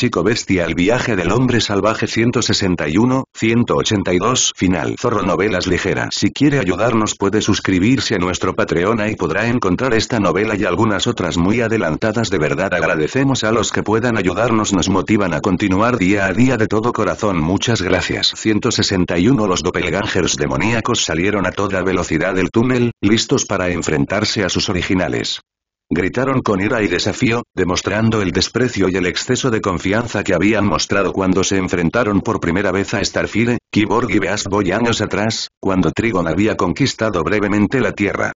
Chico Bestia El viaje del hombre salvaje 161, 182 Final Zorro Novelas Ligeras Si quiere ayudarnos puede suscribirse a nuestro Patreon y podrá encontrar esta novela y algunas otras muy adelantadas de verdad agradecemos a los que puedan ayudarnos nos motivan a continuar día a día de todo corazón muchas gracias 161 Los doppelgangers demoníacos salieron a toda velocidad del túnel, listos para enfrentarse a sus originales gritaron con ira y desafío, demostrando el desprecio y el exceso de confianza que habían mostrado cuando se enfrentaron por primera vez a Starfire, Kiborg y Beast años atrás, cuando Trigon había conquistado brevemente la Tierra.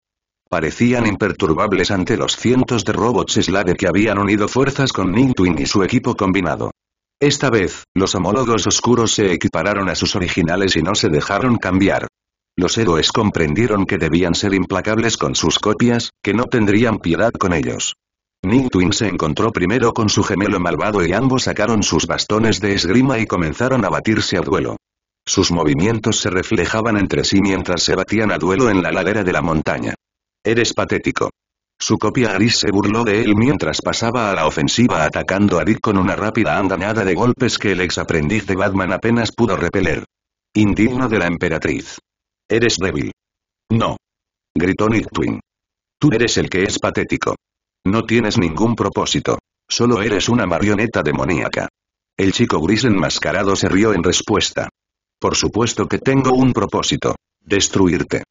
Parecían imperturbables ante los cientos de robots Slade que habían unido fuerzas con Nintuin y su equipo combinado. Esta vez, los homólogos oscuros se equipararon a sus originales y no se dejaron cambiar. Los héroes comprendieron que debían ser implacables con sus copias, que no tendrían piedad con ellos. Ning Twin se encontró primero con su gemelo malvado y ambos sacaron sus bastones de esgrima y comenzaron a batirse a duelo. Sus movimientos se reflejaban entre sí mientras se batían a duelo en la ladera de la montaña. Eres patético. Su copia Aris se burló de él mientras pasaba a la ofensiva atacando a Dick con una rápida andanada de golpes que el ex aprendiz de Batman apenas pudo repeler. Indigno de la emperatriz. Eres débil. No. Gritó Nick Twin. Tú eres el que es patético. No tienes ningún propósito. Solo eres una marioneta demoníaca. El chico gris enmascarado se rió en respuesta. Por supuesto que tengo un propósito. Destruirte.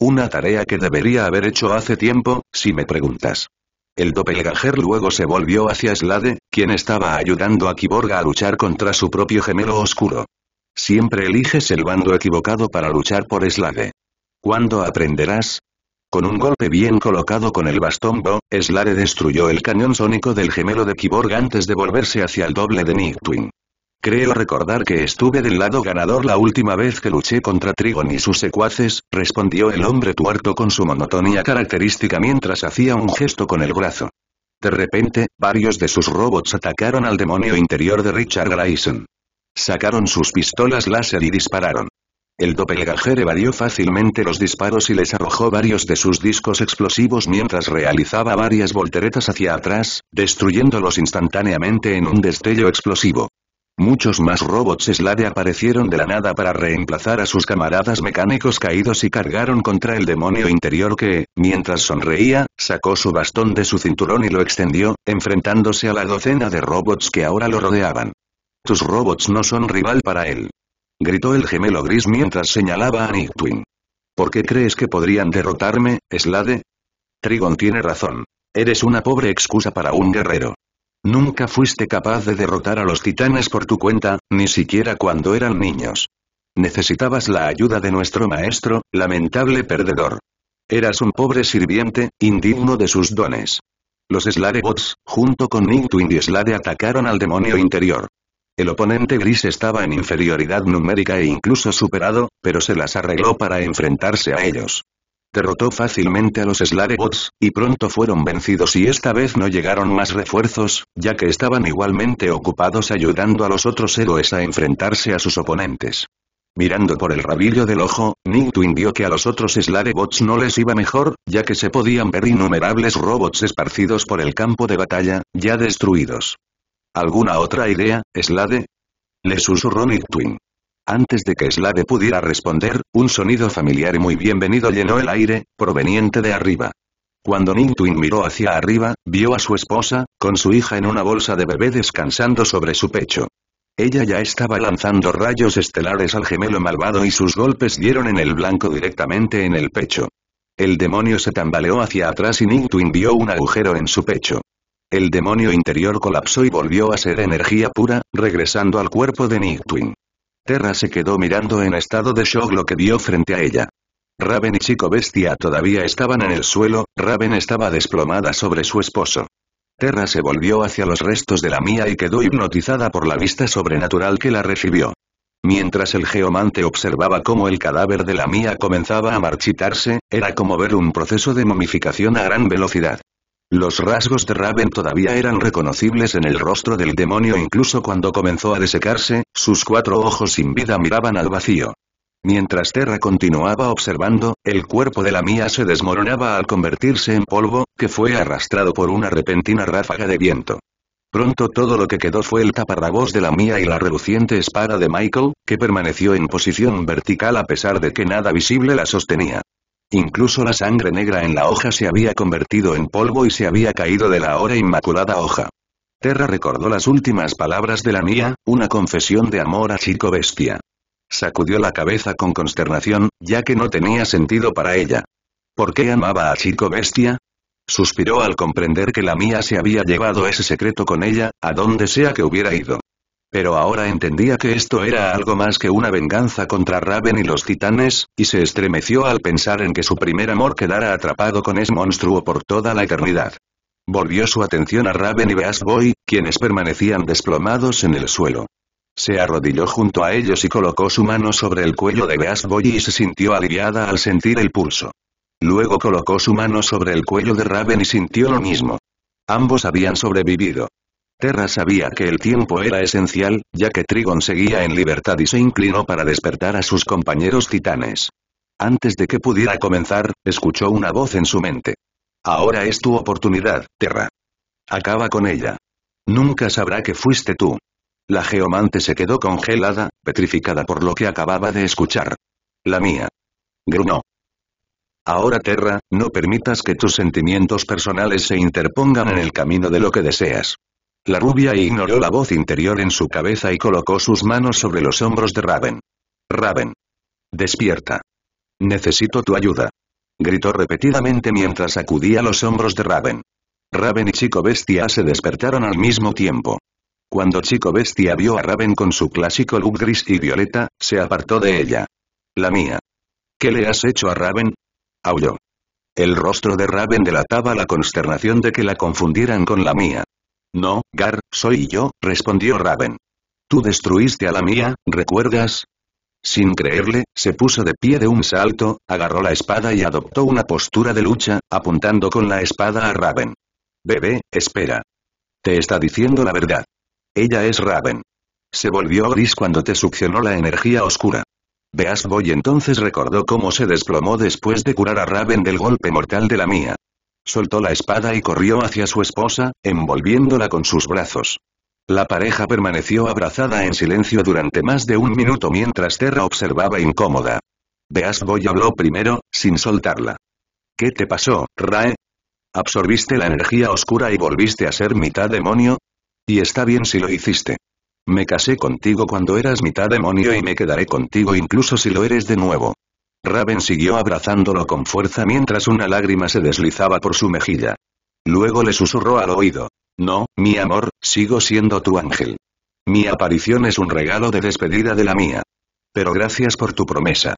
Una tarea que debería haber hecho hace tiempo, si me preguntas. El doppelganger luego se volvió hacia Slade, quien estaba ayudando a Kiborga a luchar contra su propio gemelo oscuro. Siempre eliges el bando equivocado para luchar por Slade. ¿Cuándo aprenderás? Con un golpe bien colocado con el bastón Bo, Slade destruyó el cañón sónico del gemelo de Kiborg antes de volverse hacia el doble de Nick Twin. Creo recordar que estuve del lado ganador la última vez que luché contra Trigon y sus secuaces, respondió el hombre tuerto con su monotonía característica mientras hacía un gesto con el brazo. De repente, varios de sus robots atacaron al demonio interior de Richard Grayson. Sacaron sus pistolas láser y dispararon. El doppelganger evadió fácilmente los disparos y les arrojó varios de sus discos explosivos mientras realizaba varias volteretas hacia atrás, destruyéndolos instantáneamente en un destello explosivo. Muchos más robots Slade aparecieron de la nada para reemplazar a sus camaradas mecánicos caídos y cargaron contra el demonio interior que, mientras sonreía, sacó su bastón de su cinturón y lo extendió, enfrentándose a la docena de robots que ahora lo rodeaban. Tus robots no son rival para él. Gritó el gemelo gris mientras señalaba a Twin. ¿Por qué crees que podrían derrotarme, Slade? Trigon tiene razón. Eres una pobre excusa para un guerrero. Nunca fuiste capaz de derrotar a los titanes por tu cuenta, ni siquiera cuando eran niños. Necesitabas la ayuda de nuestro maestro, lamentable perdedor. Eras un pobre sirviente, indigno de sus dones. Los Sladebots, junto con Twin y Slade atacaron al demonio interior. El oponente gris estaba en inferioridad numérica e incluso superado, pero se las arregló para enfrentarse a ellos. Derrotó fácilmente a los Slarebots, y pronto fueron vencidos y esta vez no llegaron más refuerzos, ya que estaban igualmente ocupados ayudando a los otros héroes a enfrentarse a sus oponentes. Mirando por el rabillo del ojo, Twin vio que a los otros Slarebots no les iba mejor, ya que se podían ver innumerables robots esparcidos por el campo de batalla, ya destruidos. ¿Alguna otra idea, Slade? Le susurró Twin. Antes de que Slade pudiera responder, un sonido familiar y muy bienvenido llenó el aire, proveniente de arriba. Cuando Twin miró hacia arriba, vio a su esposa, con su hija en una bolsa de bebé descansando sobre su pecho. Ella ya estaba lanzando rayos estelares al gemelo malvado y sus golpes dieron en el blanco directamente en el pecho. El demonio se tambaleó hacia atrás y Twin vio un agujero en su pecho el demonio interior colapsó y volvió a ser energía pura, regresando al cuerpo de Nick Twin. Terra se quedó mirando en estado de shock lo que vio frente a ella. Raven y Chico Bestia todavía estaban en el suelo, Raven estaba desplomada sobre su esposo. Terra se volvió hacia los restos de la mía y quedó hipnotizada por la vista sobrenatural que la recibió. Mientras el geomante observaba cómo el cadáver de la mía comenzaba a marchitarse, era como ver un proceso de momificación a gran velocidad. Los rasgos de Raven todavía eran reconocibles en el rostro del demonio incluso cuando comenzó a desecarse, sus cuatro ojos sin vida miraban al vacío. Mientras Terra continuaba observando, el cuerpo de la mía se desmoronaba al convertirse en polvo, que fue arrastrado por una repentina ráfaga de viento. Pronto todo lo que quedó fue el taparrabos de la mía y la reluciente espada de Michael, que permaneció en posición vertical a pesar de que nada visible la sostenía. Incluso la sangre negra en la hoja se había convertido en polvo y se había caído de la ahora inmaculada hoja. Terra recordó las últimas palabras de la mía, una confesión de amor a Chico Bestia. Sacudió la cabeza con consternación, ya que no tenía sentido para ella. ¿Por qué amaba a Chico Bestia? Suspiró al comprender que la mía se había llevado ese secreto con ella, a donde sea que hubiera ido. Pero ahora entendía que esto era algo más que una venganza contra Raven y los titanes, y se estremeció al pensar en que su primer amor quedara atrapado con ese monstruo por toda la eternidad. Volvió su atención a Raven y Beast Boy, quienes permanecían desplomados en el suelo. Se arrodilló junto a ellos y colocó su mano sobre el cuello de Beast Boy y se sintió aliviada al sentir el pulso. Luego colocó su mano sobre el cuello de Raven y sintió lo mismo. Ambos habían sobrevivido. Terra sabía que el tiempo era esencial, ya que Trigon seguía en libertad y se inclinó para despertar a sus compañeros titanes. Antes de que pudiera comenzar, escuchó una voz en su mente. Ahora es tu oportunidad, Terra. Acaba con ella. Nunca sabrá que fuiste tú. La geomante se quedó congelada, petrificada por lo que acababa de escuchar. La mía. Grunó. Ahora Terra, no permitas que tus sentimientos personales se interpongan en el camino de lo que deseas. La rubia ignoró la voz interior en su cabeza y colocó sus manos sobre los hombros de Raven. Raven. Despierta. Necesito tu ayuda. Gritó repetidamente mientras acudía los hombros de Raven. Raven y Chico Bestia se despertaron al mismo tiempo. Cuando Chico Bestia vio a Raven con su clásico look gris y violeta, se apartó de ella. La mía. ¿Qué le has hecho a Raven? Aulló. El rostro de Raven delataba la consternación de que la confundieran con la mía. No, Gar, soy yo, respondió Raven. Tú destruiste a la mía, ¿recuerdas? Sin creerle, se puso de pie de un salto, agarró la espada y adoptó una postura de lucha, apuntando con la espada a Raven. Bebé, espera. Te está diciendo la verdad. Ella es Raven. Se volvió gris cuando te succionó la energía oscura. Veas entonces recordó cómo se desplomó después de curar a Raven del golpe mortal de la mía. Soltó la espada y corrió hacia su esposa, envolviéndola con sus brazos. La pareja permaneció abrazada en silencio durante más de un minuto mientras Terra observaba incómoda. Beas Boy habló primero, sin soltarla. ¿Qué te pasó, Rae? ¿Absorbiste la energía oscura y volviste a ser mitad demonio? Y está bien si lo hiciste. Me casé contigo cuando eras mitad demonio y me quedaré contigo incluso si lo eres de nuevo. Raven siguió abrazándolo con fuerza mientras una lágrima se deslizaba por su mejilla. Luego le susurró al oído. No, mi amor, sigo siendo tu ángel. Mi aparición es un regalo de despedida de la mía. Pero gracias por tu promesa.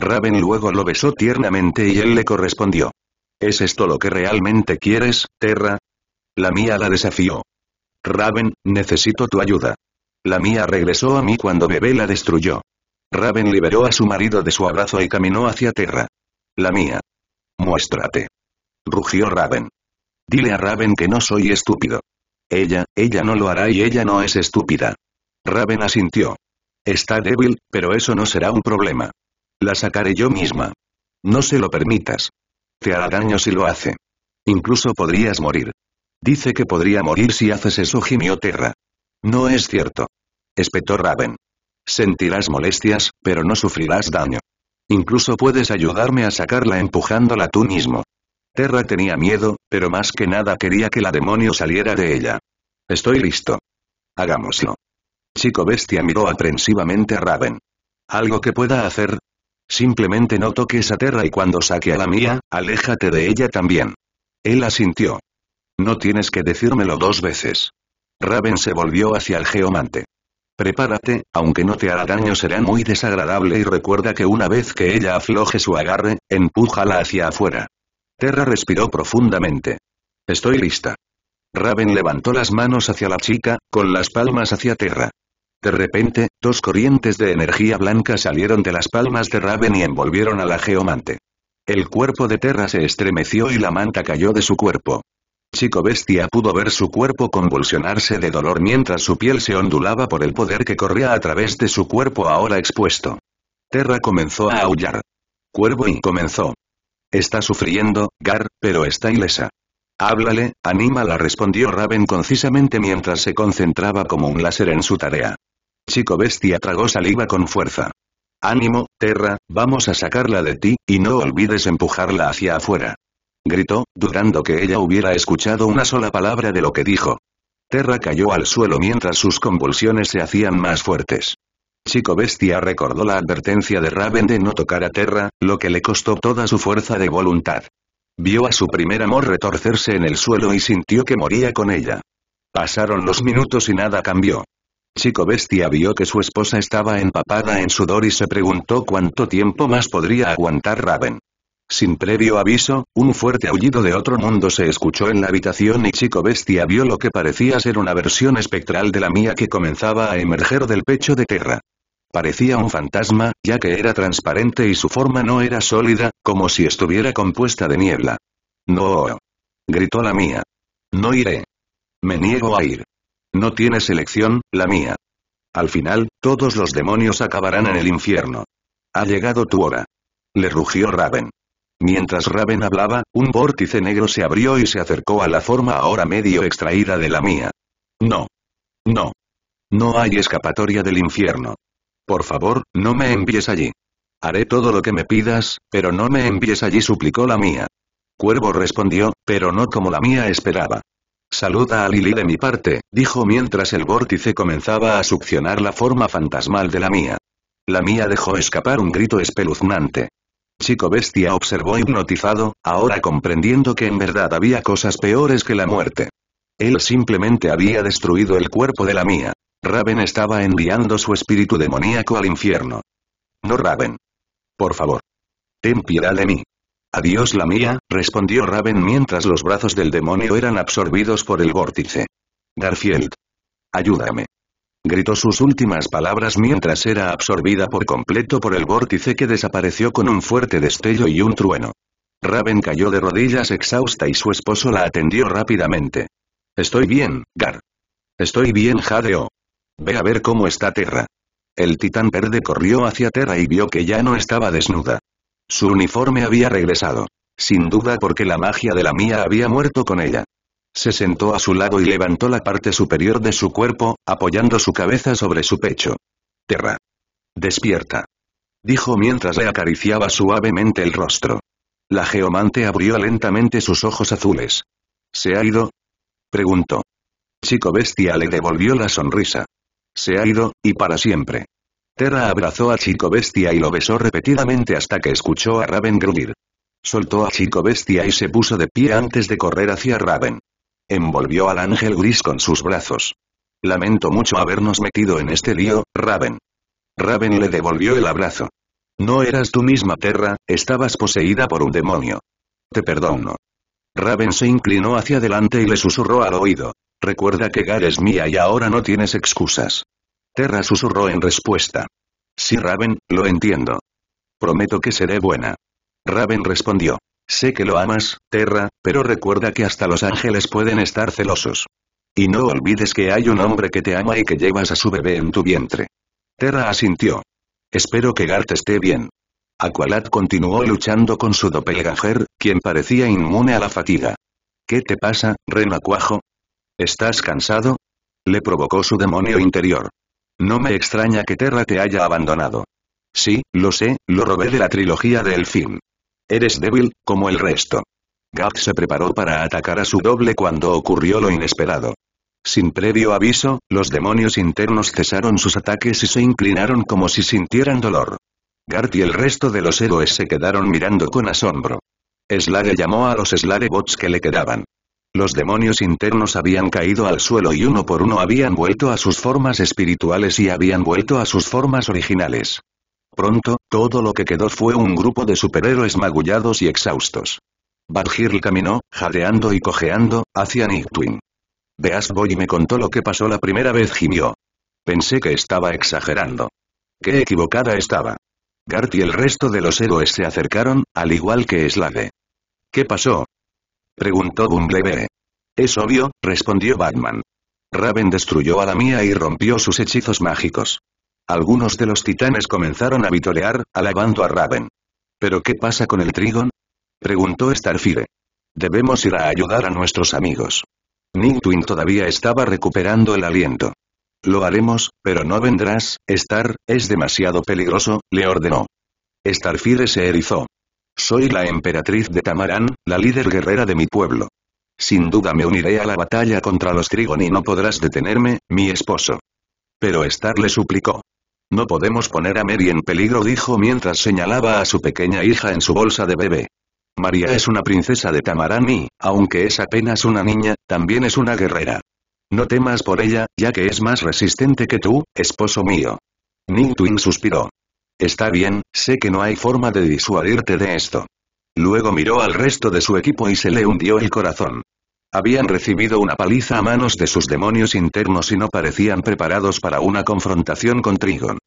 Raven luego lo besó tiernamente y él le correspondió. ¿Es esto lo que realmente quieres, Terra? La mía la desafió. Raven, necesito tu ayuda. La mía regresó a mí cuando Bebé la destruyó. Raven liberó a su marido de su abrazo y caminó hacia Terra. La mía. Muéstrate. Rugió Raven. Dile a Raven que no soy estúpido. Ella, ella no lo hará y ella no es estúpida. Raven asintió. Está débil, pero eso no será un problema. La sacaré yo misma. No se lo permitas. Te hará daño si lo hace. Incluso podrías morir. Dice que podría morir si haces eso, gimió Terra. No es cierto. Espetó Raven. Sentirás molestias, pero no sufrirás daño. Incluso puedes ayudarme a sacarla empujándola tú mismo. Terra tenía miedo, pero más que nada quería que la demonio saliera de ella. Estoy listo. Hagámoslo. Chico Bestia miró aprensivamente a Raven. ¿Algo que pueda hacer? Simplemente no toques a Terra y cuando saque a la mía, aléjate de ella también. Él asintió. No tienes que decírmelo dos veces. Raven se volvió hacia el geomante. Prepárate, aunque no te hará daño será muy desagradable y recuerda que una vez que ella afloje su agarre, empújala hacia afuera. Terra respiró profundamente. Estoy lista. Raven levantó las manos hacia la chica, con las palmas hacia Terra. De repente, dos corrientes de energía blanca salieron de las palmas de Raven y envolvieron a la geomante. El cuerpo de Terra se estremeció y la manta cayó de su cuerpo chico bestia pudo ver su cuerpo convulsionarse de dolor mientras su piel se ondulaba por el poder que corría a través de su cuerpo ahora expuesto. Terra comenzó a aullar. Cuervo y comenzó. Está sufriendo, Gar, pero está ilesa. Háblale, anímala respondió Raven concisamente mientras se concentraba como un láser en su tarea. Chico bestia tragó saliva con fuerza. Ánimo, Terra, vamos a sacarla de ti, y no olvides empujarla hacia afuera gritó, dudando que ella hubiera escuchado una sola palabra de lo que dijo. Terra cayó al suelo mientras sus convulsiones se hacían más fuertes. Chico Bestia recordó la advertencia de Raven de no tocar a Terra, lo que le costó toda su fuerza de voluntad. Vio a su primer amor retorcerse en el suelo y sintió que moría con ella. Pasaron los minutos y nada cambió. Chico Bestia vio que su esposa estaba empapada en sudor y se preguntó cuánto tiempo más podría aguantar Raven. Sin previo aviso, un fuerte aullido de otro mundo se escuchó en la habitación y Chico Bestia vio lo que parecía ser una versión espectral de la mía que comenzaba a emerger del pecho de tierra. Parecía un fantasma, ya que era transparente y su forma no era sólida, como si estuviera compuesta de niebla. No. Gritó la mía. No iré. Me niego a ir. No tienes elección, la mía. Al final, todos los demonios acabarán en el infierno. Ha llegado tu hora. Le rugió Raven. Mientras Raven hablaba, un vórtice negro se abrió y se acercó a la forma ahora medio extraída de la mía. No. No. No hay escapatoria del infierno. Por favor, no me envíes allí. Haré todo lo que me pidas, pero no me envíes allí, suplicó la mía. Cuervo respondió, pero no como la mía esperaba. Saluda a Lily de mi parte, dijo mientras el vórtice comenzaba a succionar la forma fantasmal de la mía. La mía dejó escapar un grito espeluznante chico bestia observó hipnotizado, ahora comprendiendo que en verdad había cosas peores que la muerte. Él simplemente había destruido el cuerpo de la mía. Raven estaba enviando su espíritu demoníaco al infierno. No Raven. Por favor. Ten piedad de mí. Adiós la mía, respondió Raven mientras los brazos del demonio eran absorbidos por el vórtice. Garfield. Ayúdame gritó sus últimas palabras mientras era absorbida por completo por el vórtice que desapareció con un fuerte destello y un trueno. Raven cayó de rodillas exhausta y su esposo la atendió rápidamente. Estoy bien, Gar. Estoy bien, Jadeo. Ve a ver cómo está Terra. El titán verde corrió hacia Terra y vio que ya no estaba desnuda. Su uniforme había regresado. Sin duda porque la magia de la mía había muerto con ella. Se sentó a su lado y levantó la parte superior de su cuerpo, apoyando su cabeza sobre su pecho. Terra. Despierta. Dijo mientras le acariciaba suavemente el rostro. La geomante abrió lentamente sus ojos azules. ¿Se ha ido? Preguntó. Chico Bestia le devolvió la sonrisa. Se ha ido, y para siempre. Terra abrazó a Chico Bestia y lo besó repetidamente hasta que escuchó a Raven gruñir. Soltó a Chico Bestia y se puso de pie antes de correr hacia Raven. Envolvió al ángel gris con sus brazos. Lamento mucho habernos metido en este lío, Raven. Raven le devolvió el abrazo. No eras tú misma Terra, estabas poseída por un demonio. Te perdono. Raven se inclinó hacia adelante y le susurró al oído. Recuerda que Gar es mía y ahora no tienes excusas. Terra susurró en respuesta. Sí Raven, lo entiendo. Prometo que seré buena. Raven respondió. Sé que lo amas, Terra, pero recuerda que hasta los ángeles pueden estar celosos. Y no olvides que hay un hombre que te ama y que llevas a su bebé en tu vientre. Terra asintió. Espero que Gart esté bien. Aqualad continuó luchando con su doppelganger, quien parecía inmune a la fatiga. ¿Qué te pasa, renacuajo? ¿Estás cansado? Le provocó su demonio interior. No me extraña que Terra te haya abandonado. Sí, lo sé, lo robé de la trilogía del film. Eres débil, como el resto. Gart se preparó para atacar a su doble cuando ocurrió lo inesperado. Sin previo aviso, los demonios internos cesaron sus ataques y se inclinaron como si sintieran dolor. Gart y el resto de los héroes se quedaron mirando con asombro. Slare llamó a los bots que le quedaban. Los demonios internos habían caído al suelo y uno por uno habían vuelto a sus formas espirituales y habían vuelto a sus formas originales. Pronto, todo lo que quedó fue un grupo de superhéroes magullados y exhaustos. Badgirl caminó, jadeando y cojeando, hacia Nightwing. Beast Boy me contó lo que pasó la primera vez gimió. Pensé que estaba exagerando. Qué equivocada estaba. Gart y el resto de los héroes se acercaron, al igual que Slade. ¿Qué pasó? Preguntó Bumblebee. Es obvio, respondió Batman. Raven destruyó a la mía y rompió sus hechizos mágicos. Algunos de los titanes comenzaron a vitorear, alabando a Raven. ¿Pero qué pasa con el Trigon? Preguntó Starfire. Debemos ir a ayudar a nuestros amigos. Twin todavía estaba recuperando el aliento. Lo haremos, pero no vendrás, Star, es demasiado peligroso, le ordenó. Starfire se erizó. Soy la emperatriz de Tamarán, la líder guerrera de mi pueblo. Sin duda me uniré a la batalla contra los Trigon y no podrás detenerme, mi esposo. Pero Star le suplicó. No podemos poner a Mary en peligro dijo mientras señalaba a su pequeña hija en su bolsa de bebé. María es una princesa de Tamarani, aunque es apenas una niña, también es una guerrera. No temas por ella, ya que es más resistente que tú, esposo mío. Ning suspiró. Está bien, sé que no hay forma de disuadirte de esto. Luego miró al resto de su equipo y se le hundió el corazón. Habían recibido una paliza a manos de sus demonios internos y no parecían preparados para una confrontación con Trigon.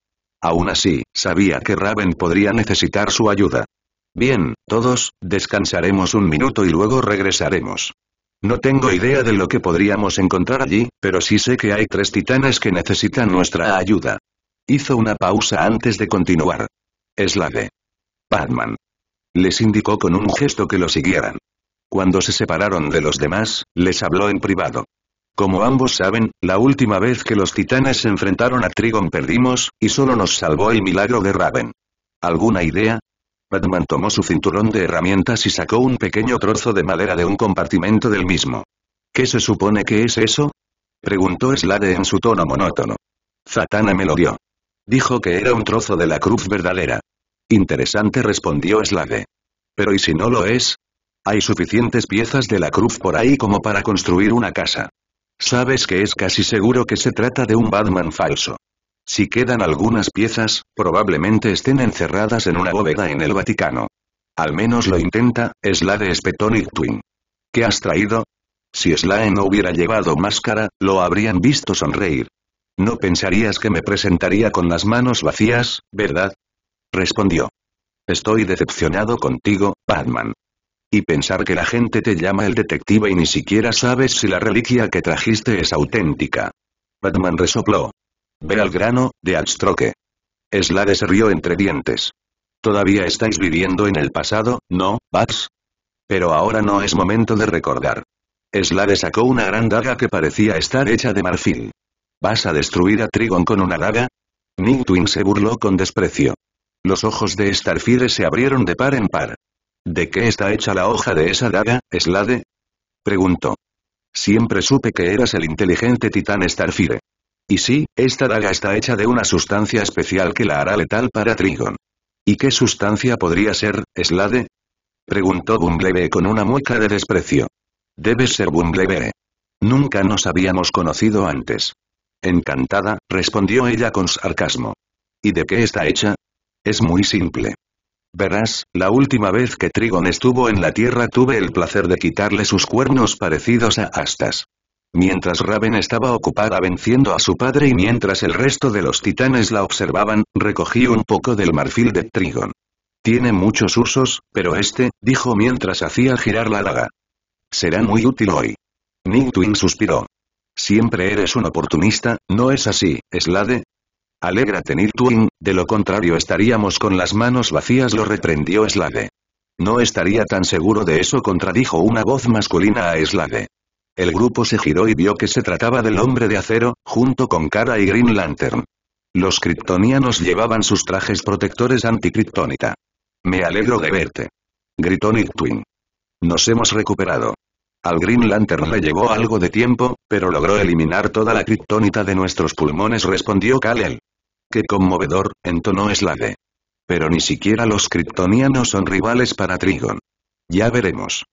Aún así, sabía que Raven podría necesitar su ayuda. Bien, todos, descansaremos un minuto y luego regresaremos. No tengo idea de lo que podríamos encontrar allí, pero sí sé que hay tres titanes que necesitan nuestra ayuda. Hizo una pausa antes de continuar. Es la de Batman. Les indicó con un gesto que lo siguieran. Cuando se separaron de los demás, les habló en privado. Como ambos saben, la última vez que los titanes se enfrentaron a Trigon perdimos, y solo nos salvó el milagro de Raven. ¿Alguna idea? Batman tomó su cinturón de herramientas y sacó un pequeño trozo de madera de un compartimento del mismo. ¿Qué se supone que es eso? Preguntó Slade en su tono monótono. Zatanna me lo dio. Dijo que era un trozo de la cruz verdadera. Interesante respondió Slade. Pero ¿y si no lo es? Hay suficientes piezas de la cruz por ahí como para construir una casa. Sabes que es casi seguro que se trata de un Batman falso. Si quedan algunas piezas, probablemente estén encerradas en una bóveda en el Vaticano. Al menos lo intenta, es la de Spetonic Twin. ¿Qué has traído? Si Slade no hubiera llevado máscara, lo habrían visto sonreír. No pensarías que me presentaría con las manos vacías, ¿verdad? Respondió. Estoy decepcionado contigo, Batman. Y pensar que la gente te llama el detective y ni siquiera sabes si la reliquia que trajiste es auténtica. Batman resopló. Ve al grano, de Alstroke. Slade se rió entre dientes. Todavía estáis viviendo en el pasado, ¿no, Bats? Pero ahora no es momento de recordar. Slade sacó una gran daga que parecía estar hecha de marfil. ¿Vas a destruir a Trigon con una daga? Nick Twin se burló con desprecio. Los ojos de Starfire se abrieron de par en par. ¿De qué está hecha la hoja de esa daga, Slade? Preguntó. Siempre supe que eras el inteligente titán Starfire. Y sí, esta daga está hecha de una sustancia especial que la hará letal para Trigon. ¿Y qué sustancia podría ser, Slade? Preguntó Bumblebee con una mueca de desprecio. Debes ser Bumblebee. Nunca nos habíamos conocido antes. Encantada, respondió ella con sarcasmo. ¿Y de qué está hecha? Es muy simple. Verás, la última vez que Trigon estuvo en la Tierra tuve el placer de quitarle sus cuernos parecidos a astas. Mientras Raven estaba ocupada venciendo a su padre y mientras el resto de los titanes la observaban, recogí un poco del marfil de Trigon. Tiene muchos usos, pero este, dijo mientras hacía girar la daga. Será muy útil hoy. Twin suspiró. Siempre eres un oportunista, ¿no es así, Slade? Alegra Tenir Twin, de lo contrario estaríamos con las manos vacías lo reprendió Slade. No estaría tan seguro de eso contradijo una voz masculina a Slade. El grupo se giró y vio que se trataba del hombre de acero, junto con Kara y Green Lantern. Los kryptonianos llevaban sus trajes protectores anticriptónita. Me alegro de verte. Gritó Nick Twin. Nos hemos recuperado. Al Green Lantern le llevó algo de tiempo, pero logró eliminar toda la kriptónita de nuestros pulmones respondió kal ¡Qué conmovedor! entonó Slade. Pero ni siquiera los kryptonianos son rivales para Trigon. Ya veremos.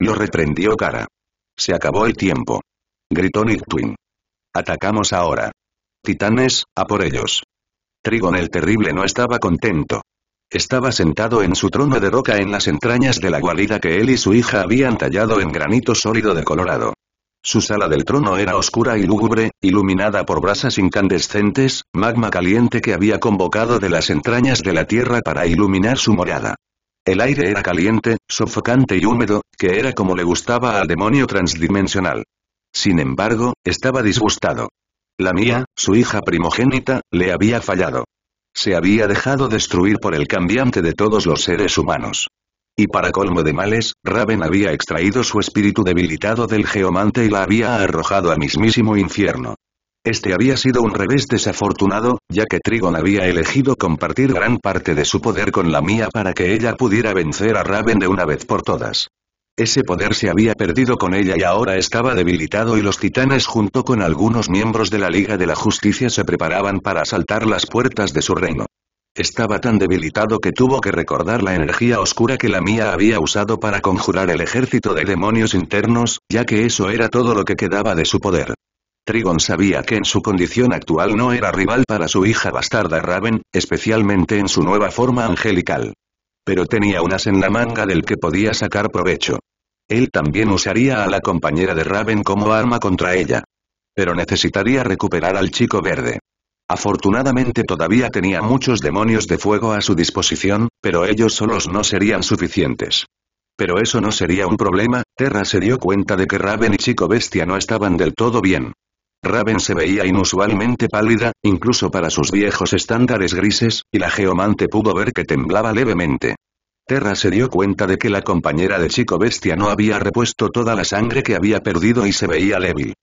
Lo reprendió Kara. Se acabó el tiempo. Gritó Twin. Atacamos ahora. Titanes, a por ellos. Trigon el Terrible no estaba contento. Estaba sentado en su trono de roca en las entrañas de la guarida que él y su hija habían tallado en granito sólido de Colorado. Su sala del trono era oscura y lúgubre, iluminada por brasas incandescentes, magma caliente que había convocado de las entrañas de la tierra para iluminar su morada. El aire era caliente, sofocante y húmedo, que era como le gustaba al demonio transdimensional. Sin embargo, estaba disgustado. La mía, su hija primogénita, le había fallado. Se había dejado destruir por el cambiante de todos los seres humanos. Y para colmo de males, Raven había extraído su espíritu debilitado del geomante y la había arrojado a mismísimo infierno. Este había sido un revés desafortunado, ya que Trigon había elegido compartir gran parte de su poder con la mía para que ella pudiera vencer a Raven de una vez por todas. Ese poder se había perdido con ella y ahora estaba debilitado y los titanes junto con algunos miembros de la Liga de la Justicia se preparaban para asaltar las puertas de su reino. Estaba tan debilitado que tuvo que recordar la energía oscura que la mía había usado para conjurar el ejército de demonios internos, ya que eso era todo lo que quedaba de su poder. Trigon sabía que en su condición actual no era rival para su hija bastarda Raven, especialmente en su nueva forma angelical. Pero tenía unas en la manga del que podía sacar provecho. Él también usaría a la compañera de Raven como arma contra ella. Pero necesitaría recuperar al chico verde. Afortunadamente todavía tenía muchos demonios de fuego a su disposición, pero ellos solos no serían suficientes. Pero eso no sería un problema, Terra se dio cuenta de que Raven y Chico Bestia no estaban del todo bien. Raven se veía inusualmente pálida, incluso para sus viejos estándares grises, y la geomante pudo ver que temblaba levemente. Terra se dio cuenta de que la compañera de Chico Bestia no había repuesto toda la sangre que había perdido y se veía débil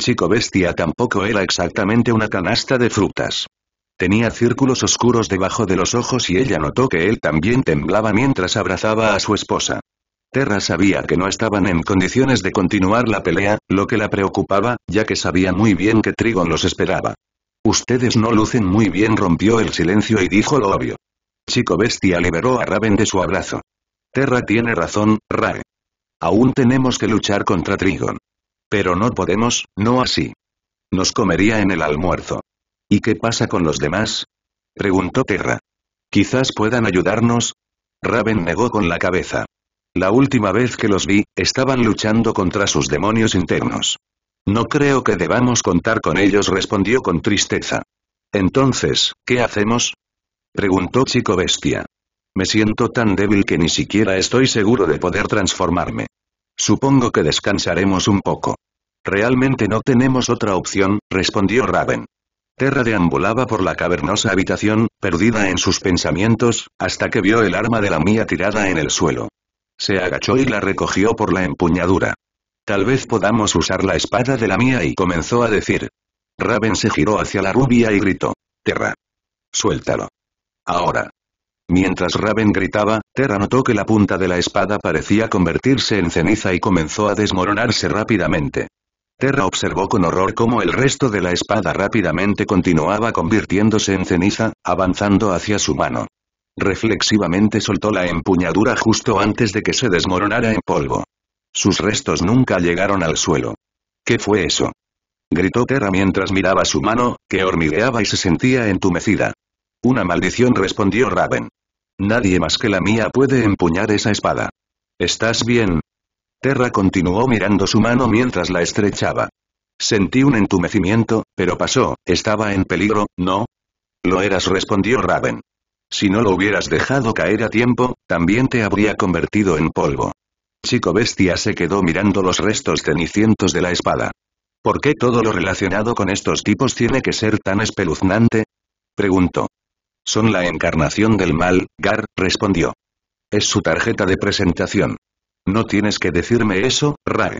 chico bestia tampoco era exactamente una canasta de frutas. Tenía círculos oscuros debajo de los ojos y ella notó que él también temblaba mientras abrazaba a su esposa. Terra sabía que no estaban en condiciones de continuar la pelea, lo que la preocupaba, ya que sabía muy bien que Trigon los esperaba. Ustedes no lucen muy bien rompió el silencio y dijo lo obvio. Chico Bestia liberó a Raven de su abrazo. Terra tiene razón, Rae. Aún tenemos que luchar contra Trigon. Pero no podemos, no así. Nos comería en el almuerzo. ¿Y qué pasa con los demás? Preguntó Terra. Quizás puedan ayudarnos. Raven negó con la cabeza. La última vez que los vi, estaban luchando contra sus demonios internos. No creo que debamos contar con ellos respondió con tristeza. Entonces, ¿qué hacemos? Preguntó Chico Bestia. Me siento tan débil que ni siquiera estoy seguro de poder transformarme. Supongo que descansaremos un poco. Realmente no tenemos otra opción, respondió Raven. Terra deambulaba por la cavernosa habitación, perdida en sus pensamientos, hasta que vio el arma de la mía tirada en el suelo. Se agachó y la recogió por la empuñadura. Tal vez podamos usar la espada de la mía y comenzó a decir. Raven se giró hacia la rubia y gritó. Terra. Suéltalo. Ahora. Mientras Raven gritaba, Terra notó que la punta de la espada parecía convertirse en ceniza y comenzó a desmoronarse rápidamente. Terra observó con horror cómo el resto de la espada rápidamente continuaba convirtiéndose en ceniza, avanzando hacia su mano. Reflexivamente soltó la empuñadura justo antes de que se desmoronara en polvo. Sus restos nunca llegaron al suelo. ¿Qué fue eso? Gritó Terra mientras miraba su mano, que hormigueaba y se sentía entumecida. Una maldición respondió Raven. Nadie más que la mía puede empuñar esa espada. ¿Estás bien? Terra continuó mirando su mano mientras la estrechaba. Sentí un entumecimiento, pero pasó, estaba en peligro, ¿no? Lo eras, respondió Raven. Si no lo hubieras dejado caer a tiempo, también te habría convertido en polvo. Chico Bestia se quedó mirando los restos cenicientos de la espada. ¿Por qué todo lo relacionado con estos tipos tiene que ser tan espeluznante? Preguntó. Son la encarnación del mal, Gar, respondió. Es su tarjeta de presentación. No tienes que decirme eso, Rae.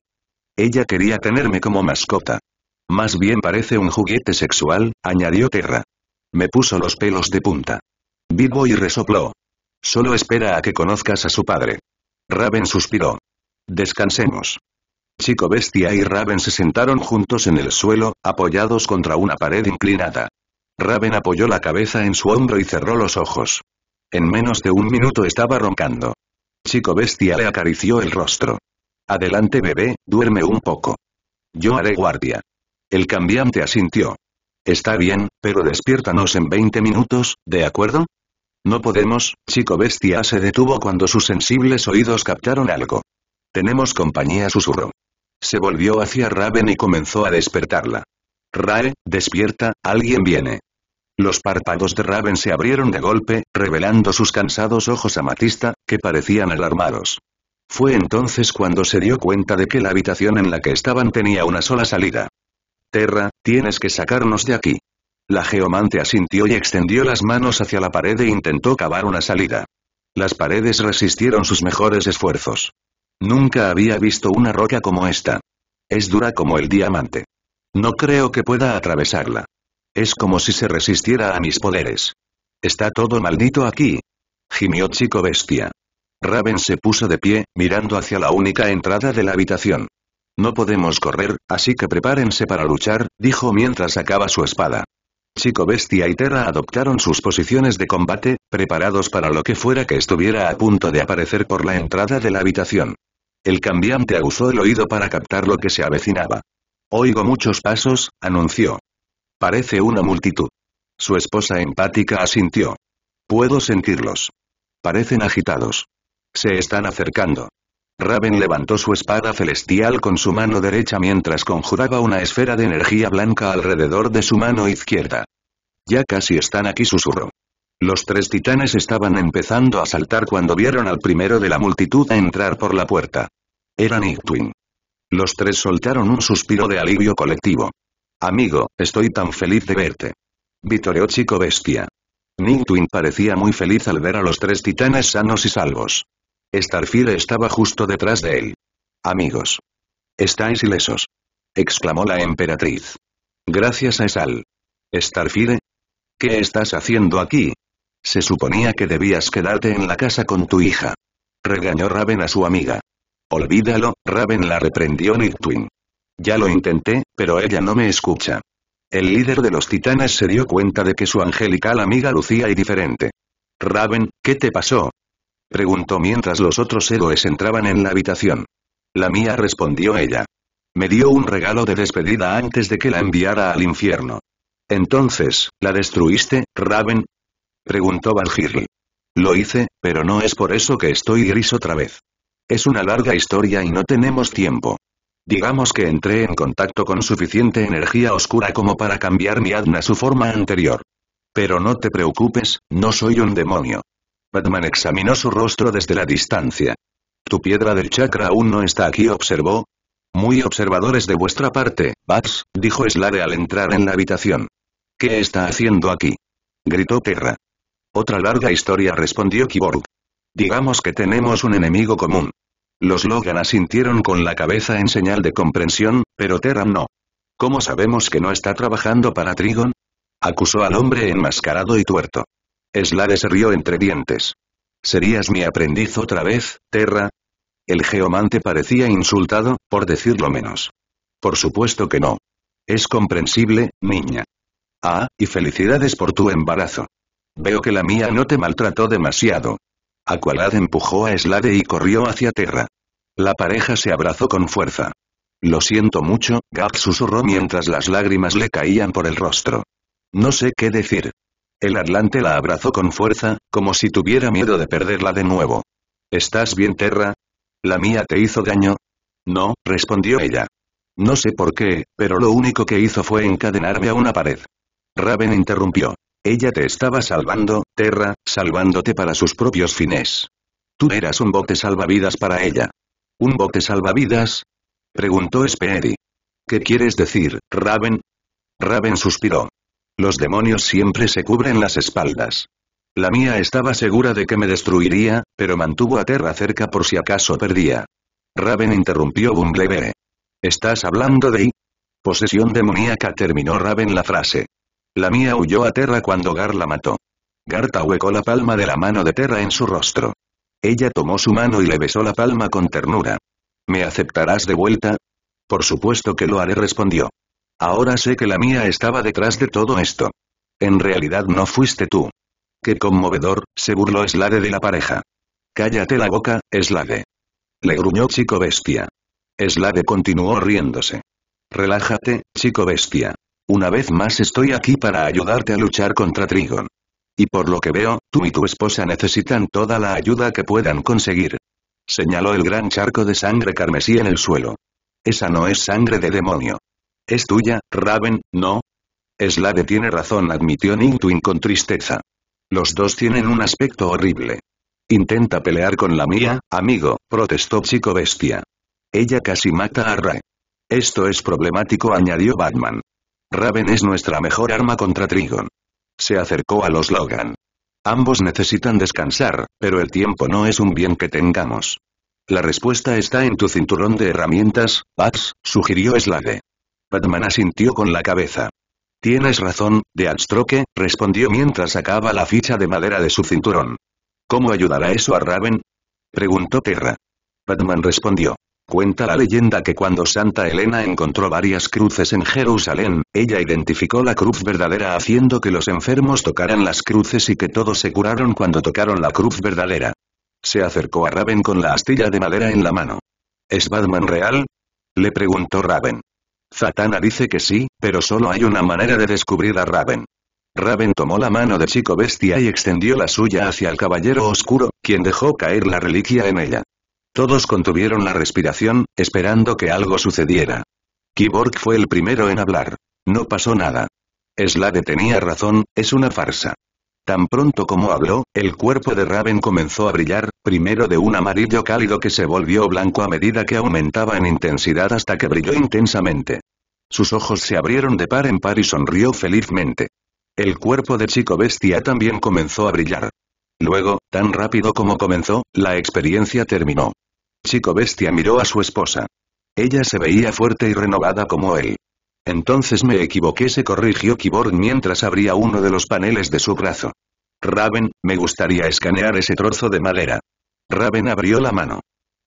Ella quería tenerme como mascota. Más bien parece un juguete sexual, añadió Terra. Me puso los pelos de punta. Vivo y resopló. Solo espera a que conozcas a su padre. Raven suspiró. Descansemos. Chico Bestia y Raven se sentaron juntos en el suelo, apoyados contra una pared inclinada. Raven apoyó la cabeza en su hombro y cerró los ojos. En menos de un minuto estaba roncando. Chico Bestia le acarició el rostro. Adelante bebé, duerme un poco. Yo haré guardia. El cambiante asintió. Está bien, pero despiértanos en 20 minutos, ¿de acuerdo? No podemos, chico bestia se detuvo cuando sus sensibles oídos captaron algo. Tenemos compañía susurró. Se volvió hacia Raven y comenzó a despertarla. Rae, despierta, alguien viene. Los párpados de Raven se abrieron de golpe, revelando sus cansados ojos amatista, que parecían alarmados. Fue entonces cuando se dio cuenta de que la habitación en la que estaban tenía una sola salida. Terra, tienes que sacarnos de aquí. La geomante asintió y extendió las manos hacia la pared e intentó cavar una salida. Las paredes resistieron sus mejores esfuerzos. Nunca había visto una roca como esta. Es dura como el diamante. No creo que pueda atravesarla. Es como si se resistiera a mis poderes. Está todo maldito aquí. Gimió chico bestia. Raven se puso de pie, mirando hacia la única entrada de la habitación. No podemos correr, así que prepárense para luchar, dijo mientras sacaba su espada. Chico Bestia y Terra adoptaron sus posiciones de combate, preparados para lo que fuera que estuviera a punto de aparecer por la entrada de la habitación. El cambiante aguzó el oído para captar lo que se avecinaba. Oigo muchos pasos, anunció. Parece una multitud. Su esposa empática asintió. Puedo sentirlos. Parecen agitados. Se están acercando. Raven levantó su espada celestial con su mano derecha mientras conjuraba una esfera de energía blanca alrededor de su mano izquierda. Ya casi están aquí, susurró. Los tres titanes estaban empezando a saltar cuando vieron al primero de la multitud entrar por la puerta. Era Nick Twin. Los tres soltaron un suspiro de alivio colectivo. Amigo, estoy tan feliz de verte. Vitoreó Chico Bestia. Ning Twin parecía muy feliz al ver a los tres titanes sanos y salvos. Starfire estaba justo detrás de él. Amigos. Estáis ilesos. Exclamó la emperatriz. Gracias a Sal. Starfire. ¿Qué estás haciendo aquí? Se suponía que debías quedarte en la casa con tu hija. Regañó Raven a su amiga. Olvídalo, Raven la reprendió Twin. Ya lo intenté, pero ella no me escucha. El líder de los titanes se dio cuenta de que su angelical amiga lucía y diferente. Raven, ¿qué te pasó? Preguntó mientras los otros héroes entraban en la habitación. La mía respondió ella. Me dio un regalo de despedida antes de que la enviara al infierno. Entonces, ¿la destruiste, Raven? Preguntó Valhirli. Lo hice, pero no es por eso que estoy gris otra vez. Es una larga historia y no tenemos tiempo. Digamos que entré en contacto con suficiente energía oscura como para cambiar mi Adna su forma anterior. Pero no te preocupes, no soy un demonio. Batman examinó su rostro desde la distancia. Tu piedra del chakra aún no está aquí, observó. Muy observadores de vuestra parte, Bats, dijo Slade al entrar en la habitación. ¿Qué está haciendo aquí? gritó Terra. Otra larga historia respondió Kiborg. Digamos que tenemos un enemigo común. Los Logan asintieron con la cabeza en señal de comprensión, pero Terra no. ¿Cómo sabemos que no está trabajando para Trigon? Acusó al hombre enmascarado y tuerto. Slade se rió entre dientes. ¿Serías mi aprendiz otra vez, Terra? El geomante parecía insultado, por decirlo menos. Por supuesto que no. Es comprensible, niña. Ah, y felicidades por tu embarazo. Veo que la mía no te maltrató demasiado, Aqualad empujó a Slade y corrió hacia Terra. La pareja se abrazó con fuerza. Lo siento mucho, Gap susurró mientras las lágrimas le caían por el rostro. No sé qué decir. El Atlante la abrazó con fuerza, como si tuviera miedo de perderla de nuevo. ¿Estás bien, Terra? ¿La mía te hizo daño? No, respondió ella. No sé por qué, pero lo único que hizo fue encadenarme a una pared. Raven interrumpió. Ella te estaba salvando, Terra, salvándote para sus propios fines. Tú eras un bote salvavidas para ella. ¿Un bote salvavidas? Preguntó Speedy. ¿Qué quieres decir, Raven? Raven suspiró. Los demonios siempre se cubren las espaldas. La mía estaba segura de que me destruiría, pero mantuvo a Terra cerca por si acaso perdía. Raven interrumpió Bumblebee. ¿Estás hablando de...? Posesión demoníaca terminó Raven la frase. La mía huyó a Terra cuando Gar la mató. Garta huecó la palma de la mano de Terra en su rostro. Ella tomó su mano y le besó la palma con ternura. ¿Me aceptarás de vuelta? Por supuesto que lo haré respondió. Ahora sé que la mía estaba detrás de todo esto. En realidad no fuiste tú. Qué conmovedor, se burló Slade de la pareja. Cállate la boca, Slade. Le gruñó chico bestia. Slade continuó riéndose. Relájate, chico bestia. Una vez más estoy aquí para ayudarte a luchar contra Trigon. Y por lo que veo, tú y tu esposa necesitan toda la ayuda que puedan conseguir. Señaló el gran charco de sangre carmesí en el suelo. Esa no es sangre de demonio. Es tuya, Raven, ¿no? Slade tiene razón, admitió Ning-Twin con tristeza. Los dos tienen un aspecto horrible. Intenta pelear con la mía, amigo, protestó Chico Bestia. Ella casi mata a Ray. Esto es problemático, añadió Batman. Raven es nuestra mejor arma contra Trigon. Se acercó a los Logan. Ambos necesitan descansar, pero el tiempo no es un bien que tengamos. La respuesta está en tu cinturón de herramientas, Pax, sugirió Slade. Batman asintió con la cabeza. Tienes razón, de Alstroke, respondió mientras sacaba la ficha de madera de su cinturón. ¿Cómo ayudará eso a Raven? Preguntó Terra. Batman respondió. Cuenta la leyenda que cuando Santa Elena encontró varias cruces en Jerusalén, ella identificó la cruz verdadera haciendo que los enfermos tocaran las cruces y que todos se curaron cuando tocaron la cruz verdadera. Se acercó a Raven con la astilla de madera en la mano. ¿Es Batman real? Le preguntó Raven. satana dice que sí, pero solo hay una manera de descubrir a Raven. Raven tomó la mano de Chico Bestia y extendió la suya hacia el Caballero Oscuro, quien dejó caer la reliquia en ella. Todos contuvieron la respiración, esperando que algo sucediera. Kiborg fue el primero en hablar. No pasó nada. Slade tenía razón, es una farsa. Tan pronto como habló, el cuerpo de Raven comenzó a brillar, primero de un amarillo cálido que se volvió blanco a medida que aumentaba en intensidad hasta que brilló intensamente. Sus ojos se abrieron de par en par y sonrió felizmente. El cuerpo de Chico Bestia también comenzó a brillar. Luego, tan rápido como comenzó, la experiencia terminó chico bestia miró a su esposa. Ella se veía fuerte y renovada como él. Entonces me equivoqué, se corrigió Kiborg mientras abría uno de los paneles de su brazo. Raven, me gustaría escanear ese trozo de madera. Raven abrió la mano.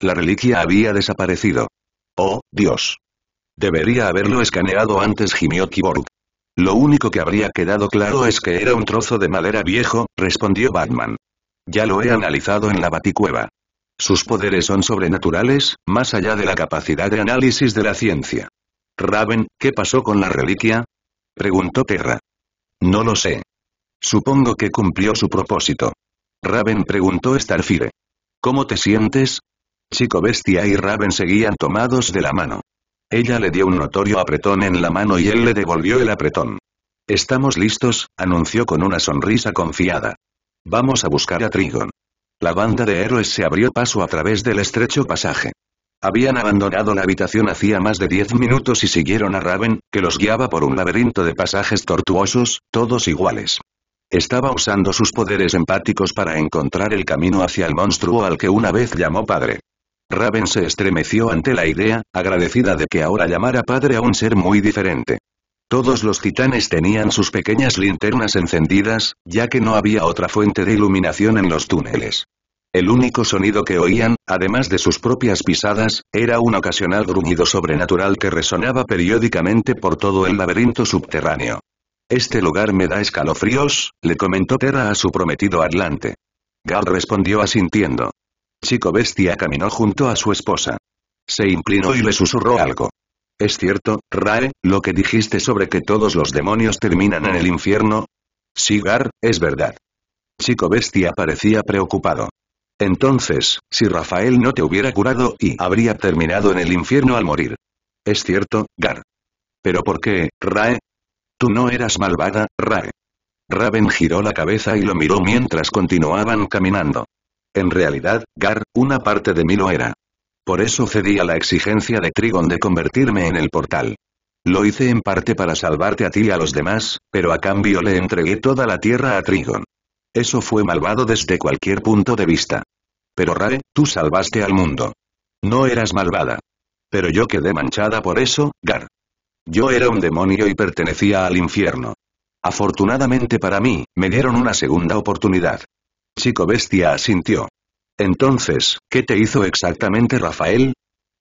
La reliquia había desaparecido. Oh, Dios. Debería haberlo escaneado antes, gimió Kiborg. Lo único que habría quedado claro es que era un trozo de madera viejo, respondió Batman. Ya lo he analizado en la baticueva. Sus poderes son sobrenaturales, más allá de la capacidad de análisis de la ciencia. Raven, ¿qué pasó con la reliquia? Preguntó Terra. No lo sé. Supongo que cumplió su propósito. Raven preguntó Starfire. ¿Cómo te sientes? Chico Bestia y Raven seguían tomados de la mano. Ella le dio un notorio apretón en la mano y él le devolvió el apretón. Estamos listos, anunció con una sonrisa confiada. Vamos a buscar a Trigon. La banda de héroes se abrió paso a través del estrecho pasaje. Habían abandonado la habitación hacía más de diez minutos y siguieron a Raven, que los guiaba por un laberinto de pasajes tortuosos, todos iguales. Estaba usando sus poderes empáticos para encontrar el camino hacia el monstruo al que una vez llamó padre. Raven se estremeció ante la idea, agradecida de que ahora llamara padre a un ser muy diferente. Todos los titanes tenían sus pequeñas linternas encendidas, ya que no había otra fuente de iluminación en los túneles. El único sonido que oían, además de sus propias pisadas, era un ocasional gruñido sobrenatural que resonaba periódicamente por todo el laberinto subterráneo. Este lugar me da escalofríos, le comentó Terra a su prometido Atlante. Gal respondió asintiendo. Chico Bestia caminó junto a su esposa. Se inclinó y le susurró algo. ¿Es cierto, Rae, lo que dijiste sobre que todos los demonios terminan en el infierno? «Sí Gar, es verdad. Chico Bestia parecía preocupado. Entonces, si Rafael no te hubiera curado y habría terminado en el infierno al morir. Es cierto, Gar. Pero ¿por qué, Rae? Tú no eras malvada, Rae. Raven giró la cabeza y lo miró mientras continuaban caminando. En realidad, Gar, una parte de mí lo era. Por eso cedí a la exigencia de Trigon de convertirme en el portal. Lo hice en parte para salvarte a ti y a los demás, pero a cambio le entregué toda la tierra a Trigon. Eso fue malvado desde cualquier punto de vista. Pero Rare, tú salvaste al mundo. No eras malvada. Pero yo quedé manchada por eso, Gar. Yo era un demonio y pertenecía al infierno. Afortunadamente para mí, me dieron una segunda oportunidad. Chico Bestia asintió. Entonces, ¿qué te hizo exactamente Rafael?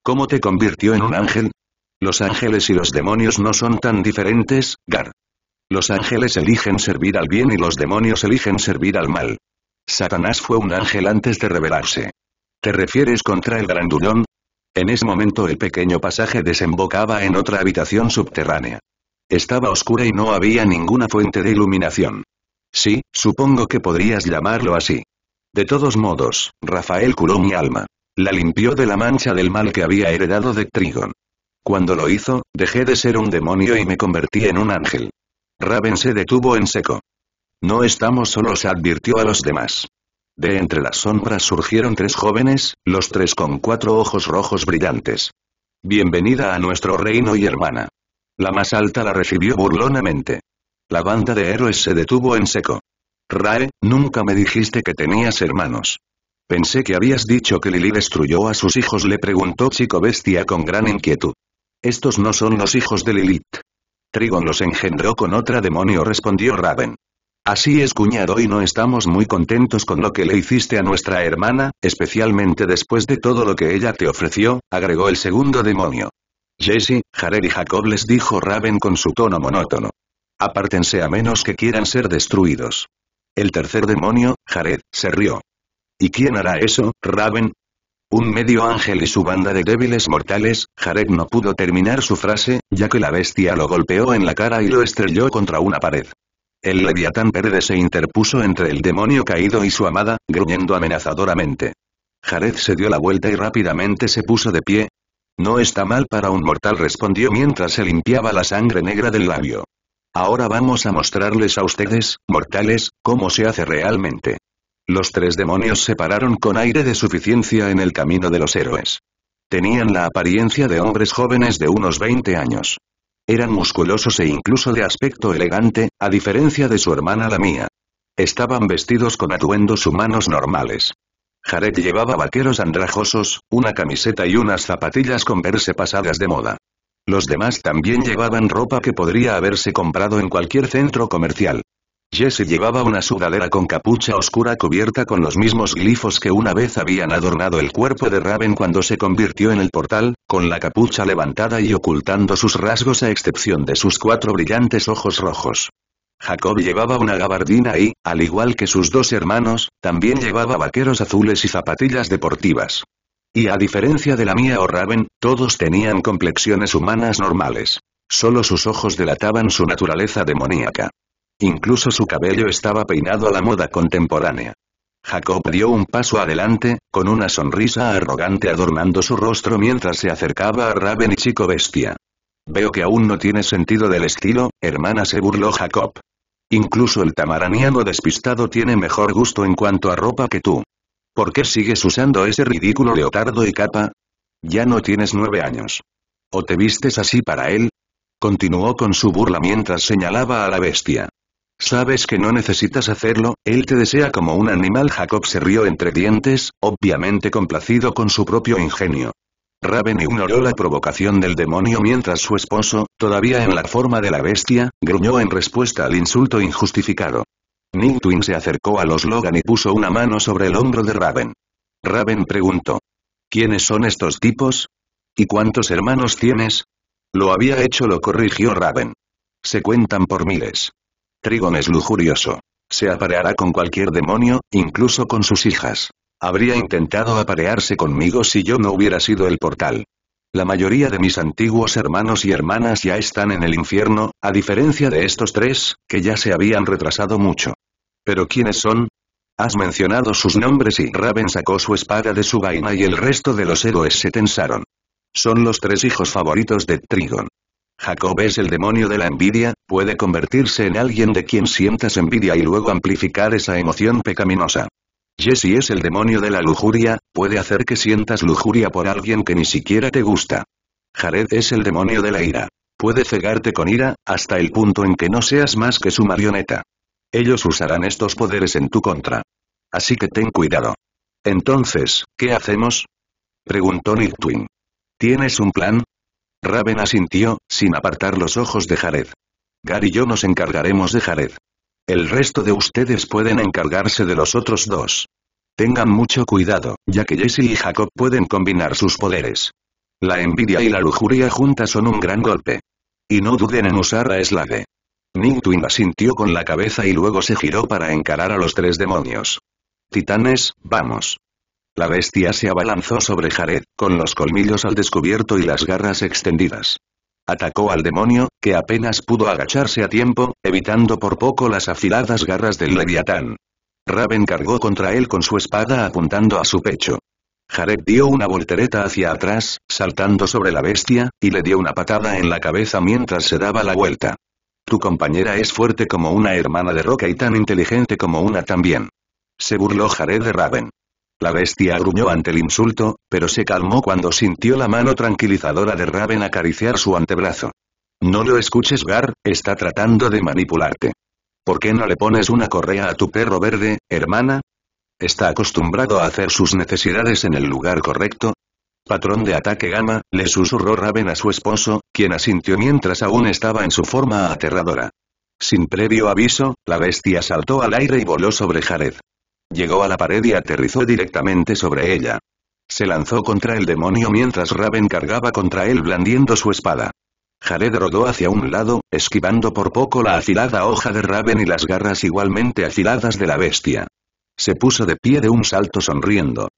¿Cómo te convirtió en un ángel? Los ángeles y los demonios no son tan diferentes, Gar. Los ángeles eligen servir al bien y los demonios eligen servir al mal. Satanás fue un ángel antes de rebelarse. ¿Te refieres contra el grandullón? En ese momento el pequeño pasaje desembocaba en otra habitación subterránea. Estaba oscura y no había ninguna fuente de iluminación. Sí, supongo que podrías llamarlo así. De todos modos, Rafael curó mi alma. La limpió de la mancha del mal que había heredado de Trigon. Cuando lo hizo, dejé de ser un demonio y me convertí en un ángel. Raven se detuvo en seco. No estamos solos, advirtió a los demás. De entre las sombras surgieron tres jóvenes, los tres con cuatro ojos rojos brillantes. Bienvenida a nuestro reino y hermana. La más alta la recibió burlonamente. La banda de héroes se detuvo en seco. Rae, nunca me dijiste que tenías hermanos. Pensé que habías dicho que Lilith destruyó a sus hijos le preguntó Chico Bestia con gran inquietud. Estos no son los hijos de Lilith. Trigon los engendró con otra demonio respondió Raven. Así es cuñado y no estamos muy contentos con lo que le hiciste a nuestra hermana, especialmente después de todo lo que ella te ofreció, agregó el segundo demonio. Jesse, Jared y Jacob les dijo Raven con su tono monótono. Apártense a menos que quieran ser destruidos. El tercer demonio, Jared, se rió. ¿Y quién hará eso, Raven? Un medio ángel y su banda de débiles mortales, Jared no pudo terminar su frase, ya que la bestia lo golpeó en la cara y lo estrelló contra una pared. El leviatán verde se interpuso entre el demonio caído y su amada, gruñendo amenazadoramente. Jared se dio la vuelta y rápidamente se puso de pie. No está mal para un mortal respondió mientras se limpiaba la sangre negra del labio. Ahora vamos a mostrarles a ustedes, mortales, cómo se hace realmente. Los tres demonios se pararon con aire de suficiencia en el camino de los héroes. Tenían la apariencia de hombres jóvenes de unos 20 años. Eran musculosos e incluso de aspecto elegante, a diferencia de su hermana la mía. Estaban vestidos con atuendos humanos normales. Jared llevaba vaqueros andrajosos, una camiseta y unas zapatillas con verse pasadas de moda. Los demás también llevaban ropa que podría haberse comprado en cualquier centro comercial. Jesse llevaba una sudadera con capucha oscura cubierta con los mismos glifos que una vez habían adornado el cuerpo de Raven cuando se convirtió en el portal, con la capucha levantada y ocultando sus rasgos a excepción de sus cuatro brillantes ojos rojos. Jacob llevaba una gabardina y, al igual que sus dos hermanos, también llevaba vaqueros azules y zapatillas deportivas. Y a diferencia de la mía o Raven, todos tenían complexiones humanas normales. Solo sus ojos delataban su naturaleza demoníaca. Incluso su cabello estaba peinado a la moda contemporánea. Jacob dio un paso adelante, con una sonrisa arrogante adornando su rostro mientras se acercaba a Raven y Chico Bestia. Veo que aún no tiene sentido del estilo, hermana se burló Jacob. Incluso el tamaraniano despistado tiene mejor gusto en cuanto a ropa que tú. ¿Por qué sigues usando ese ridículo leotardo y capa? Ya no tienes nueve años. ¿O te vistes así para él? Continuó con su burla mientras señalaba a la bestia. Sabes que no necesitas hacerlo, él te desea como un animal. Jacob se rió entre dientes, obviamente complacido con su propio ingenio. Raven ignoró la provocación del demonio mientras su esposo, todavía en la forma de la bestia, gruñó en respuesta al insulto injustificado. Newtwin se acercó a los Logan y puso una mano sobre el hombro de Raven. Raven preguntó. ¿Quiénes son estos tipos? ¿Y cuántos hermanos tienes? Lo había hecho lo corrigió Raven. Se cuentan por miles. Trigon es lujurioso. Se apareará con cualquier demonio, incluso con sus hijas. Habría intentado aparearse conmigo si yo no hubiera sido el portal. La mayoría de mis antiguos hermanos y hermanas ya están en el infierno, a diferencia de estos tres, que ya se habían retrasado mucho. ¿Pero quiénes son? Has mencionado sus nombres y Raven sacó su espada de su vaina y el resto de los héroes se tensaron. Son los tres hijos favoritos de Trigon. Jacob es el demonio de la envidia, puede convertirse en alguien de quien sientas envidia y luego amplificar esa emoción pecaminosa. Jesse es el demonio de la lujuria, puede hacer que sientas lujuria por alguien que ni siquiera te gusta. Jared es el demonio de la ira. Puede cegarte con ira, hasta el punto en que no seas más que su marioneta. Ellos usarán estos poderes en tu contra. Así que ten cuidado. Entonces, ¿qué hacemos? Preguntó Nick Twin. ¿Tienes un plan? Raven asintió, sin apartar los ojos de Jared. Gar y yo nos encargaremos de Jared. El resto de ustedes pueden encargarse de los otros dos. Tengan mucho cuidado, ya que Jesse y Jacob pueden combinar sus poderes. La envidia y la lujuria juntas son un gran golpe. Y no duden en usar a Slade. Ning Twin asintió con la cabeza y luego se giró para encarar a los tres demonios. Titanes, vamos. La bestia se abalanzó sobre Jared, con los colmillos al descubierto y las garras extendidas atacó al demonio, que apenas pudo agacharse a tiempo, evitando por poco las afiladas garras del leviatán. Raven cargó contra él con su espada apuntando a su pecho. Jared dio una voltereta hacia atrás, saltando sobre la bestia, y le dio una patada en la cabeza mientras se daba la vuelta. Tu compañera es fuerte como una hermana de roca y tan inteligente como una también. Se burló Jared de Raven. La bestia gruñó ante el insulto, pero se calmó cuando sintió la mano tranquilizadora de Raven acariciar su antebrazo. No lo escuches Gar, está tratando de manipularte. ¿Por qué no le pones una correa a tu perro verde, hermana? Está acostumbrado a hacer sus necesidades en el lugar correcto, patrón de ataque gama, le susurró Raven a su esposo, quien asintió mientras aún estaba en su forma aterradora. Sin previo aviso, la bestia saltó al aire y voló sobre Jared. Llegó a la pared y aterrizó directamente sobre ella. Se lanzó contra el demonio mientras Raven cargaba contra él blandiendo su espada. Jared rodó hacia un lado, esquivando por poco la afilada hoja de Raven y las garras igualmente afiladas de la bestia. Se puso de pie de un salto sonriendo.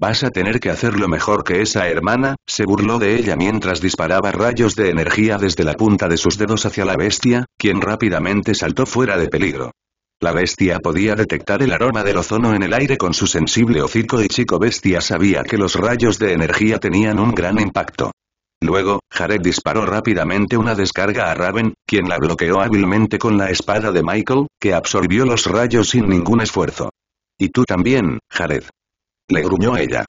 Vas a tener que hacerlo mejor que esa hermana, se burló de ella mientras disparaba rayos de energía desde la punta de sus dedos hacia la bestia, quien rápidamente saltó fuera de peligro. La bestia podía detectar el aroma del ozono en el aire con su sensible hocico y Chico Bestia sabía que los rayos de energía tenían un gran impacto. Luego, Jared disparó rápidamente una descarga a Raven, quien la bloqueó hábilmente con la espada de Michael, que absorbió los rayos sin ningún esfuerzo. Y tú también, Jared. Le gruñó ella.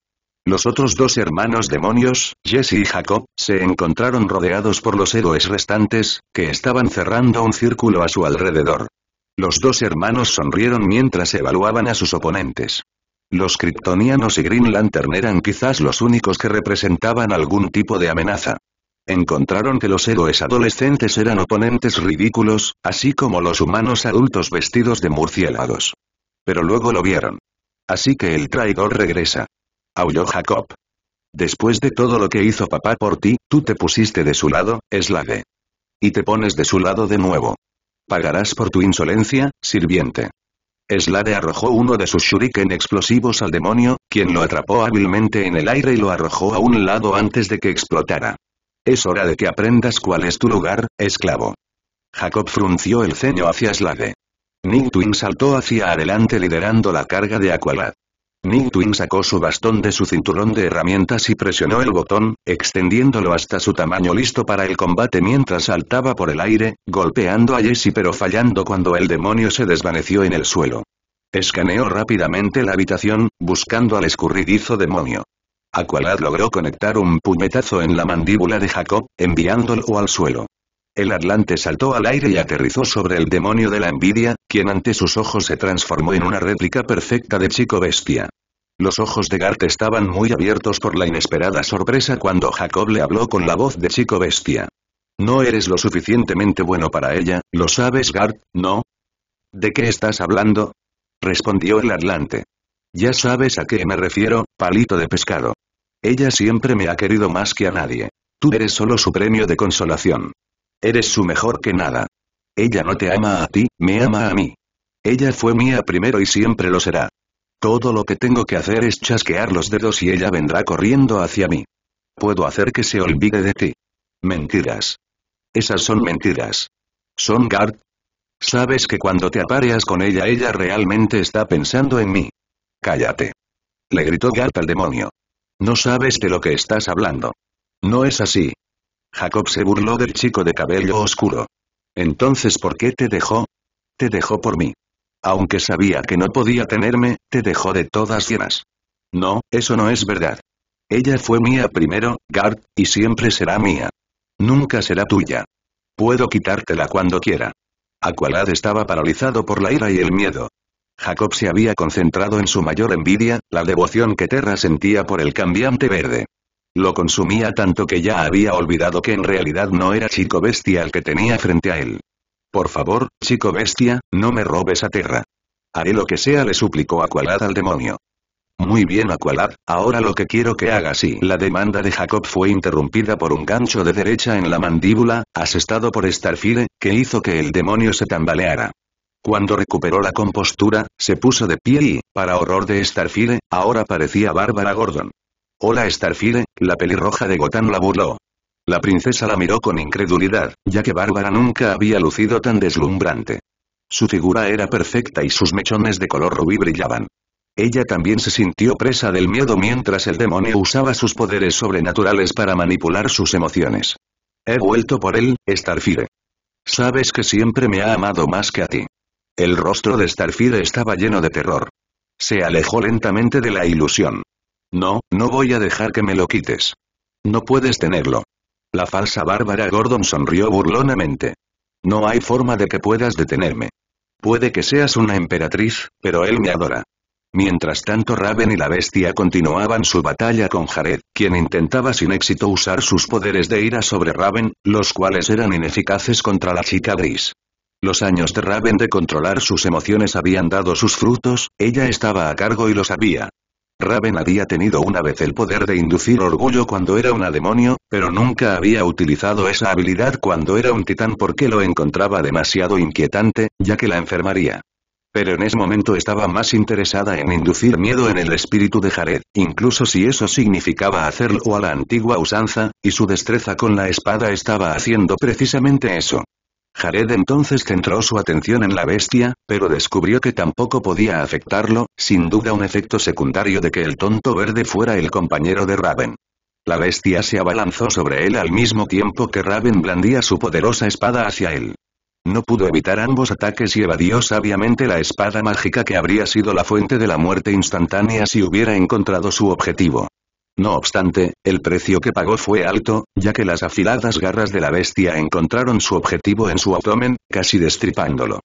Los otros dos hermanos demonios, Jesse y Jacob, se encontraron rodeados por los héroes restantes, que estaban cerrando un círculo a su alrededor. Los dos hermanos sonrieron mientras evaluaban a sus oponentes. Los kryptonianos y Green Lantern eran quizás los únicos que representaban algún tipo de amenaza. Encontraron que los héroes adolescentes eran oponentes ridículos, así como los humanos adultos vestidos de murciélagos. Pero luego lo vieron. Así que el traidor regresa. Aulló Jacob. Después de todo lo que hizo papá por ti, tú te pusiste de su lado, Slade. Y te pones de su lado de nuevo. Pagarás por tu insolencia, sirviente. Slade arrojó uno de sus shuriken explosivos al demonio, quien lo atrapó hábilmente en el aire y lo arrojó a un lado antes de que explotara. Es hora de que aprendas cuál es tu lugar, esclavo. Jacob frunció el ceño hacia Slade. Nick saltó hacia adelante liderando la carga de Aqualad. Ning sacó su bastón de su cinturón de herramientas y presionó el botón, extendiéndolo hasta su tamaño listo para el combate mientras saltaba por el aire, golpeando a Jesse pero fallando cuando el demonio se desvaneció en el suelo. Escaneó rápidamente la habitación, buscando al escurridizo demonio. Aqualad logró conectar un puñetazo en la mandíbula de Jacob, enviándolo al suelo. El Atlante saltó al aire y aterrizó sobre el demonio de la envidia, quien ante sus ojos se transformó en una réplica perfecta de Chico Bestia. Los ojos de Gart estaban muy abiertos por la inesperada sorpresa cuando Jacob le habló con la voz de Chico Bestia. No eres lo suficientemente bueno para ella, ¿lo sabes Gart, no? ¿De qué estás hablando? Respondió el Atlante. Ya sabes a qué me refiero, palito de pescado. Ella siempre me ha querido más que a nadie. Tú eres solo su premio de consolación. Eres su mejor que nada. Ella no te ama a ti, me ama a mí. Ella fue mía primero y siempre lo será. Todo lo que tengo que hacer es chasquear los dedos y ella vendrá corriendo hacia mí. Puedo hacer que se olvide de ti. Mentiras. Esas son mentiras. Son Gart. Sabes que cuando te apareas con ella ella realmente está pensando en mí. Cállate. Le gritó Gart al demonio. No sabes de lo que estás hablando. No es así. Jacob se burló del chico de cabello oscuro. Entonces ¿por qué te dejó? Te dejó por mí. Aunque sabía que no podía tenerme, te dejó de todas llenas. No, eso no es verdad. Ella fue mía primero, Gard, y siempre será mía. Nunca será tuya. Puedo quitártela cuando quiera. Aqualad estaba paralizado por la ira y el miedo. Jacob se había concentrado en su mayor envidia, la devoción que Terra sentía por el cambiante verde. Lo consumía tanto que ya había olvidado que en realidad no era Chico Bestia el que tenía frente a él. Por favor, Chico Bestia, no me robes a Terra. Haré lo que sea le suplicó Aqualad al demonio. Muy bien Aqualad, ahora lo que quiero que haga y La demanda de Jacob fue interrumpida por un gancho de derecha en la mandíbula, asestado por Starfire, que hizo que el demonio se tambaleara. Cuando recuperó la compostura, se puso de pie y, para horror de Starfire, ahora parecía Bárbara Gordon. Hola Starfire, la pelirroja de Gotán la burló. La princesa la miró con incredulidad, ya que Bárbara nunca había lucido tan deslumbrante. Su figura era perfecta y sus mechones de color rubí brillaban. Ella también se sintió presa del miedo mientras el demonio usaba sus poderes sobrenaturales para manipular sus emociones. He vuelto por él, Starfire. Sabes que siempre me ha amado más que a ti. El rostro de Starfire estaba lleno de terror. Se alejó lentamente de la ilusión. No, no voy a dejar que me lo quites. No puedes tenerlo. La falsa Bárbara Gordon sonrió burlonamente. No hay forma de que puedas detenerme. Puede que seas una emperatriz, pero él me adora. Mientras tanto Raven y la bestia continuaban su batalla con Jared, quien intentaba sin éxito usar sus poderes de ira sobre Raven, los cuales eran ineficaces contra la chica gris. Los años de Raven de controlar sus emociones habían dado sus frutos, ella estaba a cargo y lo sabía. Raven había tenido una vez el poder de inducir orgullo cuando era una demonio, pero nunca había utilizado esa habilidad cuando era un titán porque lo encontraba demasiado inquietante, ya que la enfermaría. Pero en ese momento estaba más interesada en inducir miedo en el espíritu de Jared, incluso si eso significaba hacerlo a la antigua usanza, y su destreza con la espada estaba haciendo precisamente eso. Jared entonces centró su atención en la bestia, pero descubrió que tampoco podía afectarlo, sin duda un efecto secundario de que el tonto verde fuera el compañero de Raven. La bestia se abalanzó sobre él al mismo tiempo que Raven blandía su poderosa espada hacia él. No pudo evitar ambos ataques y evadió sabiamente la espada mágica que habría sido la fuente de la muerte instantánea si hubiera encontrado su objetivo. No obstante, el precio que pagó fue alto, ya que las afiladas garras de la bestia encontraron su objetivo en su abdomen, casi destripándolo.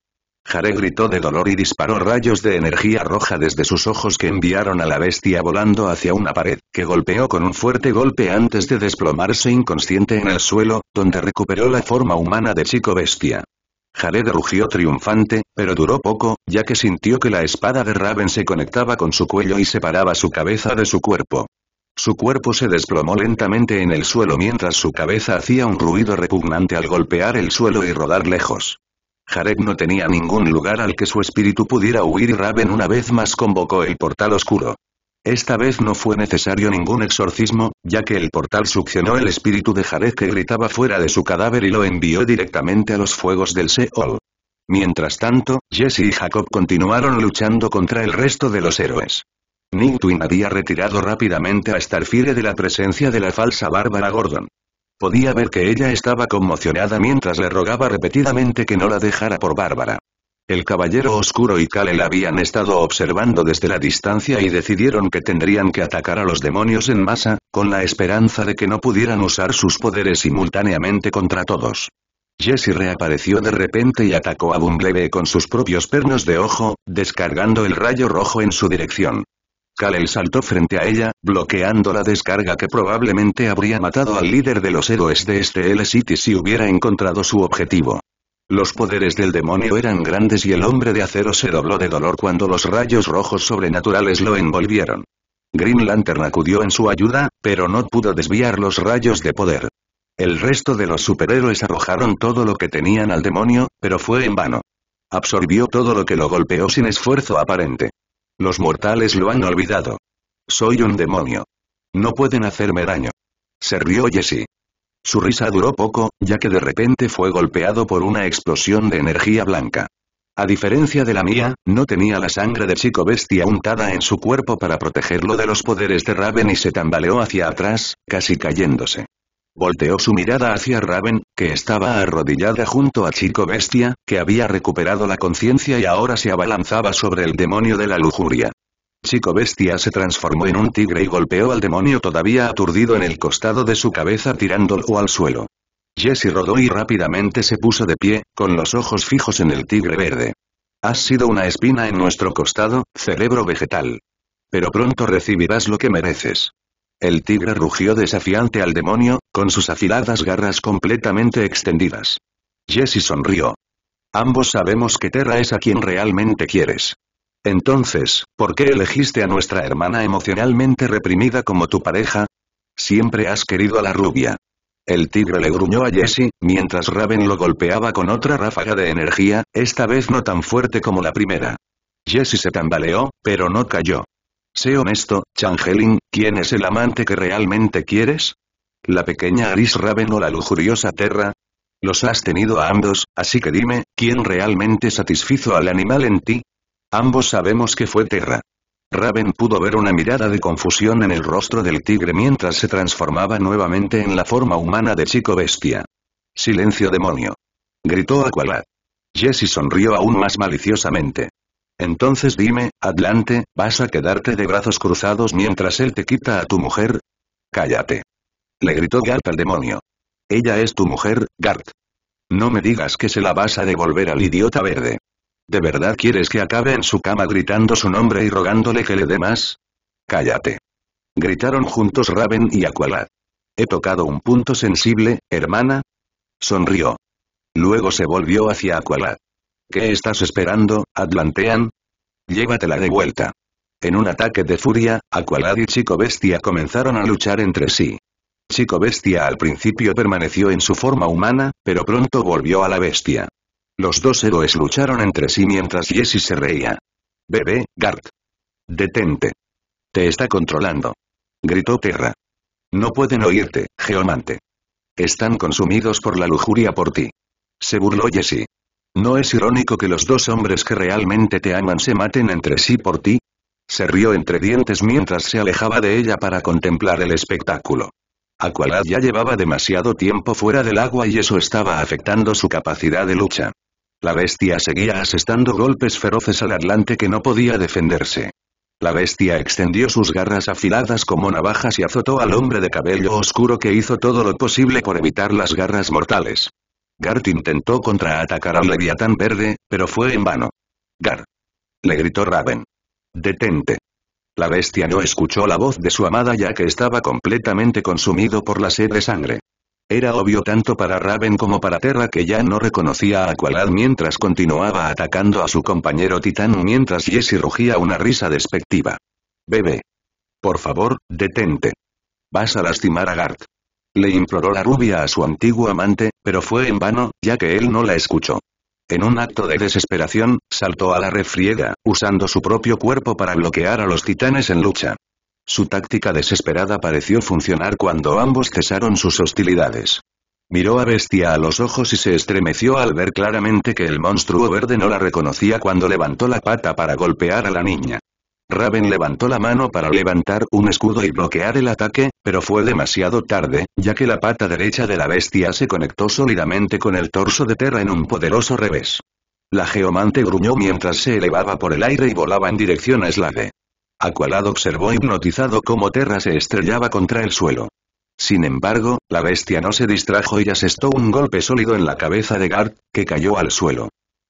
Jared gritó de dolor y disparó rayos de energía roja desde sus ojos que enviaron a la bestia volando hacia una pared, que golpeó con un fuerte golpe antes de desplomarse inconsciente en el suelo, donde recuperó la forma humana de chico bestia. Jared rugió triunfante, pero duró poco, ya que sintió que la espada de Raven se conectaba con su cuello y separaba su cabeza de su cuerpo. Su cuerpo se desplomó lentamente en el suelo mientras su cabeza hacía un ruido repugnante al golpear el suelo y rodar lejos. Jared no tenía ningún lugar al que su espíritu pudiera huir y Raven una vez más convocó el portal oscuro. Esta vez no fue necesario ningún exorcismo, ya que el portal succionó el espíritu de Jared que gritaba fuera de su cadáver y lo envió directamente a los fuegos del Seol. Mientras tanto, Jesse y Jacob continuaron luchando contra el resto de los héroes. Nick había retirado rápidamente a Starfire de la presencia de la falsa Bárbara Gordon. Podía ver que ella estaba conmocionada mientras le rogaba repetidamente que no la dejara por Bárbara. El caballero oscuro y la habían estado observando desde la distancia y decidieron que tendrían que atacar a los demonios en masa, con la esperanza de que no pudieran usar sus poderes simultáneamente contra todos. Jesse reapareció de repente y atacó a Bumblebee con sus propios pernos de ojo, descargando el rayo rojo en su dirección. Kalel saltó frente a ella, bloqueando la descarga que probablemente habría matado al líder de los héroes de este L-City si hubiera encontrado su objetivo. Los poderes del demonio eran grandes y el hombre de acero se dobló de dolor cuando los rayos rojos sobrenaturales lo envolvieron. Green Lantern acudió en su ayuda, pero no pudo desviar los rayos de poder. El resto de los superhéroes arrojaron todo lo que tenían al demonio, pero fue en vano. Absorbió todo lo que lo golpeó sin esfuerzo aparente. Los mortales lo han olvidado. Soy un demonio. No pueden hacerme daño. Se rió Jesse. Su risa duró poco, ya que de repente fue golpeado por una explosión de energía blanca. A diferencia de la mía, no tenía la sangre de chico bestia untada en su cuerpo para protegerlo de los poderes de Raven y se tambaleó hacia atrás, casi cayéndose. Volteó su mirada hacia Raven, que estaba arrodillada junto a Chico Bestia, que había recuperado la conciencia y ahora se abalanzaba sobre el demonio de la lujuria. Chico Bestia se transformó en un tigre y golpeó al demonio todavía aturdido en el costado de su cabeza tirándolo al suelo. Jesse rodó y rápidamente se puso de pie, con los ojos fijos en el tigre verde. Has sido una espina en nuestro costado, cerebro vegetal. Pero pronto recibirás lo que mereces. El tigre rugió desafiante al demonio, con sus afiladas garras completamente extendidas. Jesse sonrió. Ambos sabemos que Terra es a quien realmente quieres. Entonces, ¿por qué elegiste a nuestra hermana emocionalmente reprimida como tu pareja? Siempre has querido a la rubia. El tigre le gruñó a Jesse, mientras Raven lo golpeaba con otra ráfaga de energía, esta vez no tan fuerte como la primera. Jesse se tambaleó, pero no cayó. Sé honesto, Changeling, ¿quién es el amante que realmente quieres? ¿La pequeña gris Raven o la lujuriosa Terra? Los has tenido a ambos, así que dime, ¿quién realmente satisfizo al animal en ti? Ambos sabemos que fue Terra. Raven pudo ver una mirada de confusión en el rostro del tigre mientras se transformaba nuevamente en la forma humana de chico bestia. Silencio demonio. Gritó Aqualad. Jesse sonrió aún más maliciosamente. Entonces dime, adelante, ¿vas a quedarte de brazos cruzados mientras él te quita a tu mujer? Cállate. Le gritó Gart al demonio. Ella es tu mujer, Gart. No me digas que se la vas a devolver al idiota verde. ¿De verdad quieres que acabe en su cama gritando su nombre y rogándole que le dé más? Cállate. Gritaron juntos Raven y Aqualad. He tocado un punto sensible, hermana. Sonrió. Luego se volvió hacia Aqualad. ¿Qué estás esperando, Atlantean? Llévatela de vuelta. En un ataque de furia, Aqualad y Chico Bestia comenzaron a luchar entre sí. Chico Bestia al principio permaneció en su forma humana, pero pronto volvió a la bestia. Los dos héroes lucharon entre sí mientras Jesse se reía. Bebé, Gart. Detente. Te está controlando. Gritó Terra. No pueden oírte, Geomante. Están consumidos por la lujuria por ti. Se burló Jesse. ¿No es irónico que los dos hombres que realmente te aman se maten entre sí por ti? Se rió entre dientes mientras se alejaba de ella para contemplar el espectáculo. Aqualad ya llevaba demasiado tiempo fuera del agua y eso estaba afectando su capacidad de lucha. La bestia seguía asestando golpes feroces al atlante que no podía defenderse. La bestia extendió sus garras afiladas como navajas y azotó al hombre de cabello oscuro que hizo todo lo posible por evitar las garras mortales. Gart intentó contraatacar al Leviatán Verde, pero fue en vano. ¡Gart! Le gritó Raven. Detente. La bestia no escuchó la voz de su amada ya que estaba completamente consumido por la sed de sangre. Era obvio tanto para Raven como para Terra que ya no reconocía a Aqualad mientras continuaba atacando a su compañero Titán mientras Jesse rugía una risa despectiva. Bebé. Por favor, detente. Vas a lastimar a Gart. Le imploró la rubia a su antiguo amante, pero fue en vano, ya que él no la escuchó. En un acto de desesperación, saltó a la refriega, usando su propio cuerpo para bloquear a los titanes en lucha. Su táctica desesperada pareció funcionar cuando ambos cesaron sus hostilidades. Miró a Bestia a los ojos y se estremeció al ver claramente que el monstruo verde no la reconocía cuando levantó la pata para golpear a la niña. Raven levantó la mano para levantar un escudo y bloquear el ataque, pero fue demasiado tarde, ya que la pata derecha de la bestia se conectó sólidamente con el torso de Terra en un poderoso revés. La geomante gruñó mientras se elevaba por el aire y volaba en dirección a Slade. Aqualad observó hipnotizado cómo Terra se estrellaba contra el suelo. Sin embargo, la bestia no se distrajo y asestó un golpe sólido en la cabeza de Gart, que cayó al suelo.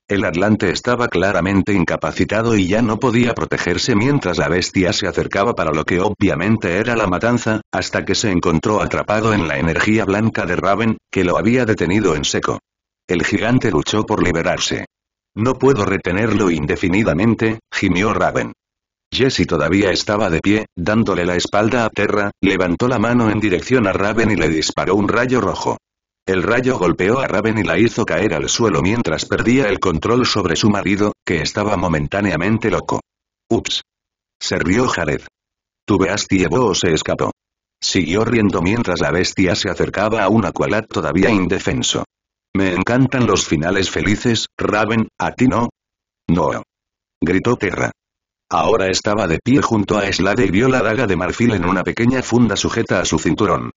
El atlante estaba claramente incapacitado y ya no podía protegerse mientras la bestia se acercaba para lo que obviamente era la matanza, hasta que se encontró atrapado en la energía blanca de Raven, que lo había detenido en seco. El gigante luchó por liberarse. No puedo retenerlo indefinidamente, gimió Raven. Jesse todavía estaba de pie, dándole la espalda a Terra, levantó la mano en dirección a Raven y le disparó un rayo rojo. El rayo golpeó a Raven y la hizo caer al suelo mientras perdía el control sobre su marido, que estaba momentáneamente loco. Ups. Se rió Jared. Tu o se escapó. Siguió riendo mientras la bestia se acercaba a un Aqualad todavía indefenso. Me encantan los finales felices, Raven, ¿a ti no? No. Gritó Terra. Ahora estaba de pie junto a Slade y vio la daga de marfil en una pequeña funda sujeta a su cinturón.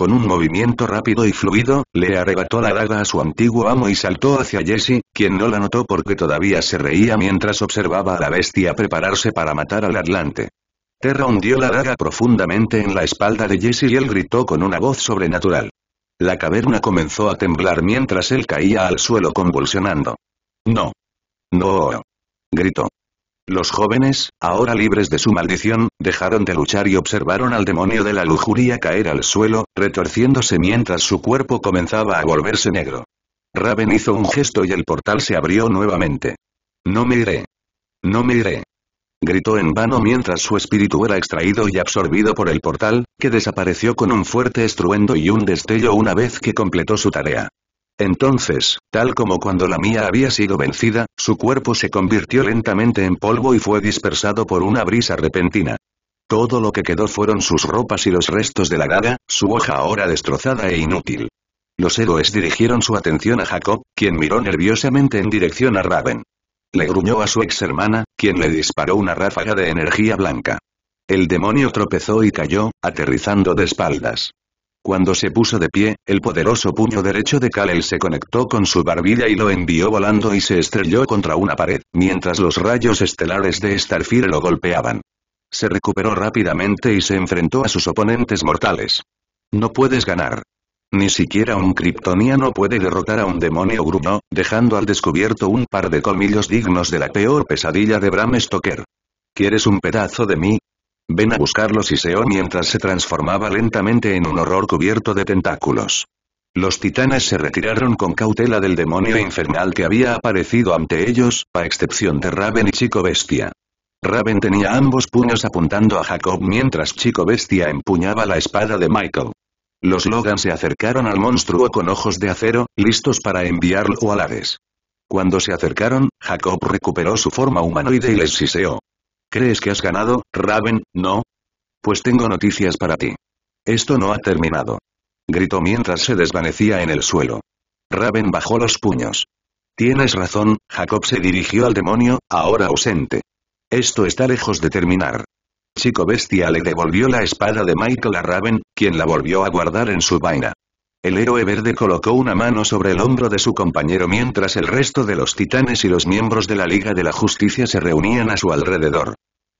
Con un movimiento rápido y fluido, le arrebató la daga a su antiguo amo y saltó hacia Jesse, quien no la notó porque todavía se reía mientras observaba a la bestia prepararse para matar al atlante. Terra hundió la daga profundamente en la espalda de Jesse y él gritó con una voz sobrenatural. La caverna comenzó a temblar mientras él caía al suelo convulsionando. No. No. Gritó. Los jóvenes, ahora libres de su maldición, dejaron de luchar y observaron al demonio de la lujuria caer al suelo, retorciéndose mientras su cuerpo comenzaba a volverse negro. Raven hizo un gesto y el portal se abrió nuevamente. No me iré. No me iré. Gritó en vano mientras su espíritu era extraído y absorbido por el portal, que desapareció con un fuerte estruendo y un destello una vez que completó su tarea. Entonces, tal como cuando la mía había sido vencida, su cuerpo se convirtió lentamente en polvo y fue dispersado por una brisa repentina. Todo lo que quedó fueron sus ropas y los restos de la daga, su hoja ahora destrozada e inútil. Los héroes dirigieron su atención a Jacob, quien miró nerviosamente en dirección a Raven. Le gruñó a su ex hermana, quien le disparó una ráfaga de energía blanca. El demonio tropezó y cayó, aterrizando de espaldas. Cuando se puso de pie, el poderoso puño derecho de Kalel se conectó con su barbilla y lo envió volando y se estrelló contra una pared, mientras los rayos estelares de Starfire lo golpeaban. Se recuperó rápidamente y se enfrentó a sus oponentes mortales. No puedes ganar. Ni siquiera un kriptoniano puede derrotar a un demonio gruno, dejando al descubierto un par de colmillos dignos de la peor pesadilla de Bram Stoker. ¿Quieres un pedazo de mí? Ven a buscarlo Siseo mientras se transformaba lentamente en un horror cubierto de tentáculos. Los titanes se retiraron con cautela del demonio infernal que había aparecido ante ellos, a excepción de Raven y Chico Bestia. Raven tenía ambos puños apuntando a Jacob mientras Chico Bestia empuñaba la espada de Michael. Los Logan se acercaron al monstruo con ojos de acero, listos para enviarlo a Hades. Cuando se acercaron, Jacob recuperó su forma humanoide y les siseó. ¿Crees que has ganado, Raven, no? Pues tengo noticias para ti. Esto no ha terminado. Gritó mientras se desvanecía en el suelo. Raven bajó los puños. Tienes razón, Jacob se dirigió al demonio, ahora ausente. Esto está lejos de terminar. Chico Bestia le devolvió la espada de Michael a Raven, quien la volvió a guardar en su vaina. El héroe verde colocó una mano sobre el hombro de su compañero mientras el resto de los titanes y los miembros de la Liga de la Justicia se reunían a su alrededor.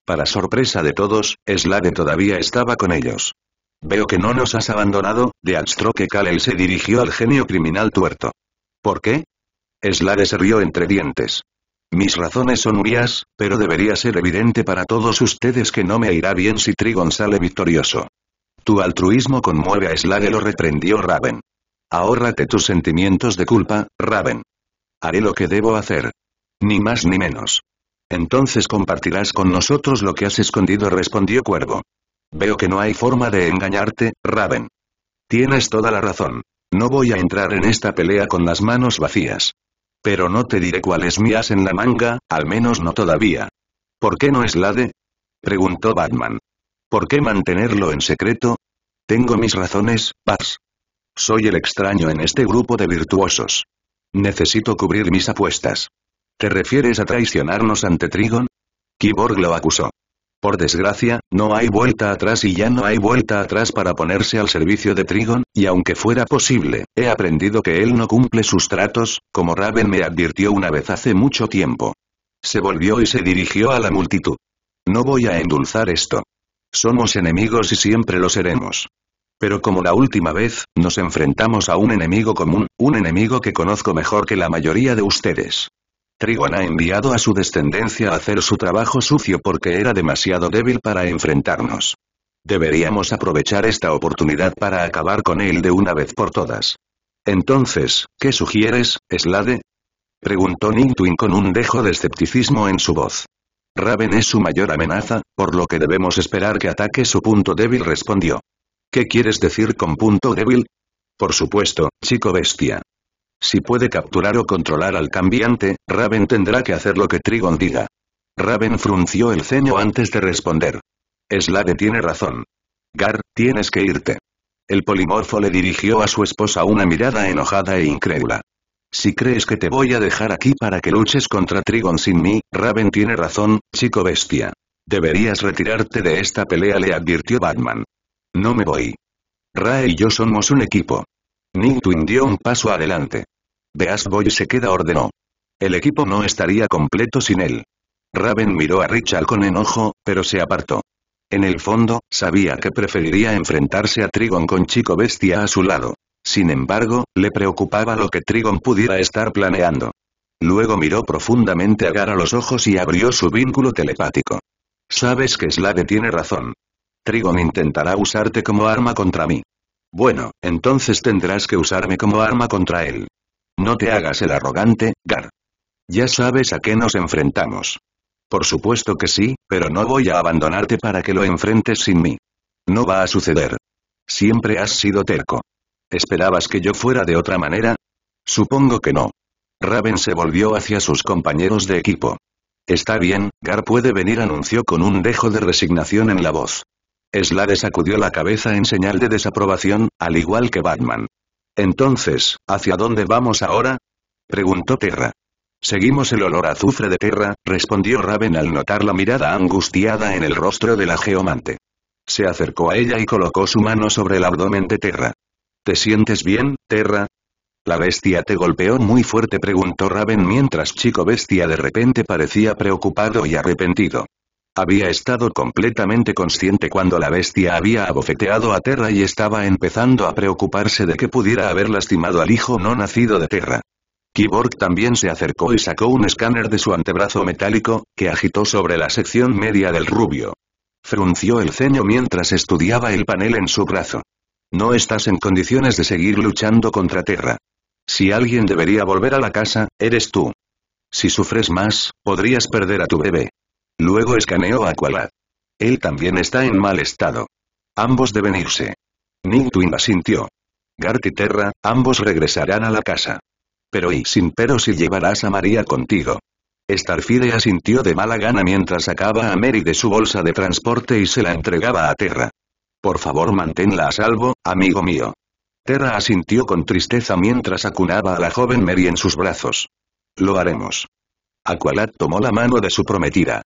Para sorpresa de todos, Slade todavía estaba con ellos. Veo que no nos has abandonado, de Alstroke Kalel se dirigió al genio criminal tuerto. ¿Por qué? Slade se rió entre dientes. Mis razones son mías, pero debería ser evidente para todos ustedes que no me irá bien si Trigon sale victorioso. Tu altruismo conmueve a Slade lo reprendió Raven. Ahórrate tus sentimientos de culpa, Raven. Haré lo que debo hacer. Ni más ni menos. Entonces compartirás con nosotros lo que has escondido respondió Cuervo. Veo que no hay forma de engañarte, Raven. Tienes toda la razón. No voy a entrar en esta pelea con las manos vacías. Pero no te diré cuáles mías en la manga, al menos no todavía. ¿Por qué no es Preguntó Batman. ¿Por qué mantenerlo en secreto? Tengo mis razones, Paz. Soy el extraño en este grupo de virtuosos. Necesito cubrir mis apuestas. ¿Te refieres a traicionarnos ante Trigon? Kiborg lo acusó. Por desgracia, no hay vuelta atrás y ya no hay vuelta atrás para ponerse al servicio de Trigon, y aunque fuera posible, he aprendido que él no cumple sus tratos, como Raven me advirtió una vez hace mucho tiempo. Se volvió y se dirigió a la multitud. No voy a endulzar esto. Somos enemigos y siempre lo seremos. Pero como la última vez, nos enfrentamos a un enemigo común, un enemigo que conozco mejor que la mayoría de ustedes. Trigon ha enviado a su descendencia a hacer su trabajo sucio porque era demasiado débil para enfrentarnos. Deberíamos aprovechar esta oportunidad para acabar con él de una vez por todas. Entonces, ¿qué sugieres, Slade? Preguntó Nintwin con un dejo de escepticismo en su voz. Raven es su mayor amenaza, por lo que debemos esperar que ataque su punto débil respondió. ¿Qué quieres decir con punto débil? Por supuesto, chico bestia. Si puede capturar o controlar al cambiante, Raven tendrá que hacer lo que Trigon diga. Raven frunció el ceño antes de responder. Slade tiene razón. Gar, tienes que irte. El polimorfo le dirigió a su esposa una mirada enojada e incrédula. Si crees que te voy a dejar aquí para que luches contra Trigon sin mí, Raven tiene razón, chico bestia. Deberías retirarte de esta pelea le advirtió Batman. No me voy. Rae y yo somos un equipo. Nightwing dio un paso adelante. Beast Boy se queda ordenó. El equipo no estaría completo sin él. Raven miró a Richard con enojo, pero se apartó. En el fondo, sabía que preferiría enfrentarse a Trigon con Chico Bestia a su lado. Sin embargo, le preocupaba lo que Trigon pudiera estar planeando. Luego miró profundamente a a los ojos y abrió su vínculo telepático. Sabes que Slade tiene razón. Trigon intentará usarte como arma contra mí. Bueno, entonces tendrás que usarme como arma contra él. No te hagas el arrogante, Gar. Ya sabes a qué nos enfrentamos. Por supuesto que sí, pero no voy a abandonarte para que lo enfrentes sin mí. No va a suceder. Siempre has sido terco. ¿Esperabas que yo fuera de otra manera? Supongo que no. Raven se volvió hacia sus compañeros de equipo. Está bien, Gar puede venir anunció con un dejo de resignación en la voz. Slade sacudió la cabeza en señal de desaprobación, al igual que Batman. Entonces, ¿hacia dónde vamos ahora? Preguntó Terra. Seguimos el olor azufre de Terra, respondió Raven al notar la mirada angustiada en el rostro de la geomante. Se acercó a ella y colocó su mano sobre el abdomen de Terra. ¿Te sientes bien, Terra? La bestia te golpeó muy fuerte, preguntó Raven mientras Chico Bestia de repente parecía preocupado y arrepentido. Había estado completamente consciente cuando la bestia había abofeteado a Terra y estaba empezando a preocuparse de que pudiera haber lastimado al hijo no nacido de Terra. Kiborg también se acercó y sacó un escáner de su antebrazo metálico, que agitó sobre la sección media del rubio. Frunció el ceño mientras estudiaba el panel en su brazo. No estás en condiciones de seguir luchando contra Terra. Si alguien debería volver a la casa, eres tú. Si sufres más, podrías perder a tu bebé. Luego escaneó a Qualad. Él también está en mal estado. Ambos deben irse. Ningtuin asintió. Gart y Terra, ambos regresarán a la casa. Pero y sin pero si llevarás a María contigo. Starfire asintió de mala gana mientras sacaba a Mary de su bolsa de transporte y se la entregaba a Terra. Por favor manténla a salvo, amigo mío. Terra asintió con tristeza mientras acunaba a la joven Mary en sus brazos. Lo haremos. Aqualad tomó la mano de su prometida.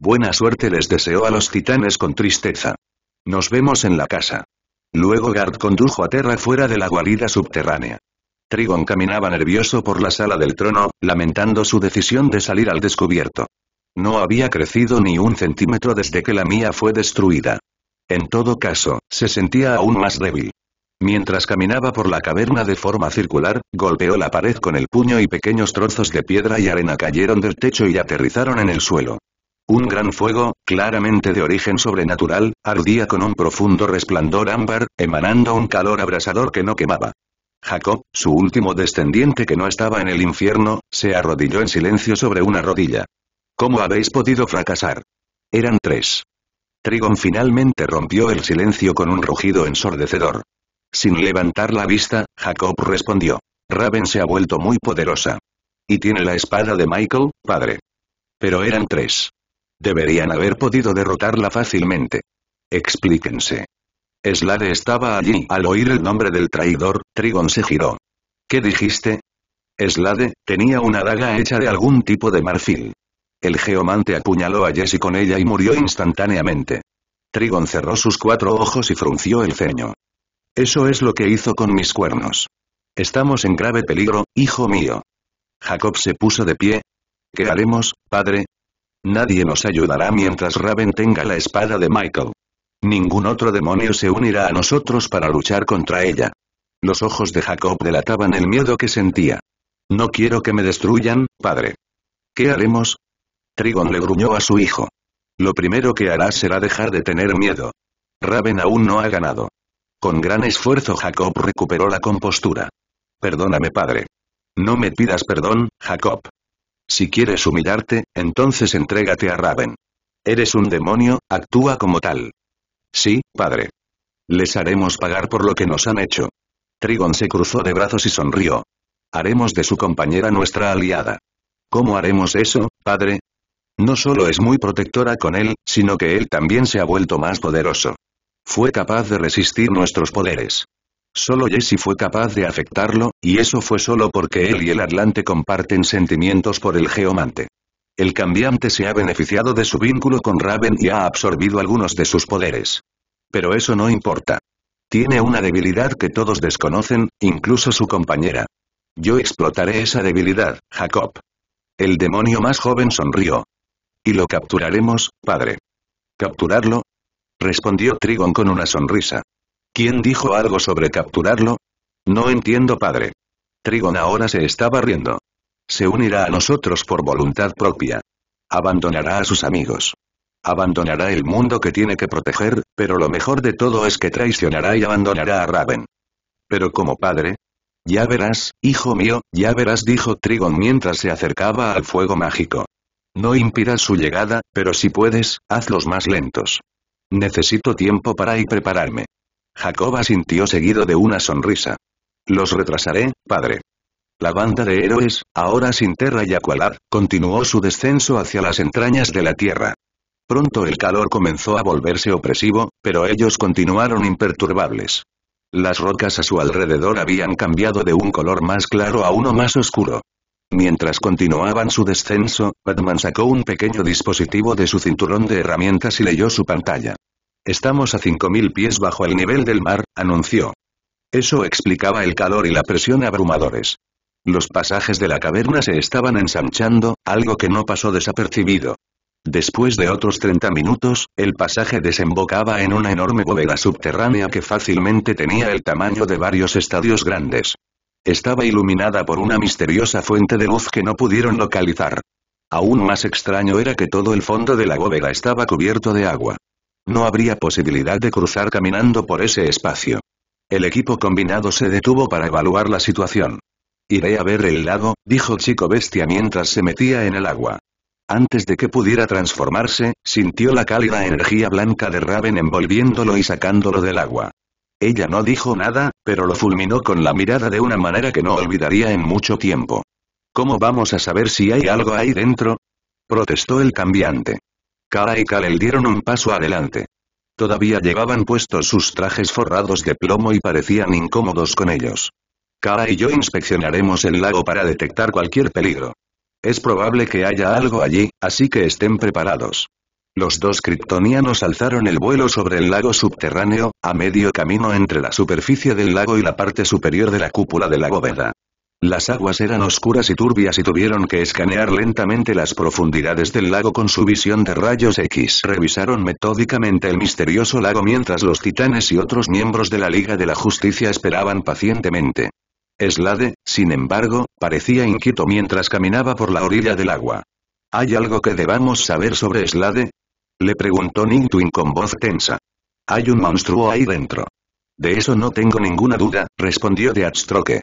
Buena suerte les deseó a los titanes con tristeza. Nos vemos en la casa. Luego Gard condujo a Terra fuera de la guarida subterránea. Trigon caminaba nervioso por la sala del trono, lamentando su decisión de salir al descubierto. No había crecido ni un centímetro desde que la mía fue destruida. En todo caso, se sentía aún más débil. Mientras caminaba por la caverna de forma circular, golpeó la pared con el puño y pequeños trozos de piedra y arena cayeron del techo y aterrizaron en el suelo. Un gran fuego, claramente de origen sobrenatural, ardía con un profundo resplandor ámbar, emanando un calor abrasador que no quemaba. Jacob, su último descendiente que no estaba en el infierno, se arrodilló en silencio sobre una rodilla. ¿Cómo habéis podido fracasar? Eran tres. Trigon finalmente rompió el silencio con un rugido ensordecedor. Sin levantar la vista, Jacob respondió. Raven se ha vuelto muy poderosa. Y tiene la espada de Michael, padre. Pero eran tres. Deberían haber podido derrotarla fácilmente. Explíquense. Slade estaba allí. Al oír el nombre del traidor, Trigon se giró. ¿Qué dijiste? Slade, tenía una daga hecha de algún tipo de marfil. El geomante apuñaló a Jesse con ella y murió instantáneamente. Trigon cerró sus cuatro ojos y frunció el ceño. Eso es lo que hizo con mis cuernos. Estamos en grave peligro, hijo mío. Jacob se puso de pie. ¿Qué haremos, padre? Nadie nos ayudará mientras Raven tenga la espada de Michael. Ningún otro demonio se unirá a nosotros para luchar contra ella. Los ojos de Jacob delataban el miedo que sentía. No quiero que me destruyan, padre. ¿Qué haremos, Trigon le gruñó a su hijo. Lo primero que harás será dejar de tener miedo. Raven aún no ha ganado. Con gran esfuerzo Jacob recuperó la compostura. Perdóname padre. No me pidas perdón, Jacob. Si quieres humillarte, entonces entrégate a Raven. Eres un demonio, actúa como tal. Sí, padre. Les haremos pagar por lo que nos han hecho. Trigon se cruzó de brazos y sonrió. Haremos de su compañera nuestra aliada. ¿Cómo haremos eso, padre? No solo es muy protectora con él, sino que él también se ha vuelto más poderoso. Fue capaz de resistir nuestros poderes. Solo Jesse fue capaz de afectarlo, y eso fue solo porque él y el Atlante comparten sentimientos por el geomante. El cambiante se ha beneficiado de su vínculo con Raven y ha absorbido algunos de sus poderes. Pero eso no importa. Tiene una debilidad que todos desconocen, incluso su compañera. Yo explotaré esa debilidad, Jacob. El demonio más joven sonrió. Y lo capturaremos, padre. ¿Capturarlo? Respondió Trigon con una sonrisa. ¿Quién dijo algo sobre capturarlo? No entiendo padre. Trigon ahora se estaba riendo. Se unirá a nosotros por voluntad propia. Abandonará a sus amigos. Abandonará el mundo que tiene que proteger, pero lo mejor de todo es que traicionará y abandonará a Raven. Pero como padre, ya verás, hijo mío, ya verás dijo Trigon mientras se acercaba al fuego mágico. No impidas su llegada, pero si puedes, hazlos más lentos. Necesito tiempo para y prepararme. Jacoba sintió seguido de una sonrisa. Los retrasaré, padre. La banda de héroes, ahora sin Terra y acualar, continuó su descenso hacia las entrañas de la Tierra. Pronto el calor comenzó a volverse opresivo, pero ellos continuaron imperturbables. Las rocas a su alrededor habían cambiado de un color más claro a uno más oscuro. Mientras continuaban su descenso, Batman sacó un pequeño dispositivo de su cinturón de herramientas y leyó su pantalla. Estamos a 5.000 pies bajo el nivel del mar, anunció. Eso explicaba el calor y la presión abrumadores. Los pasajes de la caverna se estaban ensanchando, algo que no pasó desapercibido. Después de otros 30 minutos, el pasaje desembocaba en una enorme bóveda subterránea que fácilmente tenía el tamaño de varios estadios grandes estaba iluminada por una misteriosa fuente de luz que no pudieron localizar. Aún más extraño era que todo el fondo de la bóveda estaba cubierto de agua. No habría posibilidad de cruzar caminando por ese espacio. El equipo combinado se detuvo para evaluar la situación. Iré a ver el lago, dijo Chico Bestia mientras se metía en el agua. Antes de que pudiera transformarse, sintió la cálida energía blanca de Raven envolviéndolo y sacándolo del agua. Ella no dijo nada, pero lo fulminó con la mirada de una manera que no olvidaría en mucho tiempo. ¿Cómo vamos a saber si hay algo ahí dentro? protestó el cambiante. Kara y karel dieron un paso adelante. Todavía llevaban puestos sus trajes forrados de plomo y parecían incómodos con ellos. Kara y yo inspeccionaremos el lago para detectar cualquier peligro. Es probable que haya algo allí, así que estén preparados. Los dos kryptonianos alzaron el vuelo sobre el lago subterráneo, a medio camino entre la superficie del lago y la parte superior de la cúpula de la bóveda. Las aguas eran oscuras y turbias y tuvieron que escanear lentamente las profundidades del lago con su visión de rayos X. Revisaron metódicamente el misterioso lago mientras los titanes y otros miembros de la Liga de la Justicia esperaban pacientemente. Slade, sin embargo, parecía inquieto mientras caminaba por la orilla del agua. ¿Hay algo que debamos saber sobre Slade? Le preguntó Ning Twin con voz tensa. Hay un monstruo ahí dentro. De eso no tengo ninguna duda, respondió de Deathstroke.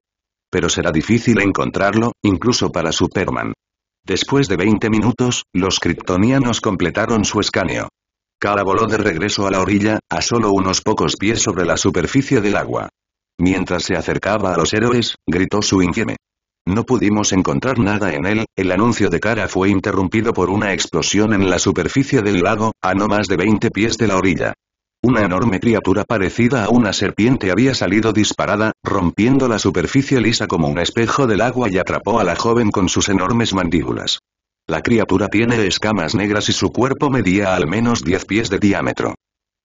Pero será difícil encontrarlo, incluso para Superman. Después de 20 minutos, los kryptonianos completaron su escaneo. Kara voló de regreso a la orilla, a solo unos pocos pies sobre la superficie del agua. Mientras se acercaba a los héroes, gritó su infieme. No pudimos encontrar nada en él, el anuncio de cara fue interrumpido por una explosión en la superficie del lago, a no más de 20 pies de la orilla. Una enorme criatura parecida a una serpiente había salido disparada, rompiendo la superficie lisa como un espejo del agua y atrapó a la joven con sus enormes mandíbulas. La criatura tiene escamas negras y su cuerpo medía al menos 10 pies de diámetro.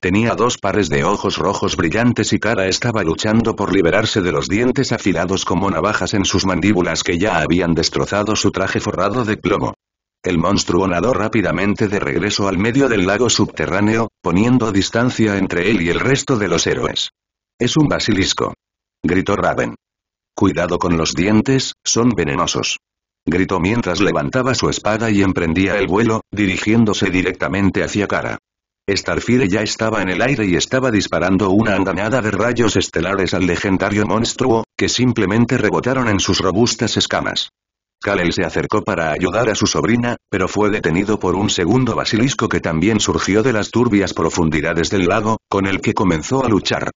Tenía dos pares de ojos rojos brillantes y cara estaba luchando por liberarse de los dientes afilados como navajas en sus mandíbulas que ya habían destrozado su traje forrado de plomo. El monstruo nadó rápidamente de regreso al medio del lago subterráneo, poniendo distancia entre él y el resto de los héroes. Es un basilisco. Gritó Raven. Cuidado con los dientes, son venenosos. Gritó mientras levantaba su espada y emprendía el vuelo, dirigiéndose directamente hacia Kara. Starfire ya estaba en el aire y estaba disparando una andanada de rayos estelares al legendario monstruo, que simplemente rebotaron en sus robustas escamas. Kalel se acercó para ayudar a su sobrina, pero fue detenido por un segundo basilisco que también surgió de las turbias profundidades del lago, con el que comenzó a luchar.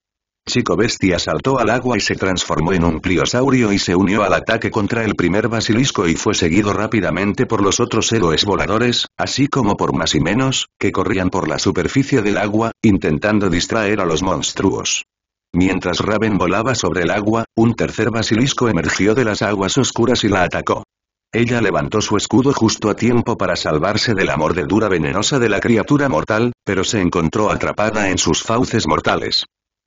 Chico Bestia saltó al agua y se transformó en un pliosaurio y se unió al ataque contra el primer basilisco y fue seguido rápidamente por los otros héroes voladores, así como por más y menos, que corrían por la superficie del agua, intentando distraer a los monstruos. Mientras Raven volaba sobre el agua, un tercer basilisco emergió de las aguas oscuras y la atacó. Ella levantó su escudo justo a tiempo para salvarse de la mordedura venenosa de la criatura mortal, pero se encontró atrapada en sus fauces mortales.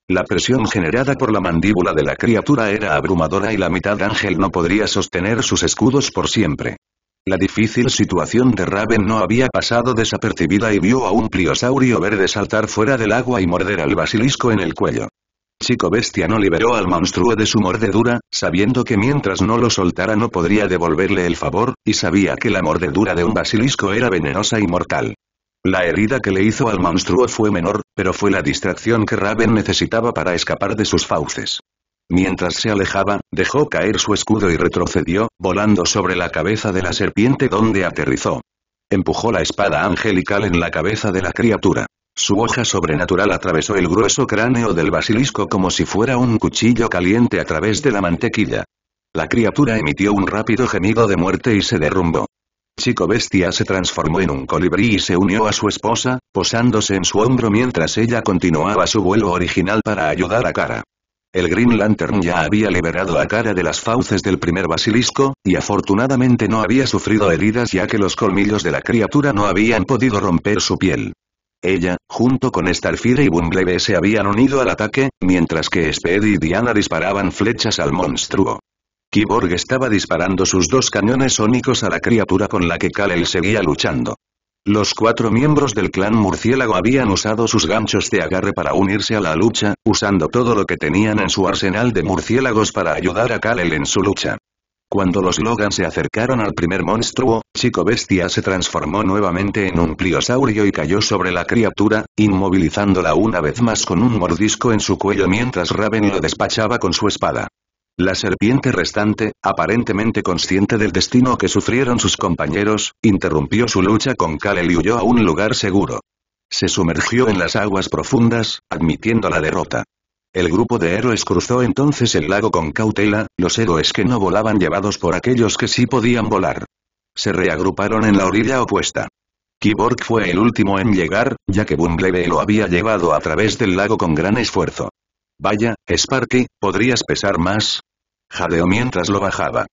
La presión generada por la mandíbula de la criatura era abrumadora y la mitad ángel no podría sostener sus escudos por siempre. La difícil situación de Raven no había pasado desapercibida y vio a un pliosaurio verde saltar fuera del agua y morder al basilisco en el cuello. Chico Bestia no liberó al monstruo de su mordedura, sabiendo que mientras no lo soltara no podría devolverle el favor, y sabía que la mordedura de un basilisco era venenosa y mortal. La herida que le hizo al monstruo fue menor, pero fue la distracción que Raven necesitaba para escapar de sus fauces. Mientras se alejaba, dejó caer su escudo y retrocedió, volando sobre la cabeza de la serpiente donde aterrizó. Empujó la espada angelical en la cabeza de la criatura. Su hoja sobrenatural atravesó el grueso cráneo del basilisco como si fuera un cuchillo caliente a través de la mantequilla. La criatura emitió un rápido gemido de muerte y se derrumbó. Chico Bestia se transformó en un colibrí y se unió a su esposa, posándose en su hombro mientras ella continuaba su vuelo original para ayudar a Kara. El Green Lantern ya había liberado a Kara de las fauces del primer basilisco, y afortunadamente no había sufrido heridas ya que los colmillos de la criatura no habían podido romper su piel. Ella, junto con Starfire y Bumblebee se habían unido al ataque, mientras que Speedy y Diana disparaban flechas al monstruo. Kiborg estaba disparando sus dos cañones sónicos a la criatura con la que Kalel seguía luchando. Los cuatro miembros del clan murciélago habían usado sus ganchos de agarre para unirse a la lucha, usando todo lo que tenían en su arsenal de murciélagos para ayudar a Kalel en su lucha. Cuando los Logan se acercaron al primer monstruo, Chico Bestia se transformó nuevamente en un pliosaurio y cayó sobre la criatura, inmovilizándola una vez más con un mordisco en su cuello mientras Raven lo despachaba con su espada. La serpiente restante, aparentemente consciente del destino que sufrieron sus compañeros, interrumpió su lucha con kale y huyó a un lugar seguro. Se sumergió en las aguas profundas, admitiendo la derrota. El grupo de héroes cruzó entonces el lago con cautela, los héroes que no volaban llevados por aquellos que sí podían volar. Se reagruparon en la orilla opuesta. Kiborg fue el último en llegar, ya que Bumblebee lo había llevado a través del lago con gran esfuerzo. Vaya, Sparky, ¿podrías pesar más? Jadeó mientras lo bajaba.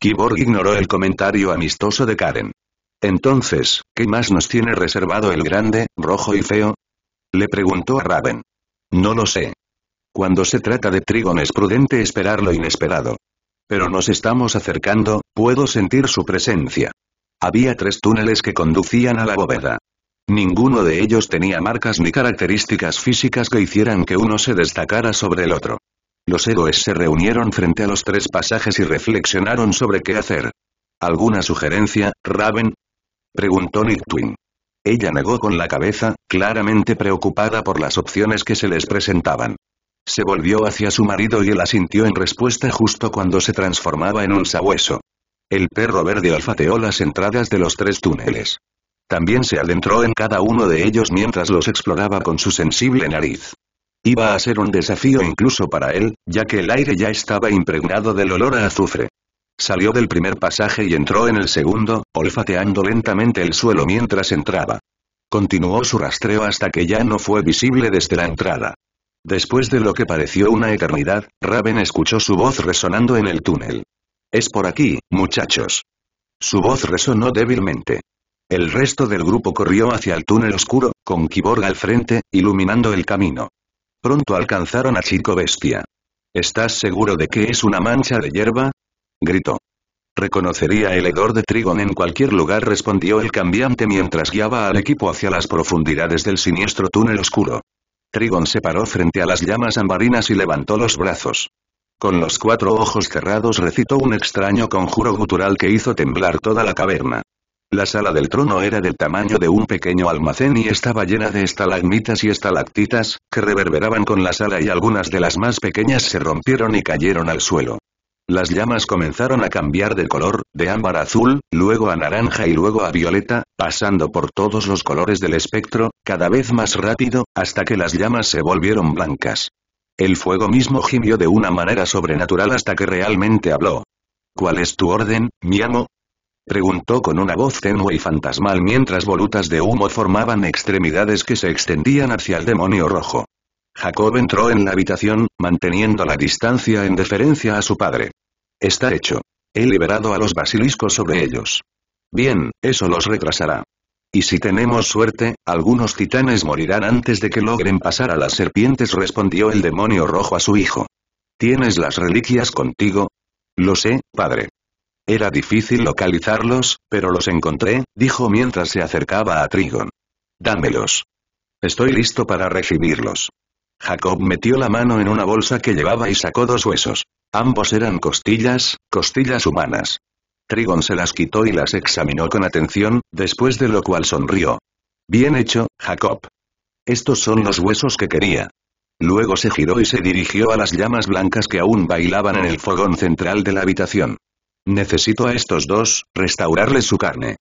Kiborg ignoró el comentario amistoso de Karen. Entonces, ¿qué más nos tiene reservado el grande, rojo y feo? Le preguntó a Raven. No lo sé. Cuando se trata de Trigon es prudente esperar lo inesperado. Pero nos estamos acercando, puedo sentir su presencia. Había tres túneles que conducían a la bóveda. Ninguno de ellos tenía marcas ni características físicas que hicieran que uno se destacara sobre el otro. Los héroes se reunieron frente a los tres pasajes y reflexionaron sobre qué hacer. ¿Alguna sugerencia, Raven? Preguntó Nick Twin. Ella negó con la cabeza, claramente preocupada por las opciones que se les presentaban. Se volvió hacia su marido y él asintió en respuesta justo cuando se transformaba en un sabueso. El perro verde olfateó las entradas de los tres túneles. También se adentró en cada uno de ellos mientras los exploraba con su sensible nariz. Iba a ser un desafío incluso para él, ya que el aire ya estaba impregnado del olor a azufre. Salió del primer pasaje y entró en el segundo, olfateando lentamente el suelo mientras entraba. Continuó su rastreo hasta que ya no fue visible desde la entrada. Después de lo que pareció una eternidad, Raven escuchó su voz resonando en el túnel. Es por aquí, muchachos. Su voz resonó débilmente. El resto del grupo corrió hacia el túnel oscuro, con Kiborg al frente, iluminando el camino. Pronto alcanzaron a Chico Bestia. ¿Estás seguro de que es una mancha de hierba? gritó. Reconocería el hedor de Trigon en cualquier lugar, respondió el cambiante mientras guiaba al equipo hacia las profundidades del siniestro túnel oscuro. Trigon se paró frente a las llamas ambarinas y levantó los brazos. Con los cuatro ojos cerrados recitó un extraño conjuro gutural que hizo temblar toda la caverna. La sala del trono era del tamaño de un pequeño almacén y estaba llena de estalagmitas y estalactitas, que reverberaban con la sala y algunas de las más pequeñas se rompieron y cayeron al suelo. Las llamas comenzaron a cambiar de color, de ámbar a azul, luego a naranja y luego a violeta, pasando por todos los colores del espectro, cada vez más rápido, hasta que las llamas se volvieron blancas. El fuego mismo gimió de una manera sobrenatural hasta que realmente habló. ¿Cuál es tu orden, mi amo? preguntó con una voz tenue y fantasmal mientras volutas de humo formaban extremidades que se extendían hacia el demonio rojo. Jacob entró en la habitación, manteniendo la distancia en deferencia a su padre. Está hecho. He liberado a los basiliscos sobre ellos. Bien, eso los retrasará. Y si tenemos suerte, algunos titanes morirán antes de que logren pasar a las serpientes respondió el demonio rojo a su hijo. ¿Tienes las reliquias contigo? Lo sé, padre. Era difícil localizarlos, pero los encontré, dijo mientras se acercaba a Trigon. Dámelos. Estoy listo para recibirlos. Jacob metió la mano en una bolsa que llevaba y sacó dos huesos. Ambos eran costillas, costillas humanas. Trigon se las quitó y las examinó con atención, después de lo cual sonrió. Bien hecho, Jacob. Estos son los huesos que quería. Luego se giró y se dirigió a las llamas blancas que aún bailaban en el fogón central de la habitación. Necesito a estos dos, restaurarles su carne.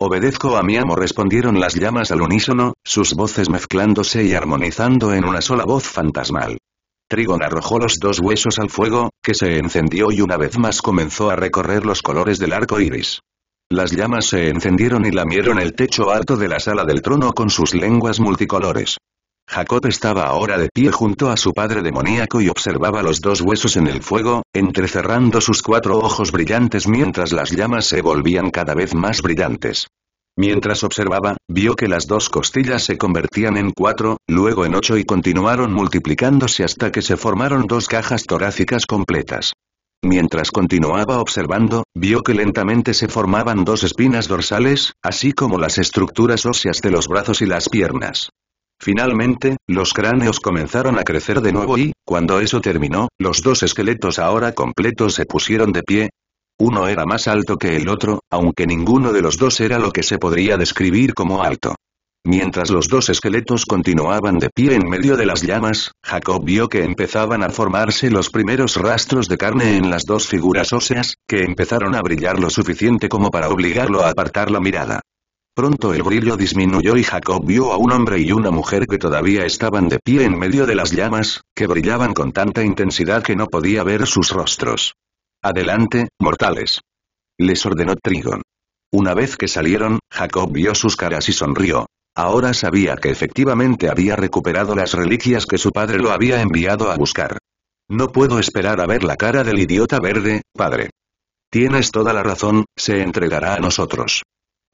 Obedezco a mi amo respondieron las llamas al unísono, sus voces mezclándose y armonizando en una sola voz fantasmal. Trigon arrojó los dos huesos al fuego, que se encendió y una vez más comenzó a recorrer los colores del arco iris. Las llamas se encendieron y lamieron el techo alto de la sala del trono con sus lenguas multicolores. Jacob estaba ahora de pie junto a su padre demoníaco y observaba los dos huesos en el fuego, entrecerrando sus cuatro ojos brillantes mientras las llamas se volvían cada vez más brillantes. Mientras observaba, vio que las dos costillas se convertían en cuatro, luego en ocho y continuaron multiplicándose hasta que se formaron dos cajas torácicas completas. Mientras continuaba observando, vio que lentamente se formaban dos espinas dorsales, así como las estructuras óseas de los brazos y las piernas. Finalmente, los cráneos comenzaron a crecer de nuevo y, cuando eso terminó, los dos esqueletos ahora completos se pusieron de pie. Uno era más alto que el otro, aunque ninguno de los dos era lo que se podría describir como alto. Mientras los dos esqueletos continuaban de pie en medio de las llamas, Jacob vio que empezaban a formarse los primeros rastros de carne en las dos figuras óseas, que empezaron a brillar lo suficiente como para obligarlo a apartar la mirada. Pronto el brillo disminuyó y Jacob vio a un hombre y una mujer que todavía estaban de pie en medio de las llamas, que brillaban con tanta intensidad que no podía ver sus rostros. Adelante, mortales. Les ordenó Trigon. Una vez que salieron, Jacob vio sus caras y sonrió. Ahora sabía que efectivamente había recuperado las reliquias que su padre lo había enviado a buscar. No puedo esperar a ver la cara del idiota verde, padre. Tienes toda la razón, se entregará a nosotros.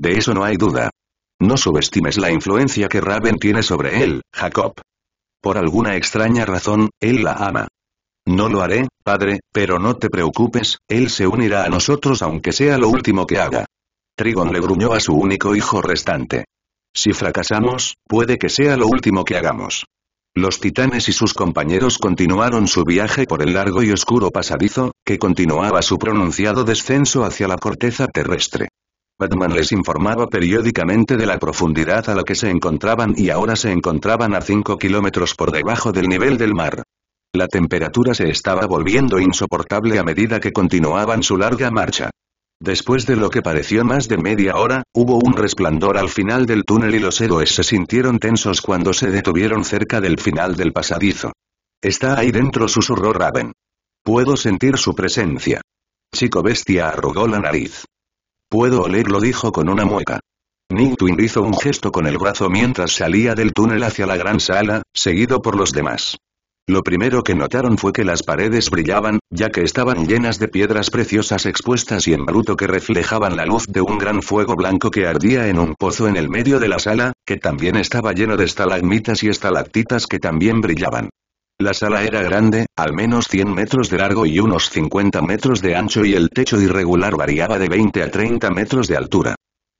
De eso no hay duda. No subestimes la influencia que Raven tiene sobre él, Jacob. Por alguna extraña razón, él la ama. No lo haré, padre, pero no te preocupes, él se unirá a nosotros aunque sea lo último que haga. Trigon le gruñó a su único hijo restante. Si fracasamos, puede que sea lo último que hagamos. Los titanes y sus compañeros continuaron su viaje por el largo y oscuro pasadizo, que continuaba su pronunciado descenso hacia la corteza terrestre. Batman les informaba periódicamente de la profundidad a la que se encontraban y ahora se encontraban a 5 kilómetros por debajo del nivel del mar. La temperatura se estaba volviendo insoportable a medida que continuaban su larga marcha. Después de lo que pareció más de media hora, hubo un resplandor al final del túnel y los héroes se sintieron tensos cuando se detuvieron cerca del final del pasadizo. Está ahí dentro susurró Raven. Puedo sentir su presencia. Chico Bestia arrugó la nariz. Puedo olerlo dijo con una mueca. Nick hizo un gesto con el brazo mientras salía del túnel hacia la gran sala, seguido por los demás. Lo primero que notaron fue que las paredes brillaban, ya que estaban llenas de piedras preciosas expuestas y en bruto que reflejaban la luz de un gran fuego blanco que ardía en un pozo en el medio de la sala, que también estaba lleno de estalagmitas y estalactitas que también brillaban. La sala era grande, al menos 100 metros de largo y unos 50 metros de ancho y el techo irregular variaba de 20 a 30 metros de altura.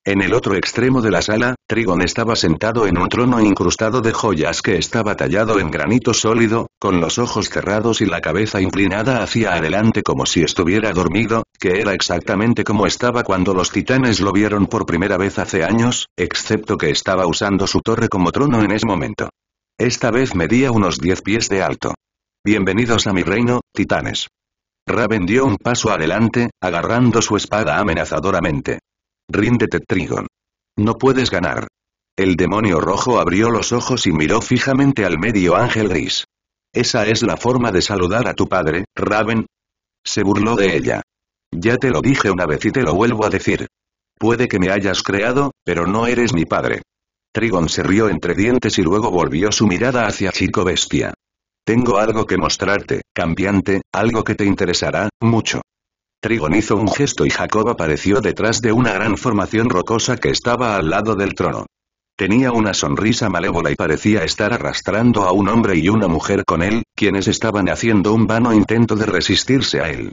En el otro extremo de la sala, Trigon estaba sentado en un trono incrustado de joyas que estaba tallado en granito sólido, con los ojos cerrados y la cabeza inclinada hacia adelante como si estuviera dormido, que era exactamente como estaba cuando los titanes lo vieron por primera vez hace años, excepto que estaba usando su torre como trono en ese momento. Esta vez medía unos 10 pies de alto. Bienvenidos a mi reino, titanes. Raven dio un paso adelante, agarrando su espada amenazadoramente. Ríndete, Trigon. No puedes ganar. El demonio rojo abrió los ojos y miró fijamente al medio ángel gris. ¿Esa es la forma de saludar a tu padre, Raven? Se burló de ella. Ya te lo dije una vez y te lo vuelvo a decir. Puede que me hayas creado, pero no eres mi padre. Trigon se rió entre dientes y luego volvió su mirada hacia Chico Bestia. Tengo algo que mostrarte, cambiante, algo que te interesará, mucho. Trigon hizo un gesto y Jacob apareció detrás de una gran formación rocosa que estaba al lado del trono. Tenía una sonrisa malévola y parecía estar arrastrando a un hombre y una mujer con él, quienes estaban haciendo un vano intento de resistirse a él.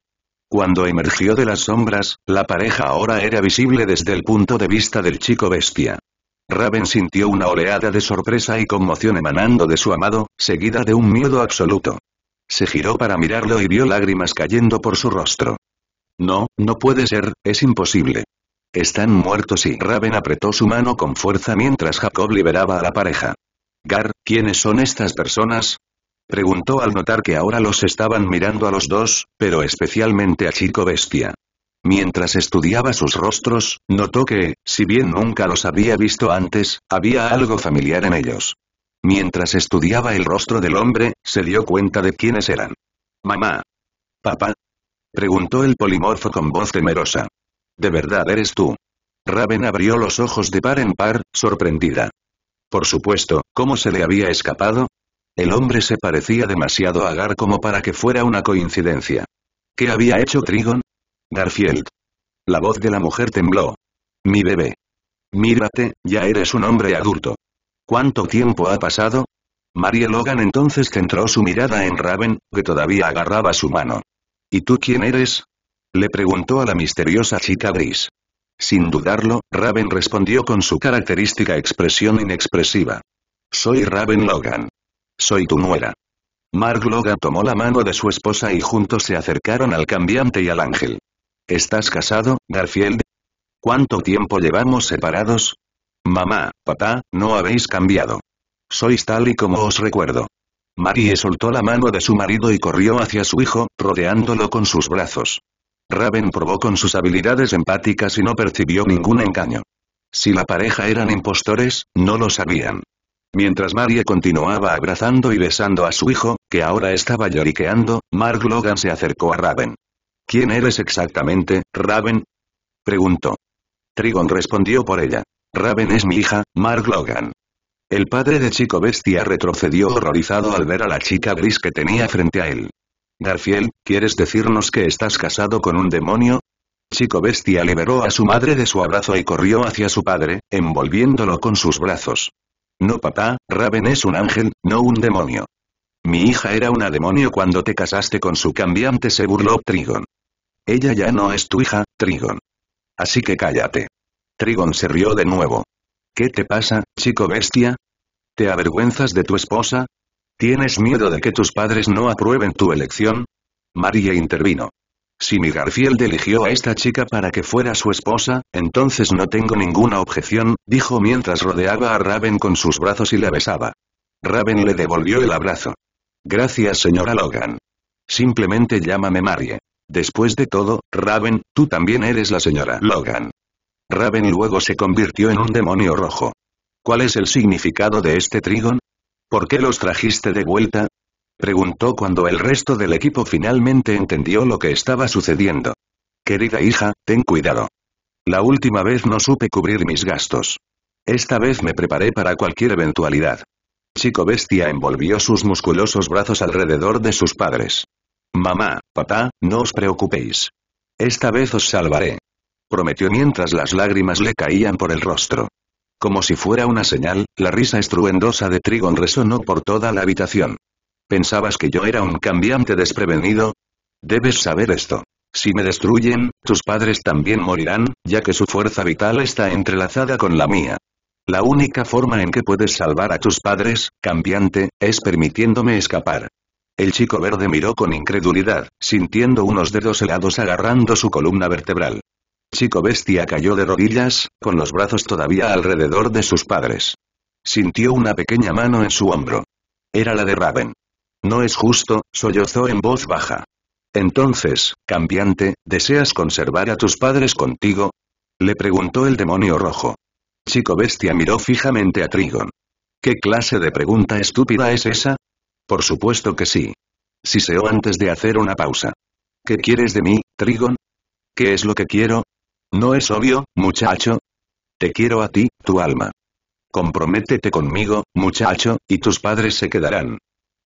Cuando emergió de las sombras, la pareja ahora era visible desde el punto de vista del chico bestia. Raven sintió una oleada de sorpresa y conmoción emanando de su amado, seguida de un miedo absoluto. Se giró para mirarlo y vio lágrimas cayendo por su rostro. No, no puede ser, es imposible. Están muertos y Raven apretó su mano con fuerza mientras Jacob liberaba a la pareja. Gar, ¿quiénes son estas personas? Preguntó al notar que ahora los estaban mirando a los dos, pero especialmente a Chico Bestia. Mientras estudiaba sus rostros, notó que, si bien nunca los había visto antes, había algo familiar en ellos. Mientras estudiaba el rostro del hombre, se dio cuenta de quiénes eran. Mamá. Papá. Preguntó el polimorfo con voz temerosa. ¿De verdad eres tú? Raven abrió los ojos de par en par, sorprendida. Por supuesto, ¿cómo se le había escapado? El hombre se parecía demasiado a Gar como para que fuera una coincidencia. ¿Qué había hecho Trigon? Garfield. La voz de la mujer tembló. Mi bebé. Mírate, ya eres un hombre adulto. ¿Cuánto tiempo ha pasado? María Logan entonces centró su mirada en Raven, que todavía agarraba su mano. ¿Y tú quién eres? Le preguntó a la misteriosa chica gris. Sin dudarlo, Raven respondió con su característica expresión inexpresiva. Soy Raven Logan. Soy tu nuera. Mark Logan tomó la mano de su esposa y juntos se acercaron al cambiante y al ángel. ¿Estás casado, Garfield? ¿Cuánto tiempo llevamos separados? Mamá, papá, no habéis cambiado. Sois tal y como os recuerdo. Marie soltó la mano de su marido y corrió hacia su hijo, rodeándolo con sus brazos. Raven probó con sus habilidades empáticas y no percibió ningún engaño. Si la pareja eran impostores, no lo sabían. Mientras Marie continuaba abrazando y besando a su hijo, que ahora estaba lloriqueando, Mark Logan se acercó a Raven. ¿Quién eres exactamente, Raven? preguntó. Trigon respondió por ella. Raven es mi hija, Mark Logan. El padre de Chico Bestia retrocedió horrorizado al ver a la chica gris que tenía frente a él. Garfield, ¿quieres decirnos que estás casado con un demonio? Chico Bestia liberó a su madre de su abrazo y corrió hacia su padre, envolviéndolo con sus brazos. No papá, Raven es un ángel, no un demonio. Mi hija era una demonio cuando te casaste con su cambiante se burló Trigon. Ella ya no es tu hija, Trigon. Así que cállate. Trigon se rió de nuevo. ¿Qué te pasa, chico bestia? ¿Te avergüenzas de tu esposa? ¿Tienes miedo de que tus padres no aprueben tu elección? María intervino. Si mi Garfield eligió a esta chica para que fuera su esposa, entonces no tengo ninguna objeción, dijo mientras rodeaba a Raven con sus brazos y la besaba. Raven le devolvió el abrazo. Gracias señora Logan. Simplemente llámame Marie. Después de todo, Raven, tú también eres la señora Logan. Raven luego se convirtió en un demonio rojo. ¿Cuál es el significado de este Trigon? ¿Por qué los trajiste de vuelta? Preguntó cuando el resto del equipo finalmente entendió lo que estaba sucediendo. Querida hija, ten cuidado. La última vez no supe cubrir mis gastos. Esta vez me preparé para cualquier eventualidad. Chico Bestia envolvió sus musculosos brazos alrededor de sus padres. Mamá, papá, no os preocupéis. Esta vez os salvaré. Prometió mientras las lágrimas le caían por el rostro. Como si fuera una señal, la risa estruendosa de Trigon resonó por toda la habitación. ¿Pensabas que yo era un cambiante desprevenido? Debes saber esto. Si me destruyen, tus padres también morirán, ya que su fuerza vital está entrelazada con la mía. La única forma en que puedes salvar a tus padres, cambiante, es permitiéndome escapar. El chico verde miró con incredulidad, sintiendo unos dedos helados agarrando su columna vertebral. Chico bestia cayó de rodillas, con los brazos todavía alrededor de sus padres. Sintió una pequeña mano en su hombro. Era la de Raven. No es justo, sollozó en voz baja. Entonces, cambiante, ¿deseas conservar a tus padres contigo? Le preguntó el demonio rojo. Chico bestia miró fijamente a Trigon. ¿Qué clase de pregunta estúpida es esa? Por supuesto que sí. Siseó antes de hacer una pausa. ¿Qué quieres de mí, Trigon? ¿Qué es lo que quiero? ¿No es obvio, muchacho? Te quiero a ti, tu alma. Comprométete conmigo, muchacho, y tus padres se quedarán.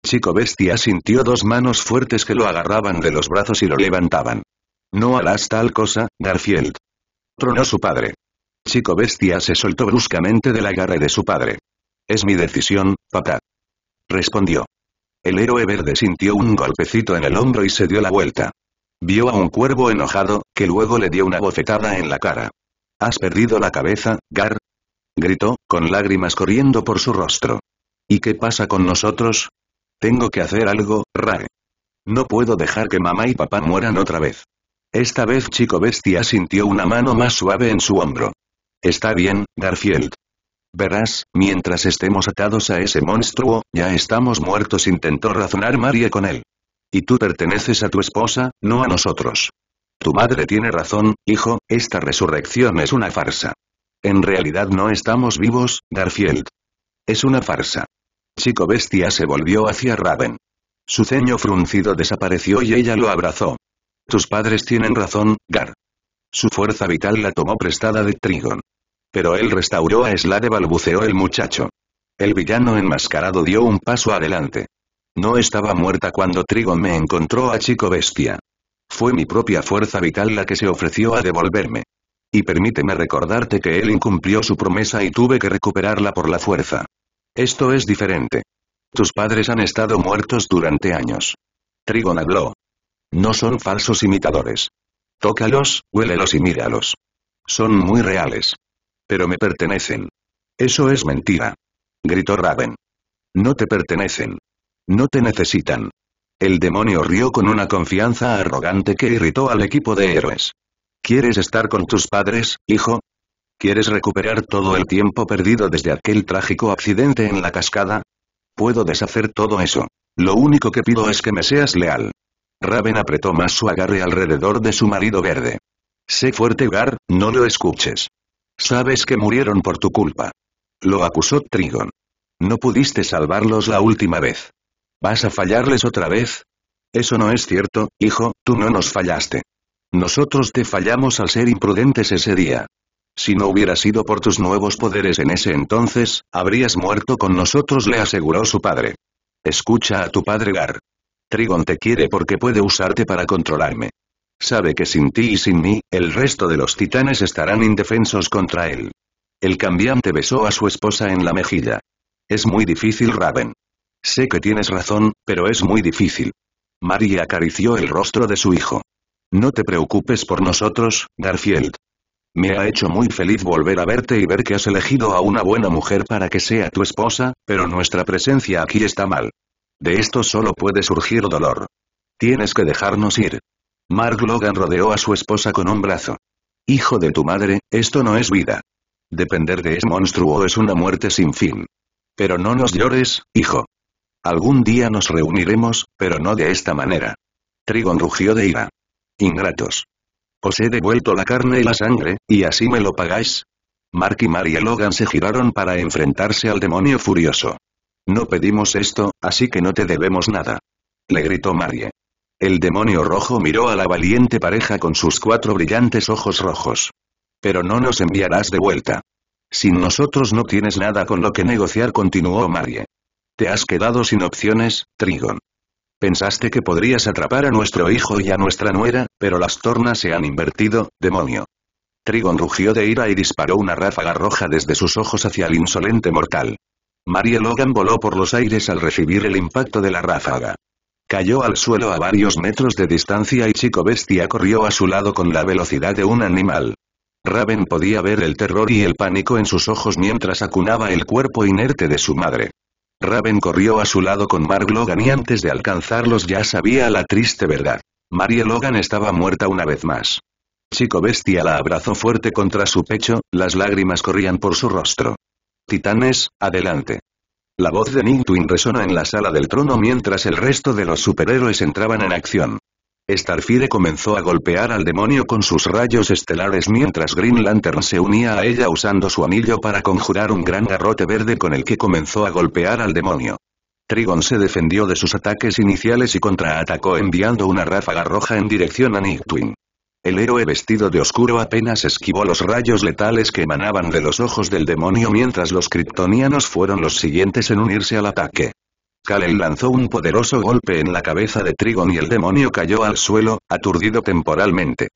Chico Bestia sintió dos manos fuertes que lo agarraban de los brazos y lo levantaban. No harás tal cosa, Garfield. Tronó su padre. Chico Bestia se soltó bruscamente del agarre de su padre. Es mi decisión, papá. Respondió. El héroe verde sintió un golpecito en el hombro y se dio la vuelta. Vio a un cuervo enojado, que luego le dio una bofetada en la cara. ¿Has perdido la cabeza, Gar? Gritó, con lágrimas corriendo por su rostro. ¿Y qué pasa con nosotros? Tengo que hacer algo, Rae. No puedo dejar que mamá y papá mueran otra vez. Esta vez Chico Bestia sintió una mano más suave en su hombro. Está bien, Garfield. Verás, mientras estemos atados a ese monstruo, ya estamos muertos intentó razonar María con él. Y tú perteneces a tu esposa, no a nosotros. Tu madre tiene razón, hijo, esta resurrección es una farsa. En realidad no estamos vivos, Garfield. Es una farsa. Chico Bestia se volvió hacia Raven. Su ceño fruncido desapareció y ella lo abrazó. Tus padres tienen razón, Gar. Su fuerza vital la tomó prestada de Trigon. Pero él restauró a Slade balbuceó el muchacho. El villano enmascarado dio un paso adelante. No estaba muerta cuando Trigon me encontró a Chico Bestia. Fue mi propia fuerza vital la que se ofreció a devolverme. Y permíteme recordarte que él incumplió su promesa y tuve que recuperarla por la fuerza. Esto es diferente. Tus padres han estado muertos durante años. Trigon habló. No son falsos imitadores. Tócalos, huélelos y míralos. Son muy reales. Pero me pertenecen. Eso es mentira. Gritó Raven. No te pertenecen. No te necesitan. El demonio rió con una confianza arrogante que irritó al equipo de héroes. ¿Quieres estar con tus padres, hijo? ¿Quieres recuperar todo el tiempo perdido desde aquel trágico accidente en la cascada? Puedo deshacer todo eso. Lo único que pido es que me seas leal. Raven apretó más su agarre alrededor de su marido verde. Sé fuerte, Gar, no lo escuches. Sabes que murieron por tu culpa. Lo acusó Trigon. No pudiste salvarlos la última vez. ¿Vas a fallarles otra vez? Eso no es cierto, hijo, tú no nos fallaste. Nosotros te fallamos al ser imprudentes ese día. Si no hubiera sido por tus nuevos poderes en ese entonces, habrías muerto con nosotros, le aseguró su padre. Escucha a tu padre Gar. Trigon te quiere porque puede usarte para controlarme. Sabe que sin ti y sin mí, el resto de los titanes estarán indefensos contra él. El cambiante besó a su esposa en la mejilla. Es muy difícil, Raven. Sé que tienes razón, pero es muy difícil. María acarició el rostro de su hijo. No te preocupes por nosotros, Garfield. Me ha hecho muy feliz volver a verte y ver que has elegido a una buena mujer para que sea tu esposa, pero nuestra presencia aquí está mal. De esto solo puede surgir dolor. Tienes que dejarnos ir. Mark Logan rodeó a su esposa con un brazo. Hijo de tu madre, esto no es vida. Depender de ese monstruo es una muerte sin fin. Pero no nos llores, hijo. Algún día nos reuniremos, pero no de esta manera. Trigon rugió de ira. Ingratos. Os he devuelto la carne y la sangre, y así me lo pagáis. Mark y María Logan se giraron para enfrentarse al demonio furioso. No pedimos esto, así que no te debemos nada. Le gritó Marie. El demonio rojo miró a la valiente pareja con sus cuatro brillantes ojos rojos. Pero no nos enviarás de vuelta. Sin nosotros no tienes nada con lo que negociar continuó Marie. Te has quedado sin opciones, Trigon. Pensaste que podrías atrapar a nuestro hijo y a nuestra nuera, pero las tornas se han invertido, demonio. Trigon rugió de ira y disparó una ráfaga roja desde sus ojos hacia el insolente mortal. Marie Logan voló por los aires al recibir el impacto de la ráfaga. Cayó al suelo a varios metros de distancia y Chico Bestia corrió a su lado con la velocidad de un animal. Raven podía ver el terror y el pánico en sus ojos mientras acunaba el cuerpo inerte de su madre. Raven corrió a su lado con Mark Logan y antes de alcanzarlos ya sabía la triste verdad. María Logan estaba muerta una vez más. Chico Bestia la abrazó fuerte contra su pecho, las lágrimas corrían por su rostro. Titanes, adelante. La voz de Twin resona en la sala del trono mientras el resto de los superhéroes entraban en acción. Starfire comenzó a golpear al demonio con sus rayos estelares mientras Green Lantern se unía a ella usando su anillo para conjurar un gran garrote verde con el que comenzó a golpear al demonio. Trigon se defendió de sus ataques iniciales y contraatacó enviando una ráfaga roja en dirección a Twin. El héroe vestido de oscuro apenas esquivó los rayos letales que emanaban de los ojos del demonio mientras los kryptonianos fueron los siguientes en unirse al ataque. Kalen lanzó un poderoso golpe en la cabeza de Trigon y el demonio cayó al suelo, aturdido temporalmente.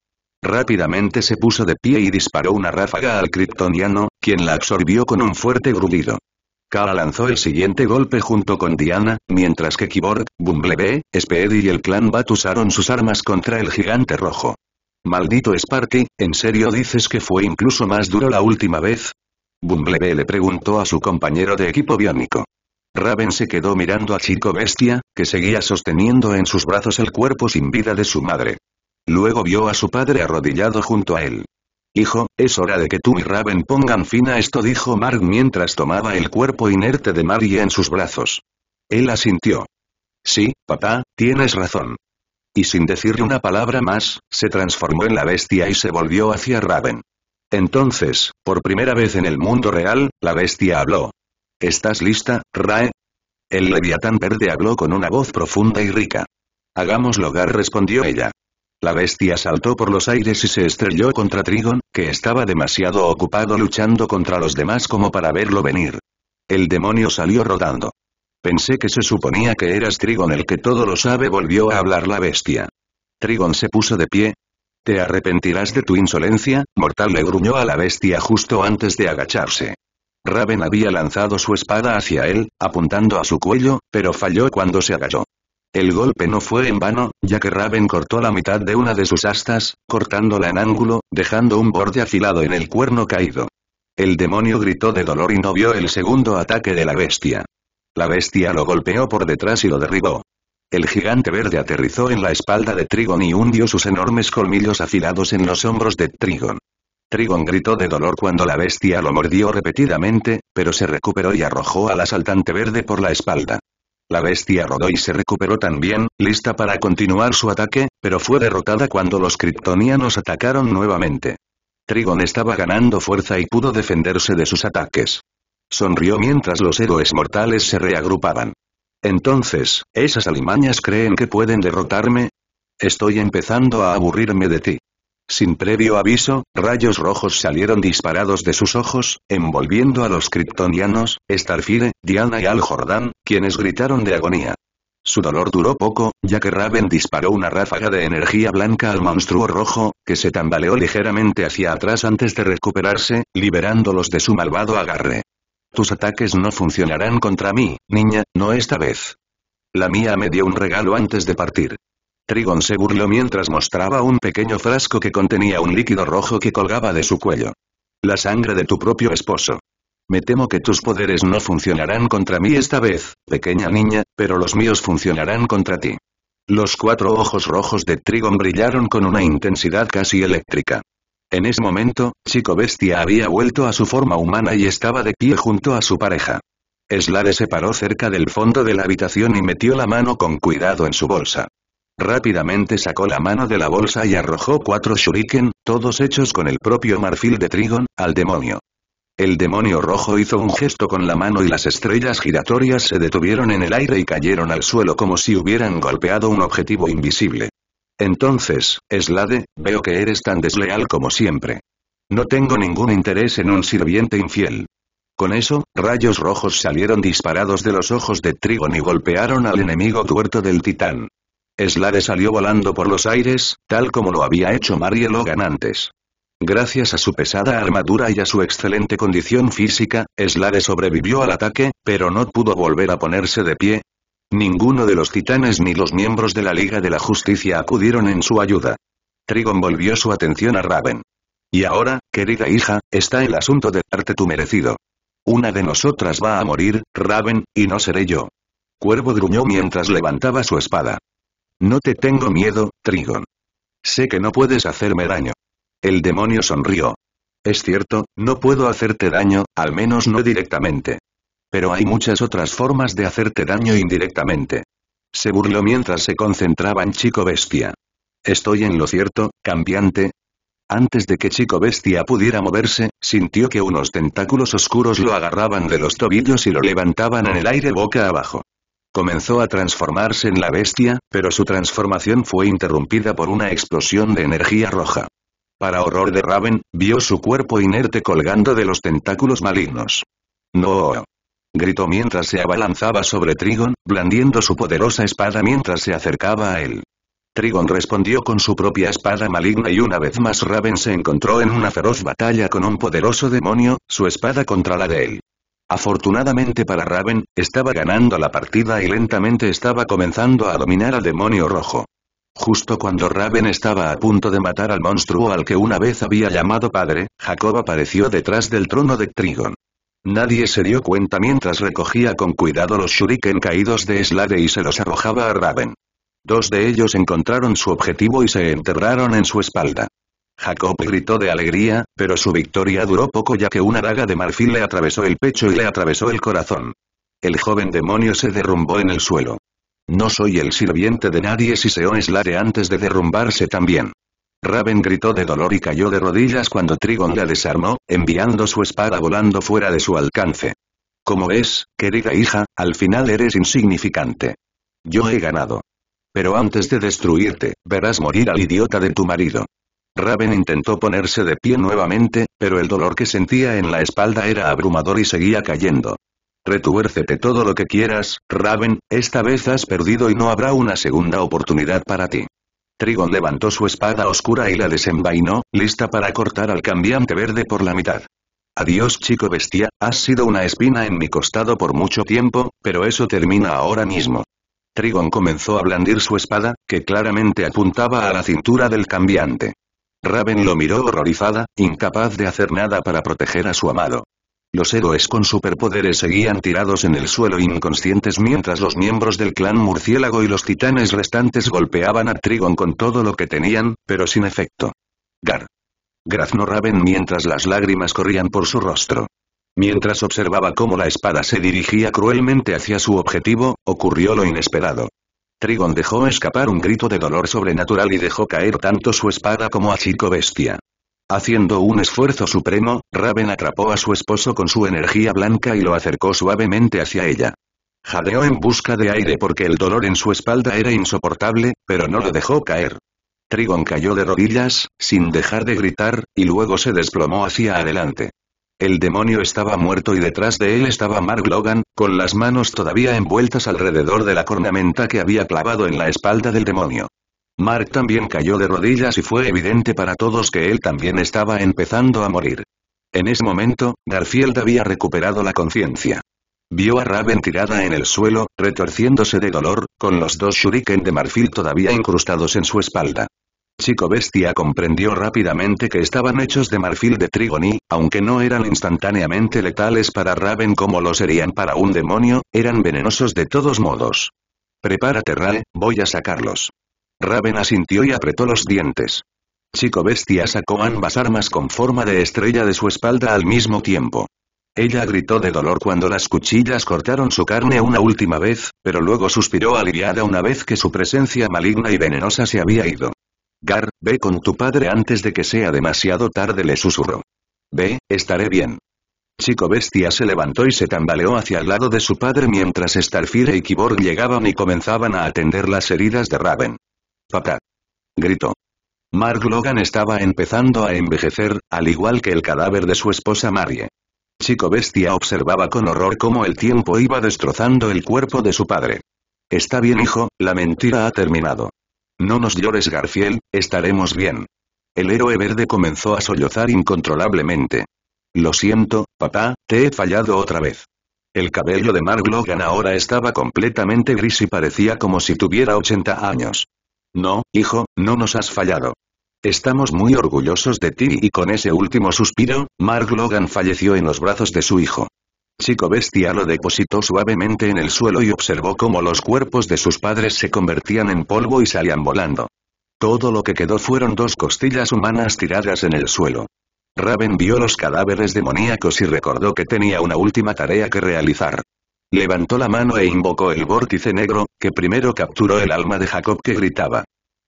Rápidamente se puso de pie y disparó una ráfaga al kryptoniano, quien la absorbió con un fuerte grudido. Kala lanzó el siguiente golpe junto con Diana, mientras que Kiborg, Bumblebee, Speedy y el clan Bat usaron sus armas contra el gigante rojo. Maldito Sparky, ¿en serio dices que fue incluso más duro la última vez? Bumblebee le preguntó a su compañero de equipo biónico. Raven se quedó mirando a Chico Bestia, que seguía sosteniendo en sus brazos el cuerpo sin vida de su madre. Luego vio a su padre arrodillado junto a él. Hijo, es hora de que tú y Raven pongan fin a esto dijo Mark mientras tomaba el cuerpo inerte de María en sus brazos. Él asintió. Sí, papá, tienes razón. Y sin decirle una palabra más, se transformó en la bestia y se volvió hacia Raven. Entonces, por primera vez en el mundo real, la bestia habló. ¿Estás lista, Rae? El leviatán verde habló con una voz profunda y rica. Hagamos hogar respondió ella. La bestia saltó por los aires y se estrelló contra Trigon, que estaba demasiado ocupado luchando contra los demás como para verlo venir. El demonio salió rodando. Pensé que se suponía que eras Trigon el que todo lo sabe volvió a hablar la bestia. Trigon se puso de pie. Te arrepentirás de tu insolencia, mortal le gruñó a la bestia justo antes de agacharse. Raven había lanzado su espada hacia él, apuntando a su cuello, pero falló cuando se agachó. El golpe no fue en vano, ya que Raven cortó la mitad de una de sus astas, cortándola en ángulo, dejando un borde afilado en el cuerno caído. El demonio gritó de dolor y no vio el segundo ataque de la bestia. La bestia lo golpeó por detrás y lo derribó. El gigante verde aterrizó en la espalda de Trigon y hundió sus enormes colmillos afilados en los hombros de Trigon. Trigon gritó de dolor cuando la bestia lo mordió repetidamente, pero se recuperó y arrojó al asaltante verde por la espalda. La bestia rodó y se recuperó también, lista para continuar su ataque, pero fue derrotada cuando los kryptonianos atacaron nuevamente. Trigon estaba ganando fuerza y pudo defenderse de sus ataques sonrió mientras los héroes mortales se reagrupaban. Entonces, ¿esas alimañas creen que pueden derrotarme? Estoy empezando a aburrirme de ti. Sin previo aviso, rayos rojos salieron disparados de sus ojos, envolviendo a los kryptonianos, Starfire, Diana y Al Jordán, quienes gritaron de agonía. Su dolor duró poco, ya que Raven disparó una ráfaga de energía blanca al monstruo rojo, que se tambaleó ligeramente hacia atrás antes de recuperarse, liberándolos de su malvado agarre. Tus ataques no funcionarán contra mí, niña, no esta vez. La mía me dio un regalo antes de partir. Trigon se burló mientras mostraba un pequeño frasco que contenía un líquido rojo que colgaba de su cuello. La sangre de tu propio esposo. Me temo que tus poderes no funcionarán contra mí esta vez, pequeña niña, pero los míos funcionarán contra ti. Los cuatro ojos rojos de Trigon brillaron con una intensidad casi eléctrica. En ese momento, Chico Bestia había vuelto a su forma humana y estaba de pie junto a su pareja. Slade se paró cerca del fondo de la habitación y metió la mano con cuidado en su bolsa. Rápidamente sacó la mano de la bolsa y arrojó cuatro shuriken, todos hechos con el propio marfil de Trigon, al demonio. El demonio rojo hizo un gesto con la mano y las estrellas giratorias se detuvieron en el aire y cayeron al suelo como si hubieran golpeado un objetivo invisible. Entonces, Slade, veo que eres tan desleal como siempre. No tengo ningún interés en un sirviente infiel. Con eso, rayos rojos salieron disparados de los ojos de Trigon y golpearon al enemigo tuerto del titán. Slade salió volando por los aires, tal como lo había hecho Marie Logan antes. Gracias a su pesada armadura y a su excelente condición física, Slade sobrevivió al ataque, pero no pudo volver a ponerse de pie, Ninguno de los titanes ni los miembros de la Liga de la Justicia acudieron en su ayuda. Trigon volvió su atención a Raven. Y ahora, querida hija, está el asunto de darte tu merecido. Una de nosotras va a morir, Raven, y no seré yo. Cuervo gruñó mientras levantaba su espada. No te tengo miedo, Trigon. Sé que no puedes hacerme daño. El demonio sonrió. Es cierto, no puedo hacerte daño, al menos no directamente. Pero hay muchas otras formas de hacerte daño indirectamente. Se burló mientras se concentraba en Chico Bestia. ¿Estoy en lo cierto, cambiante? Antes de que Chico Bestia pudiera moverse, sintió que unos tentáculos oscuros lo agarraban de los tobillos y lo levantaban en el aire boca abajo. Comenzó a transformarse en la bestia, pero su transformación fue interrumpida por una explosión de energía roja. Para horror de Raven, vio su cuerpo inerte colgando de los tentáculos malignos. No gritó mientras se abalanzaba sobre Trigon, blandiendo su poderosa espada mientras se acercaba a él. Trigon respondió con su propia espada maligna y una vez más Raven se encontró en una feroz batalla con un poderoso demonio, su espada contra la de él. Afortunadamente para Raven, estaba ganando la partida y lentamente estaba comenzando a dominar al demonio rojo. Justo cuando Raven estaba a punto de matar al monstruo al que una vez había llamado padre, Jacob apareció detrás del trono de Trigon. Nadie se dio cuenta mientras recogía con cuidado los shuriken caídos de Slade y se los arrojaba a Raven. Dos de ellos encontraron su objetivo y se enterraron en su espalda. Jacob gritó de alegría, pero su victoria duró poco ya que una daga de marfil le atravesó el pecho y le atravesó el corazón. El joven demonio se derrumbó en el suelo. No soy el sirviente de nadie si se Slade antes de derrumbarse también. Raven gritó de dolor y cayó de rodillas cuando Trigon la desarmó, enviando su espada volando fuera de su alcance. Como es, querida hija, al final eres insignificante. Yo he ganado. Pero antes de destruirte, verás morir al idiota de tu marido. Raven intentó ponerse de pie nuevamente, pero el dolor que sentía en la espalda era abrumador y seguía cayendo. Retuércete todo lo que quieras, Raven, esta vez has perdido y no habrá una segunda oportunidad para ti. Trigon levantó su espada oscura y la desenvainó, lista para cortar al cambiante verde por la mitad. Adiós chico bestia, has sido una espina en mi costado por mucho tiempo, pero eso termina ahora mismo. Trigon comenzó a blandir su espada, que claramente apuntaba a la cintura del cambiante. Raven lo miró horrorizada, incapaz de hacer nada para proteger a su amado. Los héroes con superpoderes seguían tirados en el suelo inconscientes mientras los miembros del clan murciélago y los titanes restantes golpeaban a Trigon con todo lo que tenían, pero sin efecto. Gar. Graznor Raven mientras las lágrimas corrían por su rostro. Mientras observaba cómo la espada se dirigía cruelmente hacia su objetivo, ocurrió lo inesperado. Trigon dejó escapar un grito de dolor sobrenatural y dejó caer tanto su espada como a Chico Bestia. Haciendo un esfuerzo supremo, Raven atrapó a su esposo con su energía blanca y lo acercó suavemente hacia ella. Jadeó en busca de aire porque el dolor en su espalda era insoportable, pero no lo dejó caer. Trigon cayó de rodillas, sin dejar de gritar, y luego se desplomó hacia adelante. El demonio estaba muerto y detrás de él estaba Mark Logan, con las manos todavía envueltas alrededor de la cornamenta que había clavado en la espalda del demonio. Mark también cayó de rodillas y fue evidente para todos que él también estaba empezando a morir. En ese momento, Garfield había recuperado la conciencia. Vio a Raven tirada en el suelo, retorciéndose de dolor, con los dos shuriken de marfil todavía incrustados en su espalda. Chico Bestia comprendió rápidamente que estaban hechos de marfil de Trigoni, aunque no eran instantáneamente letales para Raven como lo serían para un demonio, eran venenosos de todos modos. Prepárate Rae, voy a sacarlos. Raven asintió y apretó los dientes. Chico Bestia sacó ambas armas con forma de estrella de su espalda al mismo tiempo. Ella gritó de dolor cuando las cuchillas cortaron su carne una última vez, pero luego suspiró aliviada una vez que su presencia maligna y venenosa se había ido. Gar, ve con tu padre antes de que sea demasiado tarde le susurró. Ve, estaré bien. Chico Bestia se levantó y se tambaleó hacia el lado de su padre mientras Starfire y Kibor llegaban y comenzaban a atender las heridas de Raven. Papá. Gritó. Mark Logan estaba empezando a envejecer, al igual que el cadáver de su esposa Marie. Chico Bestia observaba con horror cómo el tiempo iba destrozando el cuerpo de su padre. Está bien hijo, la mentira ha terminado. No nos llores Garfield, estaremos bien. El héroe verde comenzó a sollozar incontrolablemente. Lo siento, papá, te he fallado otra vez. El cabello de Mark Logan ahora estaba completamente gris y parecía como si tuviera 80 años. No, hijo, no nos has fallado. Estamos muy orgullosos de ti y con ese último suspiro, Mark Logan falleció en los brazos de su hijo. Chico Bestia lo depositó suavemente en el suelo y observó cómo los cuerpos de sus padres se convertían en polvo y salían volando. Todo lo que quedó fueron dos costillas humanas tiradas en el suelo. Raven vio los cadáveres demoníacos y recordó que tenía una última tarea que realizar. Levantó la mano e invocó el vórtice negro, que primero capturó el alma de Jacob que gritaba.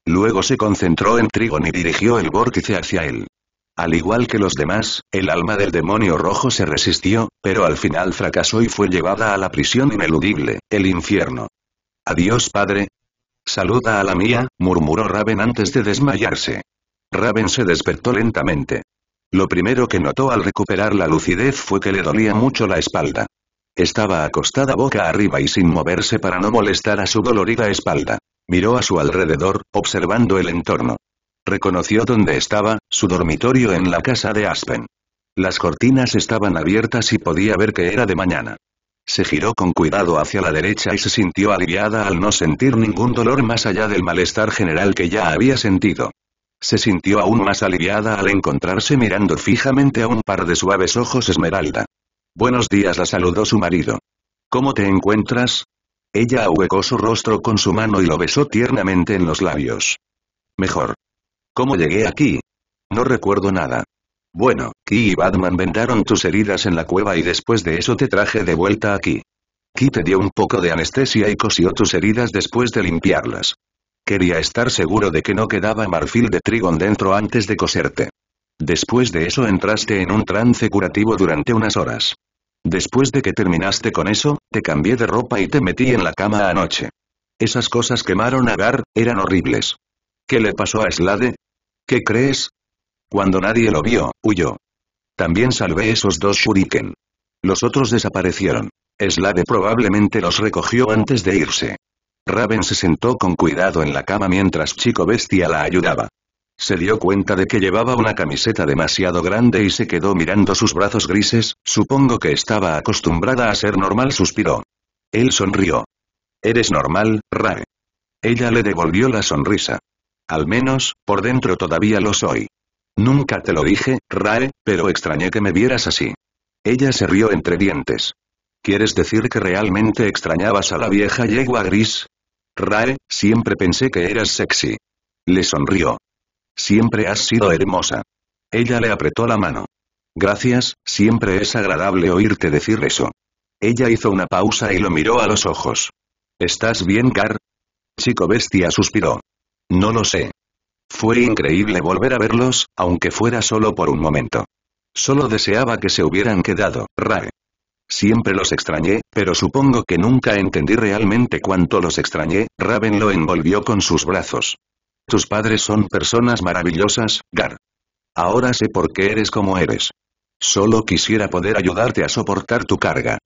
Luego se concentró en Trigon y dirigió el vórtice hacia él. Al igual que los demás, el alma del demonio rojo se resistió, pero al final fracasó y fue llevada a la prisión ineludible, el infierno. Adiós padre. Saluda a la mía, murmuró Raven antes de desmayarse. Raven se despertó lentamente. Lo primero que notó al recuperar la lucidez fue que le dolía mucho la espalda. Estaba acostada boca arriba y sin moverse para no molestar a su dolorida espalda. Miró a su alrededor, observando el entorno. Reconoció dónde estaba, su dormitorio en la casa de Aspen. Las cortinas estaban abiertas y podía ver que era de mañana. Se giró con cuidado hacia la derecha y se sintió aliviada al no sentir ningún dolor más allá del malestar general que ya había sentido. Se sintió aún más aliviada al encontrarse mirando fijamente a un par de suaves ojos esmeralda. Buenos días la saludó su marido. ¿Cómo te encuentras? Ella ahuecó su rostro con su mano y lo besó tiernamente en los labios. Mejor. ¿Cómo llegué aquí? No recuerdo nada. Bueno, Ki y Batman vendaron tus heridas en la cueva y después de eso te traje de vuelta aquí. Ki te dio un poco de anestesia y cosió tus heridas después de limpiarlas. Quería estar seguro de que no quedaba marfil de trigón dentro antes de coserte. Después de eso entraste en un trance curativo durante unas horas. Después de que terminaste con eso, te cambié de ropa y te metí en la cama anoche. Esas cosas quemaron a Gar, eran horribles. ¿Qué le pasó a Slade? ¿Qué crees? Cuando nadie lo vio, huyó. También salvé esos dos shuriken. Los otros desaparecieron. Slade probablemente los recogió antes de irse. Raven se sentó con cuidado en la cama mientras Chico Bestia la ayudaba. Se dio cuenta de que llevaba una camiseta demasiado grande y se quedó mirando sus brazos grises, supongo que estaba acostumbrada a ser normal suspiró. Él sonrió. Eres normal, Rae. Ella le devolvió la sonrisa. Al menos, por dentro todavía lo soy. Nunca te lo dije, Rae, pero extrañé que me vieras así. Ella se rió entre dientes. ¿Quieres decir que realmente extrañabas a la vieja yegua gris? Rae, siempre pensé que eras sexy. Le sonrió. Siempre has sido hermosa. Ella le apretó la mano. Gracias, siempre es agradable oírte decir eso. Ella hizo una pausa y lo miró a los ojos. ¿Estás bien, Gar? Chico bestia suspiró. No lo sé. Fue increíble volver a verlos, aunque fuera solo por un momento. Solo deseaba que se hubieran quedado, Raven. Siempre los extrañé, pero supongo que nunca entendí realmente cuánto los extrañé, Raven lo envolvió con sus brazos. Tus padres son personas maravillosas, Gar. Ahora sé por qué eres como eres. Solo quisiera poder ayudarte a soportar tu carga.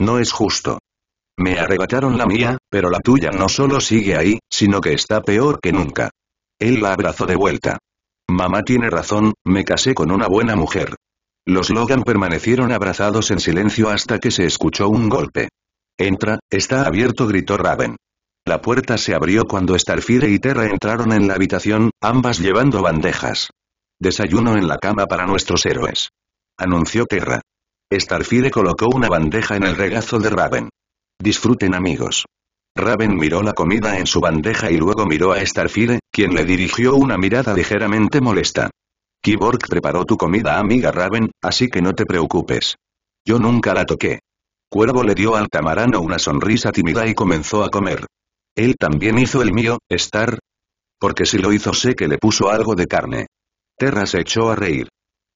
No es justo. Me arrebataron la mía, pero la tuya no solo sigue ahí, sino que está peor que nunca. Él la abrazó de vuelta. Mamá tiene razón, me casé con una buena mujer. Los Logan permanecieron abrazados en silencio hasta que se escuchó un golpe. Entra, está abierto, gritó Raven. La puerta se abrió cuando Starfire y Terra entraron en la habitación, ambas llevando bandejas. Desayuno en la cama para nuestros héroes. Anunció Terra. Starfire colocó una bandeja en el regazo de Raven. Disfruten amigos. Raven miró la comida en su bandeja y luego miró a Starfire, quien le dirigió una mirada ligeramente molesta. Kiborg preparó tu comida amiga Raven, así que no te preocupes. Yo nunca la toqué. Cuervo le dio al camarano una sonrisa tímida y comenzó a comer. Él también hizo el mío, Star. Porque si lo hizo sé que le puso algo de carne. Terra se echó a reír.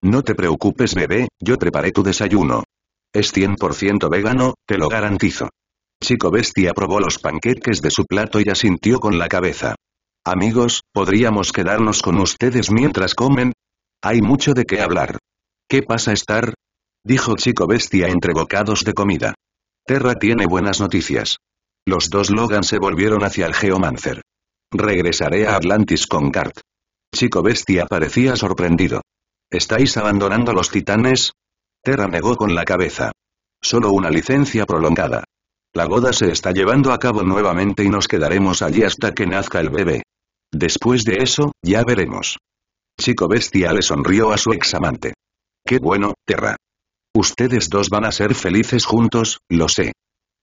No te preocupes bebé, yo preparé tu desayuno. Es 100% vegano, te lo garantizo. Chico Bestia probó los panqueques de su plato y asintió con la cabeza. Amigos, ¿podríamos quedarnos con ustedes mientras comen? Hay mucho de qué hablar. ¿Qué pasa Star? Dijo Chico Bestia entre bocados de comida. Terra tiene buenas noticias. Los dos Logan se volvieron hacia el Geomancer. Regresaré a Atlantis con Kart. Chico Bestia parecía sorprendido. ¿Estáis abandonando a los titanes? Terra negó con la cabeza. Solo una licencia prolongada. La boda se está llevando a cabo nuevamente y nos quedaremos allí hasta que nazca el bebé. Después de eso, ya veremos. Chico Bestia le sonrió a su examante. Qué bueno, Terra. Ustedes dos van a ser felices juntos, lo sé.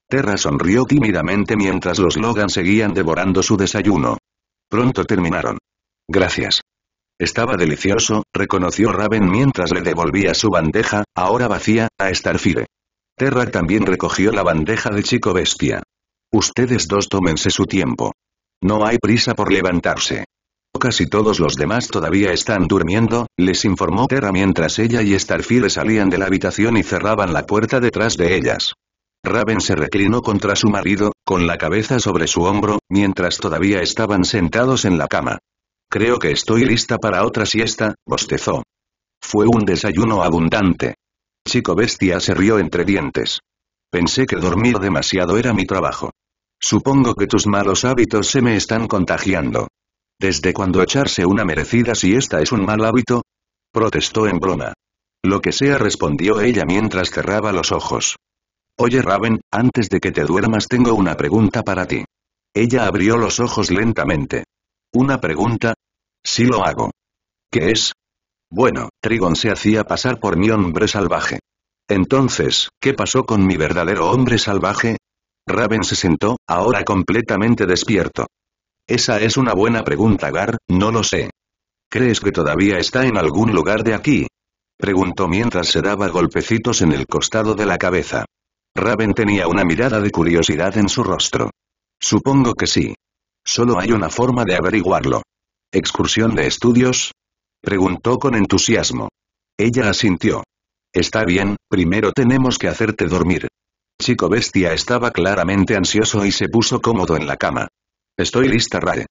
Terra sonrió tímidamente mientras los Logan seguían devorando su desayuno. Pronto terminaron. Gracias. Estaba delicioso, reconoció Raven mientras le devolvía su bandeja, ahora vacía, a Starfire. Terra también recogió la bandeja de Chico Bestia. Ustedes dos tómense su tiempo. No hay prisa por levantarse. Casi todos los demás todavía están durmiendo, les informó Terra mientras ella y Starfire salían de la habitación y cerraban la puerta detrás de ellas. Raven se reclinó contra su marido, con la cabeza sobre su hombro, mientras todavía estaban sentados en la cama. Creo que estoy lista para otra siesta, bostezó. Fue un desayuno abundante. Chico bestia se rió entre dientes. Pensé que dormir demasiado era mi trabajo. Supongo que tus malos hábitos se me están contagiando. ¿Desde cuando echarse una merecida siesta es un mal hábito? Protestó en broma. Lo que sea respondió ella mientras cerraba los ojos. Oye Raven, antes de que te duermas tengo una pregunta para ti. Ella abrió los ojos lentamente. ¿Una pregunta? Sí lo hago. ¿Qué es? Bueno, Trigon se hacía pasar por mi hombre salvaje. Entonces, ¿qué pasó con mi verdadero hombre salvaje? Raven se sentó, ahora completamente despierto. Esa es una buena pregunta, Gar, no lo sé. ¿Crees que todavía está en algún lugar de aquí? Preguntó mientras se daba golpecitos en el costado de la cabeza. Raven tenía una mirada de curiosidad en su rostro. Supongo que sí. Solo hay una forma de averiguarlo. ¿Excursión de estudios? Preguntó con entusiasmo. Ella asintió. Está bien, primero tenemos que hacerte dormir. Chico Bestia estaba claramente ansioso y se puso cómodo en la cama. Estoy lista, Rae.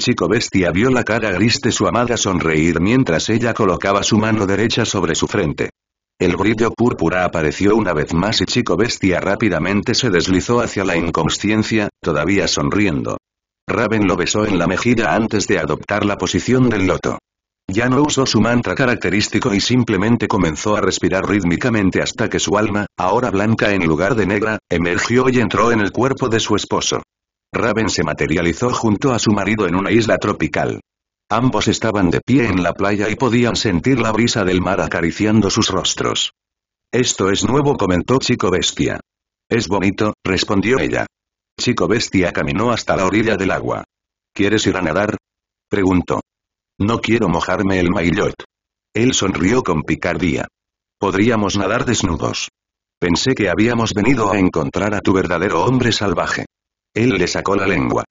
Chico Bestia vio la cara gris de su amada sonreír mientras ella colocaba su mano derecha sobre su frente. El brillo púrpura apareció una vez más y Chico Bestia rápidamente se deslizó hacia la inconsciencia, todavía sonriendo. Raven lo besó en la mejilla antes de adoptar la posición del loto. Ya no usó su mantra característico y simplemente comenzó a respirar rítmicamente hasta que su alma, ahora blanca en lugar de negra, emergió y entró en el cuerpo de su esposo. Raven se materializó junto a su marido en una isla tropical. Ambos estaban de pie en la playa y podían sentir la brisa del mar acariciando sus rostros. Esto es nuevo, comentó Chico Bestia. Es bonito, respondió ella. Chico Bestia caminó hasta la orilla del agua. ¿Quieres ir a nadar? preguntó. No quiero mojarme el maillot. Él sonrió con picardía. Podríamos nadar desnudos. Pensé que habíamos venido a encontrar a tu verdadero hombre salvaje. Él le sacó la lengua.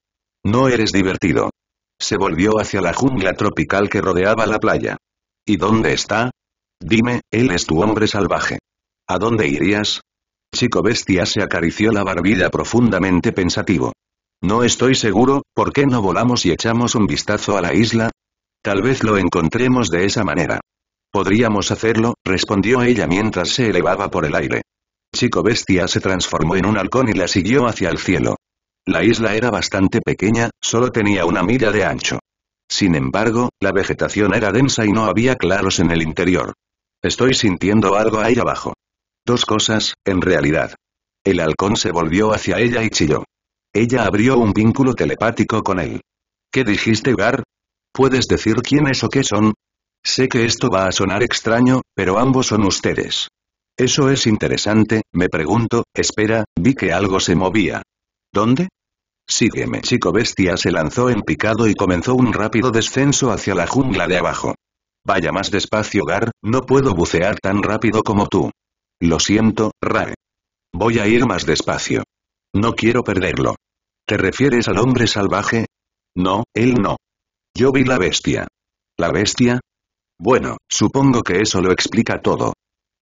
No eres divertido. Se volvió hacia la jungla tropical que rodeaba la playa. ¿Y dónde está? Dime, él es tu hombre salvaje. ¿A dónde irías? Chico bestia se acarició la barbilla profundamente pensativo. No estoy seguro, ¿por qué no volamos y echamos un vistazo a la isla? Tal vez lo encontremos de esa manera. Podríamos hacerlo, respondió ella mientras se elevaba por el aire. Chico bestia se transformó en un halcón y la siguió hacia el cielo. La isla era bastante pequeña, solo tenía una milla de ancho. Sin embargo, la vegetación era densa y no había claros en el interior. Estoy sintiendo algo ahí abajo. Dos cosas, en realidad. El halcón se volvió hacia ella y chilló. Ella abrió un vínculo telepático con él. ¿Qué dijiste, Gar? ¿Puedes decir quiénes o qué son? Sé que esto va a sonar extraño, pero ambos son ustedes. Eso es interesante, me pregunto, espera, vi que algo se movía. ¿Dónde? Sígueme chico bestia se lanzó en picado y comenzó un rápido descenso hacia la jungla de abajo. Vaya más despacio Gar, no puedo bucear tan rápido como tú. Lo siento, Rae. Voy a ir más despacio. No quiero perderlo. ¿Te refieres al hombre salvaje? No, él no. Yo vi la bestia. ¿La bestia? Bueno, supongo que eso lo explica todo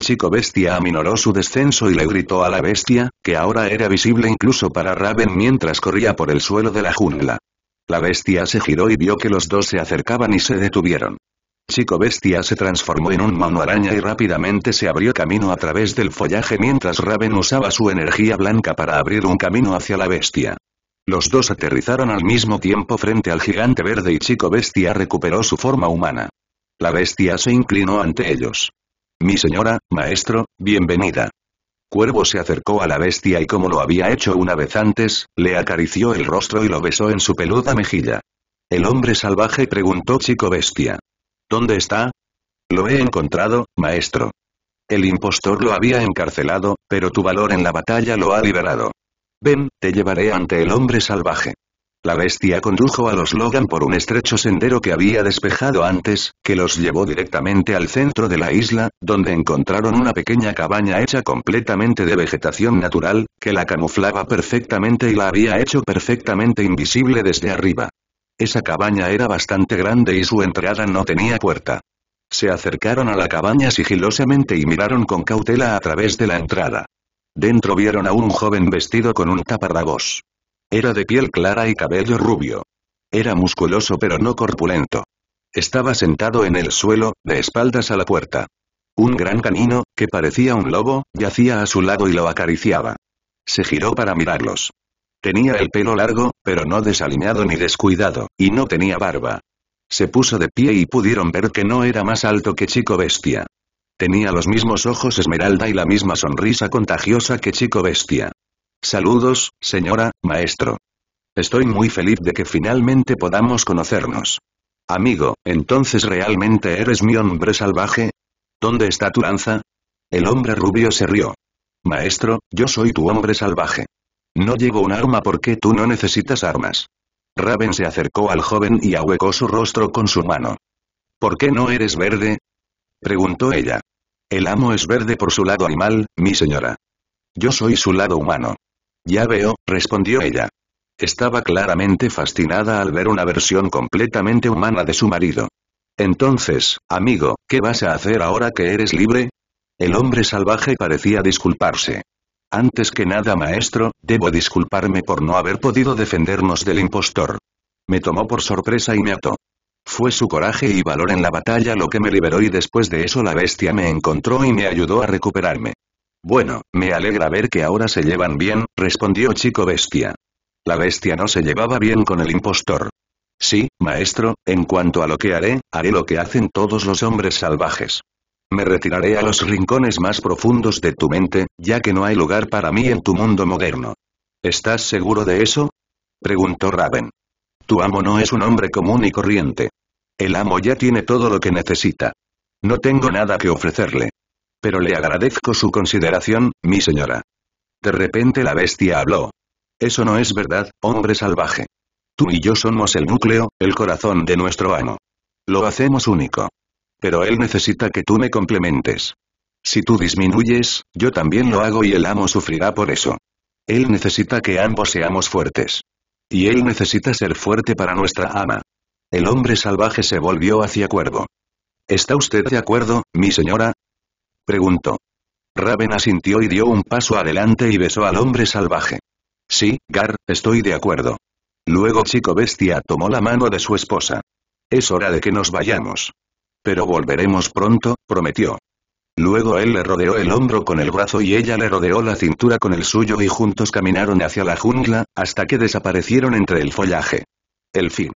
chico bestia aminoró su descenso y le gritó a la bestia, que ahora era visible incluso para Raven mientras corría por el suelo de la jungla. La bestia se giró y vio que los dos se acercaban y se detuvieron. Chico Bestia se transformó en un mano araña y rápidamente se abrió camino a través del follaje mientras Raven usaba su energía blanca para abrir un camino hacia la bestia. Los dos aterrizaron al mismo tiempo frente al gigante verde y Chico Bestia recuperó su forma humana. La bestia se inclinó ante ellos. Mi señora, maestro, bienvenida. Cuervo se acercó a la bestia y como lo había hecho una vez antes, le acarició el rostro y lo besó en su peluda mejilla. El hombre salvaje preguntó chico bestia. ¿Dónde está? Lo he encontrado, maestro. El impostor lo había encarcelado, pero tu valor en la batalla lo ha liberado. Ven, te llevaré ante el hombre salvaje. La bestia condujo a los Logan por un estrecho sendero que había despejado antes, que los llevó directamente al centro de la isla, donde encontraron una pequeña cabaña hecha completamente de vegetación natural, que la camuflaba perfectamente y la había hecho perfectamente invisible desde arriba. Esa cabaña era bastante grande y su entrada no tenía puerta. Se acercaron a la cabaña sigilosamente y miraron con cautela a través de la entrada. Dentro vieron a un joven vestido con un taparrabos. Era de piel clara y cabello rubio. Era musculoso pero no corpulento. Estaba sentado en el suelo, de espaldas a la puerta. Un gran canino, que parecía un lobo, yacía a su lado y lo acariciaba. Se giró para mirarlos. Tenía el pelo largo, pero no desalineado ni descuidado, y no tenía barba. Se puso de pie y pudieron ver que no era más alto que Chico Bestia. Tenía los mismos ojos esmeralda y la misma sonrisa contagiosa que Chico Bestia. Saludos, señora, maestro. Estoy muy feliz de que finalmente podamos conocernos. Amigo, entonces realmente eres mi hombre salvaje? ¿Dónde está tu lanza? El hombre rubio se rió. Maestro, yo soy tu hombre salvaje. No llevo un arma porque tú no necesitas armas. Raven se acercó al joven y ahuecó su rostro con su mano. ¿Por qué no eres verde? preguntó ella. El amo es verde por su lado animal, mi señora. Yo soy su lado humano. Ya veo, respondió ella. Estaba claramente fascinada al ver una versión completamente humana de su marido. Entonces, amigo, ¿qué vas a hacer ahora que eres libre? El hombre salvaje parecía disculparse. Antes que nada, maestro, debo disculparme por no haber podido defendernos del impostor. Me tomó por sorpresa y me ató. Fue su coraje y valor en la batalla lo que me liberó y después de eso la bestia me encontró y me ayudó a recuperarme. Bueno, me alegra ver que ahora se llevan bien, respondió Chico Bestia. La bestia no se llevaba bien con el impostor. Sí, maestro, en cuanto a lo que haré, haré lo que hacen todos los hombres salvajes. Me retiraré a los rincones más profundos de tu mente, ya que no hay lugar para mí en tu mundo moderno. ¿Estás seguro de eso? preguntó Raven. Tu amo no es un hombre común y corriente. El amo ya tiene todo lo que necesita. No tengo nada que ofrecerle pero le agradezco su consideración, mi señora. De repente la bestia habló. Eso no es verdad, hombre salvaje. Tú y yo somos el núcleo, el corazón de nuestro amo. Lo hacemos único. Pero él necesita que tú me complementes. Si tú disminuyes, yo también lo hago y el amo sufrirá por eso. Él necesita que ambos seamos fuertes. Y él necesita ser fuerte para nuestra ama. El hombre salvaje se volvió hacia Cuervo. ¿Está usted de acuerdo, mi señora? Preguntó. Raven asintió y dio un paso adelante y besó al hombre salvaje. Sí, Gar, estoy de acuerdo. Luego Chico Bestia tomó la mano de su esposa. Es hora de que nos vayamos. Pero volveremos pronto, prometió. Luego él le rodeó el hombro con el brazo y ella le rodeó la cintura con el suyo y juntos caminaron hacia la jungla, hasta que desaparecieron entre el follaje. El fin.